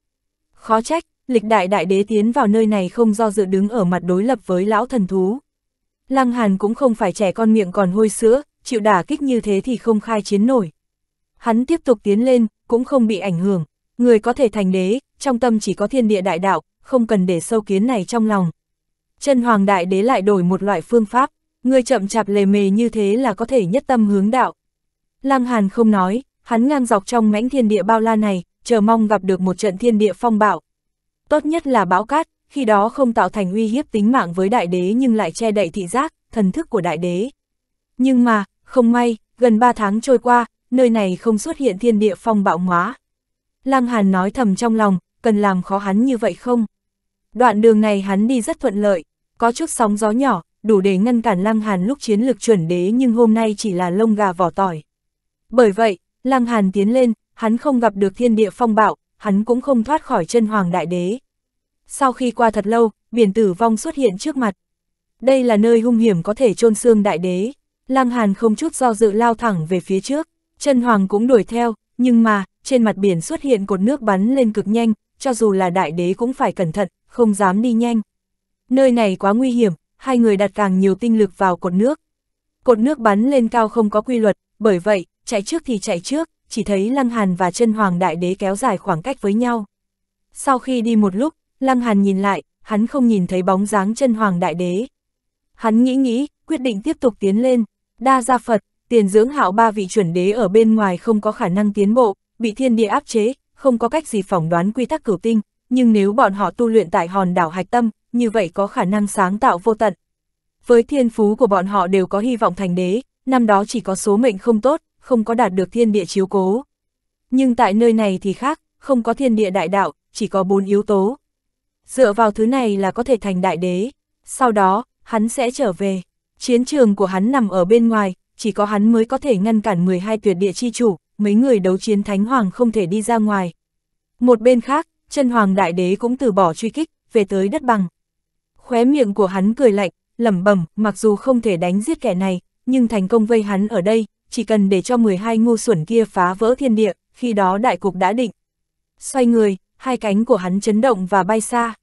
[SPEAKER 1] Khó trách, lịch đại đại đế tiến vào nơi này không do dự đứng ở mặt đối lập với lão thần thú. Lăng Hàn cũng không phải trẻ con miệng còn hôi sữa, chịu đả kích như thế thì không khai chiến nổi. Hắn tiếp tục tiến lên, cũng không bị ảnh hưởng. Người có thể thành đế, trong tâm chỉ có thiên địa đại đạo, không cần để sâu kiến này trong lòng. Chân hoàng đại đế lại đổi một loại phương pháp, người chậm chạp lề mề như thế là có thể nhất tâm hướng đạo. Lăng Hàn không nói, hắn ngang dọc trong mãnh thiên địa bao la này, chờ mong gặp được một trận thiên địa phong bạo. Tốt nhất là bão cát, khi đó không tạo thành uy hiếp tính mạng với đại đế nhưng lại che đậy thị giác, thần thức của đại đế. Nhưng mà, không may, gần 3 tháng trôi qua, nơi này không xuất hiện thiên địa phong bạo hóa. Lăng Hàn nói thầm trong lòng, cần làm khó hắn như vậy không? Đoạn đường này hắn đi rất thuận lợi, có chút sóng gió nhỏ, đủ để ngăn cản Lăng Hàn lúc chiến lược chuẩn đế nhưng hôm nay chỉ là lông gà vỏ tỏi. Bởi vậy, Lăng Hàn tiến lên, hắn không gặp được thiên địa phong bạo, hắn cũng không thoát khỏi chân hoàng đại đế. Sau khi qua thật lâu, biển tử vong xuất hiện trước mặt. Đây là nơi hung hiểm có thể chôn xương đại đế. Lăng Hàn không chút do dự lao thẳng về phía trước, chân hoàng cũng đuổi theo, nhưng mà, trên mặt biển xuất hiện cột nước bắn lên cực nhanh, cho dù là đại đế cũng phải cẩn thận, không dám đi nhanh. Nơi này quá nguy hiểm, hai người đặt càng nhiều tinh lực vào cột nước. Cột nước bắn lên cao không có quy luật, bởi vậy, chạy trước thì chạy trước, chỉ thấy Lăng Hàn và chân Hoàng Đại Đế kéo dài khoảng cách với nhau. Sau khi đi một lúc, Lăng Hàn nhìn lại, hắn không nhìn thấy bóng dáng chân Hoàng Đại Đế. Hắn nghĩ nghĩ, quyết định tiếp tục tiến lên, đa gia Phật, tiền dưỡng hạo ba vị chuẩn đế ở bên ngoài không có khả năng tiến bộ, bị thiên địa áp chế, không có cách gì phỏng đoán quy tắc cửu tinh, nhưng nếu bọn họ tu luyện tại hòn đảo hạch tâm, như vậy có khả năng sáng tạo vô tận. Với thiên phú của bọn họ đều có hy vọng thành đế, năm đó chỉ có số mệnh không tốt, không có đạt được thiên địa chiếu cố. Nhưng tại nơi này thì khác, không có thiên địa đại đạo, chỉ có bốn yếu tố. Dựa vào thứ này là có thể thành đại đế. Sau đó, hắn sẽ trở về. Chiến trường của hắn nằm ở bên ngoài, chỉ có hắn mới có thể ngăn cản 12 tuyệt địa chi chủ, mấy người đấu chiến thánh hoàng không thể đi ra ngoài. Một bên khác, chân hoàng đại đế cũng từ bỏ truy kích, về tới đất bằng. Khóe miệng của hắn cười lạnh, lẩm bẩm, mặc dù không thể đánh giết kẻ này, nhưng thành công vây hắn ở đây, chỉ cần để cho 12 ngu xuẩn kia phá vỡ thiên địa, khi đó đại cục đã định. Xoay người, hai cánh của hắn chấn động và bay xa.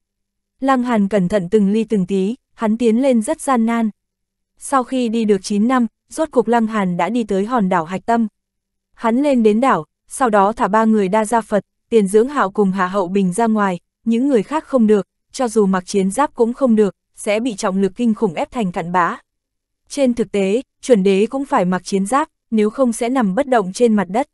[SPEAKER 1] Lăng Hàn cẩn thận từng ly từng tí, hắn tiến lên rất gian nan. Sau khi đi được 9 năm, rốt cục Lăng Hàn đã đi tới hòn đảo Hạch Tâm. Hắn lên đến đảo, sau đó thả ba người đa gia Phật, tiền dưỡng hạo cùng Hà Hậu Bình ra ngoài, những người khác không được, cho dù mặc chiến giáp cũng không được, sẽ bị trọng lực kinh khủng ép thành cặn bã. Trên thực tế, chuẩn đế cũng phải mặc chiến giáp, nếu không sẽ nằm bất động trên mặt đất.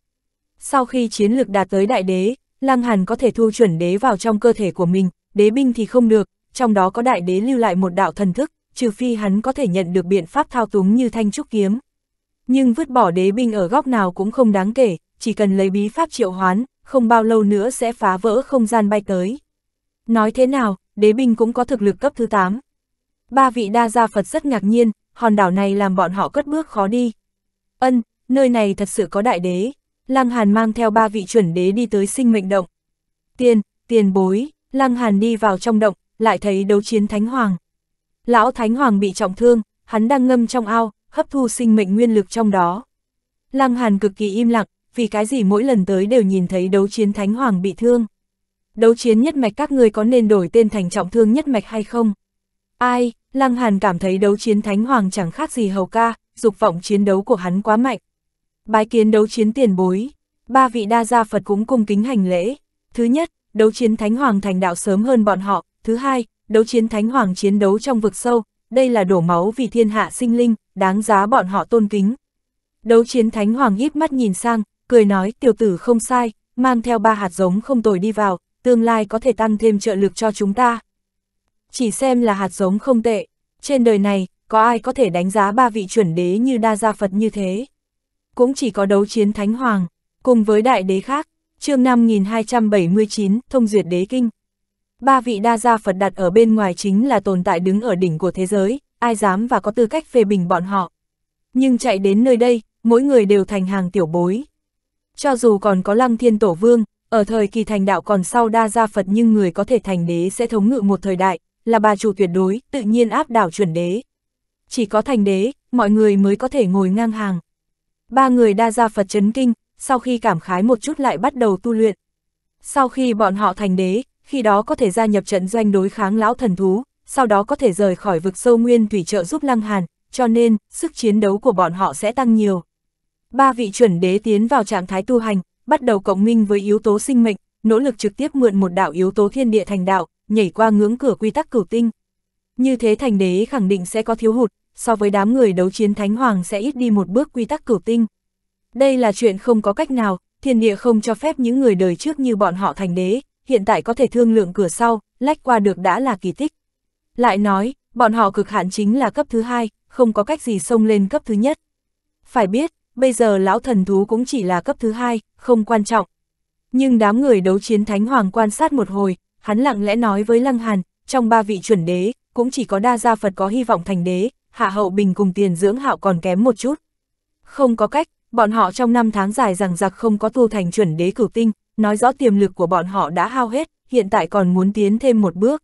[SPEAKER 1] Sau khi chiến lực đạt tới đại đế, Lăng Hàn có thể thu chuẩn đế vào trong cơ thể của mình, đế binh thì không được, trong đó có đại đế lưu lại một đạo thần thức, trừ phi hắn có thể nhận được biện pháp thao túng như thanh trúc kiếm nhưng vứt bỏ đế binh ở góc nào cũng không đáng kể, chỉ cần lấy bí pháp triệu hoán, không bao lâu nữa sẽ phá vỡ không gian bay tới. Nói thế nào, đế binh cũng có thực lực cấp thứ 8. Ba vị đa gia Phật rất ngạc nhiên, hòn đảo này làm bọn họ cất bước khó đi. Ân, nơi này thật sự có đại đế. Lăng Hàn mang theo ba vị chuẩn đế đi tới sinh mệnh động. Tiền, tiền bối, Lăng Hàn đi vào trong động, lại thấy đấu chiến Thánh Hoàng. Lão Thánh Hoàng bị trọng thương, hắn đang ngâm trong ao, hấp thu sinh mệnh nguyên lực trong đó. Lăng Hàn cực kỳ im lặng, vì cái gì mỗi lần tới đều nhìn thấy đấu chiến Thánh Hoàng bị thương. Đấu chiến nhất mạch các người có nên đổi tên thành trọng thương nhất mạch hay không? Ai, Lăng Hàn cảm thấy đấu chiến Thánh Hoàng chẳng khác gì hầu ca, dục vọng chiến đấu của hắn quá mạnh. Bái kiến đấu chiến tiền bối, ba vị đa gia Phật cũng cung kính hành lễ. Thứ nhất, đấu chiến Thánh Hoàng thành đạo sớm hơn bọn họ. Thứ hai, đấu chiến Thánh Hoàng chiến đấu trong vực sâu, đây là đổ máu vì thiên hạ sinh linh, đáng giá bọn họ tôn kính. Đấu chiến thánh hoàng híp mắt nhìn sang, cười nói tiểu tử không sai, mang theo ba hạt giống không tồi đi vào, tương lai có thể tăng thêm trợ lực cho chúng ta. Chỉ xem là hạt giống không tệ, trên đời này, có ai có thể đánh giá ba vị chuẩn đế như đa gia Phật như thế. Cũng chỉ có đấu chiến thánh hoàng, cùng với đại đế khác, chương 5279, thông duyệt đế kinh. Ba vị đa gia Phật đặt ở bên ngoài chính là tồn tại đứng ở đỉnh của thế giới, ai dám và có tư cách phê bình bọn họ. Nhưng chạy đến nơi đây, mỗi người đều thành hàng tiểu bối. Cho dù còn có lăng thiên tổ vương, ở thời kỳ thành đạo còn sau đa gia Phật nhưng người có thể thành đế sẽ thống ngự một thời đại, là bà chủ tuyệt đối, tự nhiên áp đảo chuẩn đế. Chỉ có thành đế, mọi người mới có thể ngồi ngang hàng. Ba người đa gia Phật chấn kinh, sau khi cảm khái một chút lại bắt đầu tu luyện. Sau khi bọn họ thành đế, khi đó có thể gia nhập trận doanh đối kháng lão thần thú, sau đó có thể rời khỏi vực sâu nguyên thủy trợ giúp Lăng Hàn, cho nên, sức chiến đấu của bọn họ sẽ tăng nhiều. Ba vị chuẩn đế tiến vào trạng thái tu hành, bắt đầu cộng minh với yếu tố sinh mệnh, nỗ lực trực tiếp mượn một đạo yếu tố thiên địa thành đạo, nhảy qua ngưỡng cửa quy tắc cửu tinh. Như thế thành đế khẳng định sẽ có thiếu hụt, so với đám người đấu chiến thánh hoàng sẽ ít đi một bước quy tắc cửu tinh. Đây là chuyện không có cách nào, thiên địa không cho phép những người đời trước như bọn họ thành đế, hiện tại có thể thương lượng cửa sau, lách qua được đã là kỳ tích. Lại nói, bọn họ cực hạn chính là cấp thứ hai, không có cách gì xông lên cấp thứ nhất. Phải biết, bây giờ lão thần thú cũng chỉ là cấp thứ hai, không quan trọng. Nhưng đám người đấu chiến thánh hoàng quan sát một hồi, hắn lặng lẽ nói với Lăng Hàn, trong ba vị chuẩn đế, cũng chỉ có đa gia Phật có hy vọng thành đế, hạ hậu bình cùng tiền dưỡng hạo còn kém một chút. Không có cách, bọn họ trong năm tháng dài rằng giặc không có tu thành chuẩn đế cửu tinh, nói rõ tiềm lực của bọn họ đã hao hết, hiện tại còn muốn tiến thêm một bước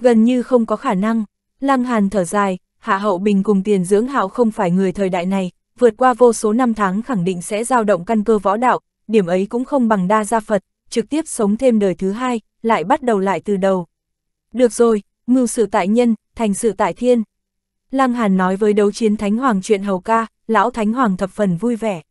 [SPEAKER 1] gần như không có khả năng. Lăng Hàn thở dài, Hạ Hậu Bình cùng tiền dưỡng hạo không phải người thời đại này, vượt qua vô số năm tháng khẳng định sẽ dao động căn cơ võ đạo, điểm ấy cũng không bằng đa gia Phật, trực tiếp sống thêm đời thứ hai, lại bắt đầu lại từ đầu. Được rồi, ngưu sự tại nhân, thành sự tại thiên. Lăng Hàn nói với đấu chiến Thánh Hoàng chuyện hầu ca, lão Thánh Hoàng thập phần vui vẻ.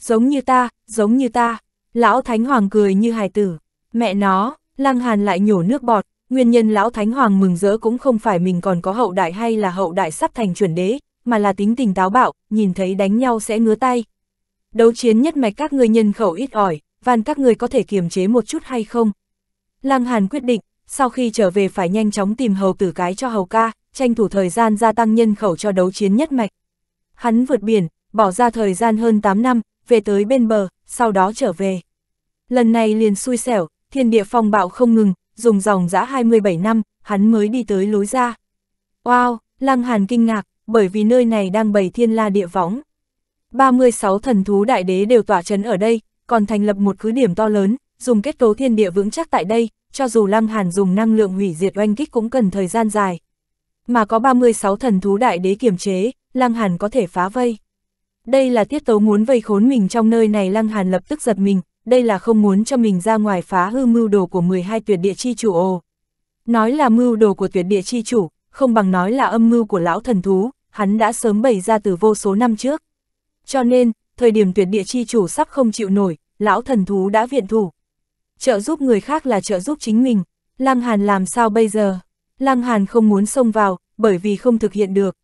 [SPEAKER 1] Giống như ta, giống như ta, lão Thánh Hoàng cười như hài tử, mẹ nó, Lăng Hàn lại nhổ nước bọt, Nguyên nhân Lão Thánh Hoàng mừng rỡ cũng không phải mình còn có hậu đại hay là hậu đại sắp thành chuẩn đế, mà là tính tình táo bạo, nhìn thấy đánh nhau sẽ ngứa tay. Đấu chiến nhất mạch các người nhân khẩu ít ỏi, van các người có thể kiềm chế một chút hay không? Lăng Hàn quyết định, sau khi trở về phải nhanh chóng tìm hầu tử cái cho hầu ca, tranh thủ thời gian gia tăng nhân khẩu cho đấu chiến nhất mạch. Hắn vượt biển, bỏ ra thời gian hơn 8 năm, về tới bên bờ, sau đó trở về. Lần này liền xui xẻo, thiên địa phong bạo không ngừng, dùng dòng dã 27 năm, hắn mới đi tới lối ra. Wow, Lăng Hàn kinh ngạc, bởi vì nơi này đang bày thiên la địa võng. 36 thần thú đại đế đều tỏa chấn ở đây, còn thành lập một cứ điểm to lớn, dùng kết cấu thiên địa vững chắc tại đây, cho dù Lăng Hàn dùng năng lượng hủy diệt oanh kích cũng cần thời gian dài. Mà có 36 thần thú đại đế kiềm chế, Lăng Hàn có thể phá vây. Đây là tiết tấu muốn vây khốn mình trong nơi này Lăng Hàn lập tức giật mình, đây là không muốn cho mình ra ngoài phá hư mưu đồ của 12 tuyệt địa chi chủ ồ. Nói là mưu đồ của tuyệt địa chi chủ, không bằng nói là âm mưu của lão thần thú, hắn đã sớm bày ra từ vô số năm trước. Cho nên, thời điểm tuyệt địa chi chủ sắp không chịu nổi, lão thần thú đã viện thủ. Trợ giúp người khác là trợ giúp chính mình, Lăng Hàn làm sao bây giờ? Lăng Hàn không muốn xông vào, bởi vì không thực hiện được.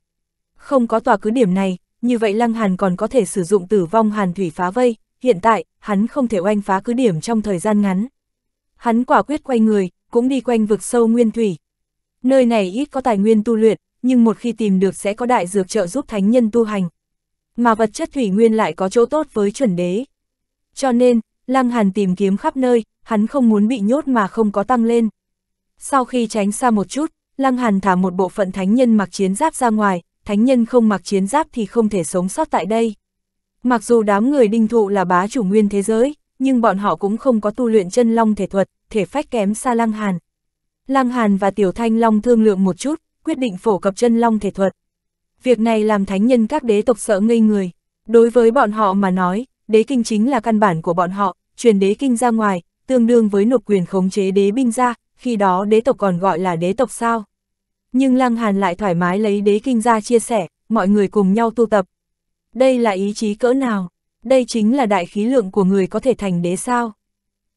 [SPEAKER 1] Không có tòa cứ điểm này, như vậy Lăng Hàn còn có thể sử dụng tử vong hàn thủy phá vây hiện tại, hắn không thể oanh phá cứ điểm trong thời gian ngắn. Hắn quả quyết quay người, cũng đi quanh vực sâu nguyên thủy. Nơi này ít có tài nguyên tu luyện, nhưng một khi tìm được sẽ có đại dược trợ giúp thánh nhân tu hành. Mà vật chất thủy nguyên lại có chỗ tốt với chuẩn đế. Cho nên, Lăng Hàn tìm kiếm khắp nơi, hắn không muốn bị nhốt mà không có tăng lên. Sau khi tránh xa một chút, Lăng Hàn thả một bộ phận thánh nhân mặc chiến giáp ra ngoài, thánh nhân không mặc chiến giáp thì không thể sống sót tại đây. Mặc dù đám người đinh thụ là bá chủ nguyên thế giới, nhưng bọn họ cũng không có tu luyện chân long thể thuật, thể phách kém xa Lăng Hàn. Lăng Hàn và Tiểu Thanh Long thương lượng một chút, quyết định phổ cập chân long thể thuật. Việc này làm thánh nhân các đế tộc sợ ngây người. Đối với bọn họ mà nói, đế kinh chính là căn bản của bọn họ, truyền đế kinh ra ngoài, tương đương với nộp quyền khống chế đế binh ra, khi đó đế tộc còn gọi là đế tộc sao. Nhưng Lăng Hàn lại thoải mái lấy đế kinh ra chia sẻ, mọi người cùng nhau tu tập, đây là ý chí cỡ nào? Đây chính là đại khí lượng của người có thể thành đế sao?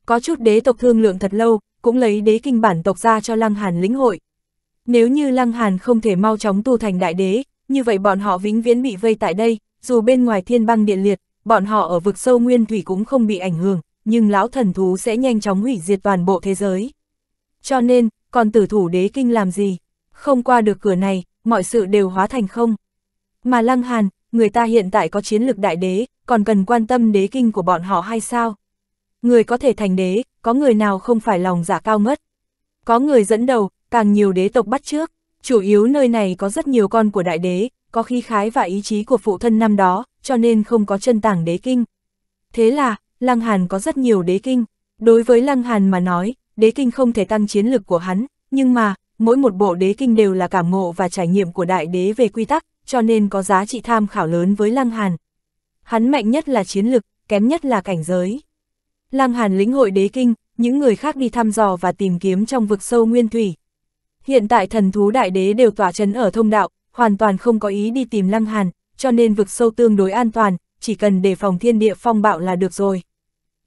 [SPEAKER 1] Có chút đế tộc thương lượng thật lâu, cũng lấy đế kinh bản tộc ra cho Lăng Hàn lĩnh hội. Nếu như Lăng Hàn không thể mau chóng tu thành đại đế, như vậy bọn họ vĩnh viễn bị vây tại đây, dù bên ngoài thiên băng điện liệt, bọn họ ở vực sâu nguyên thủy cũng không bị ảnh hưởng, nhưng lão thần thú sẽ nhanh chóng hủy diệt toàn bộ thế giới. Cho nên, còn tử thủ đế kinh làm gì? Không qua được cửa này, mọi sự đều hóa thành không. Mà Lăng Hàn, người ta hiện tại có chiến lược đại đế, còn cần quan tâm đế kinh của bọn họ hay sao? Người có thể thành đế, có người nào không phải lòng giả dạ cao ngất? Có người dẫn đầu, càng nhiều đế tộc bắt trước, chủ yếu nơi này có rất nhiều con của đại đế, có khi khái và ý chí của phụ thân năm đó, cho nên không có chân tảng đế kinh. Thế là, Lăng Hàn có rất nhiều đế kinh. Đối với Lăng Hàn mà nói, đế kinh không thể tăng chiến lực của hắn, nhưng mà, mỗi một bộ đế kinh đều là cảm ngộ và trải nghiệm của đại đế về quy tắc, cho nên có giá trị tham khảo lớn với Lăng Hàn. Hắn mạnh nhất là chiến lực, kém nhất là cảnh giới. Lăng Hàn lĩnh hội đế kinh, những người khác đi thăm dò và tìm kiếm trong vực sâu nguyên thủy. Hiện tại thần thú đại đế đều tỏa chấn ở thông đạo, hoàn toàn không có ý đi tìm Lăng Hàn, cho nên vực sâu tương đối an toàn, chỉ cần đề phòng thiên địa phong bạo là được rồi.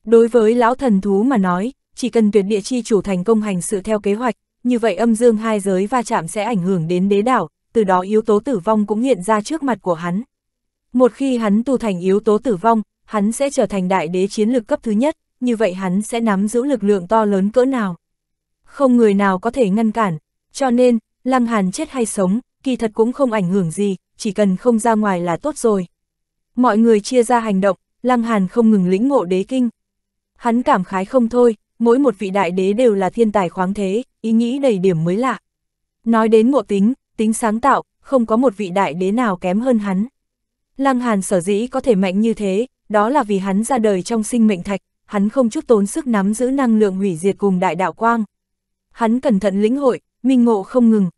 [SPEAKER 1] Đối với lão thần thú mà nói, chỉ cần tuyệt địa chi chủ thành công hành sự theo kế hoạch, như vậy âm dương hai giới va chạm sẽ ảnh hưởng đến đế đảo, từ đó yếu tố tử vong cũng hiện ra trước mặt của hắn. Một khi hắn tu thành yếu tố tử vong, hắn sẽ trở thành đại đế chiến lược cấp thứ nhất, như vậy hắn sẽ nắm giữ lực lượng to lớn cỡ nào. Không người nào có thể ngăn cản, cho nên, Lăng Hàn chết hay sống, kỳ thật cũng không ảnh hưởng gì, chỉ cần không ra ngoài là tốt rồi. Mọi người chia ra hành động, Lăng Hàn không ngừng lĩnh ngộ đế kinh. Hắn cảm khái không thôi, mỗi một vị đại đế đều là thiên tài khoáng thế, ý nghĩ đầy điểm mới lạ. Nói đến ngộ tính, tính sáng tạo, không có một vị đại đế nào kém hơn hắn. Lăng Hàn sở dĩ có thể mạnh như thế, đó là vì hắn ra đời trong sinh mệnh thạch, hắn không chút tốn sức nắm giữ năng lượng hủy diệt cùng đại đạo quang. Hắn cẩn thận lĩnh hội, minh ngộ không ngừng,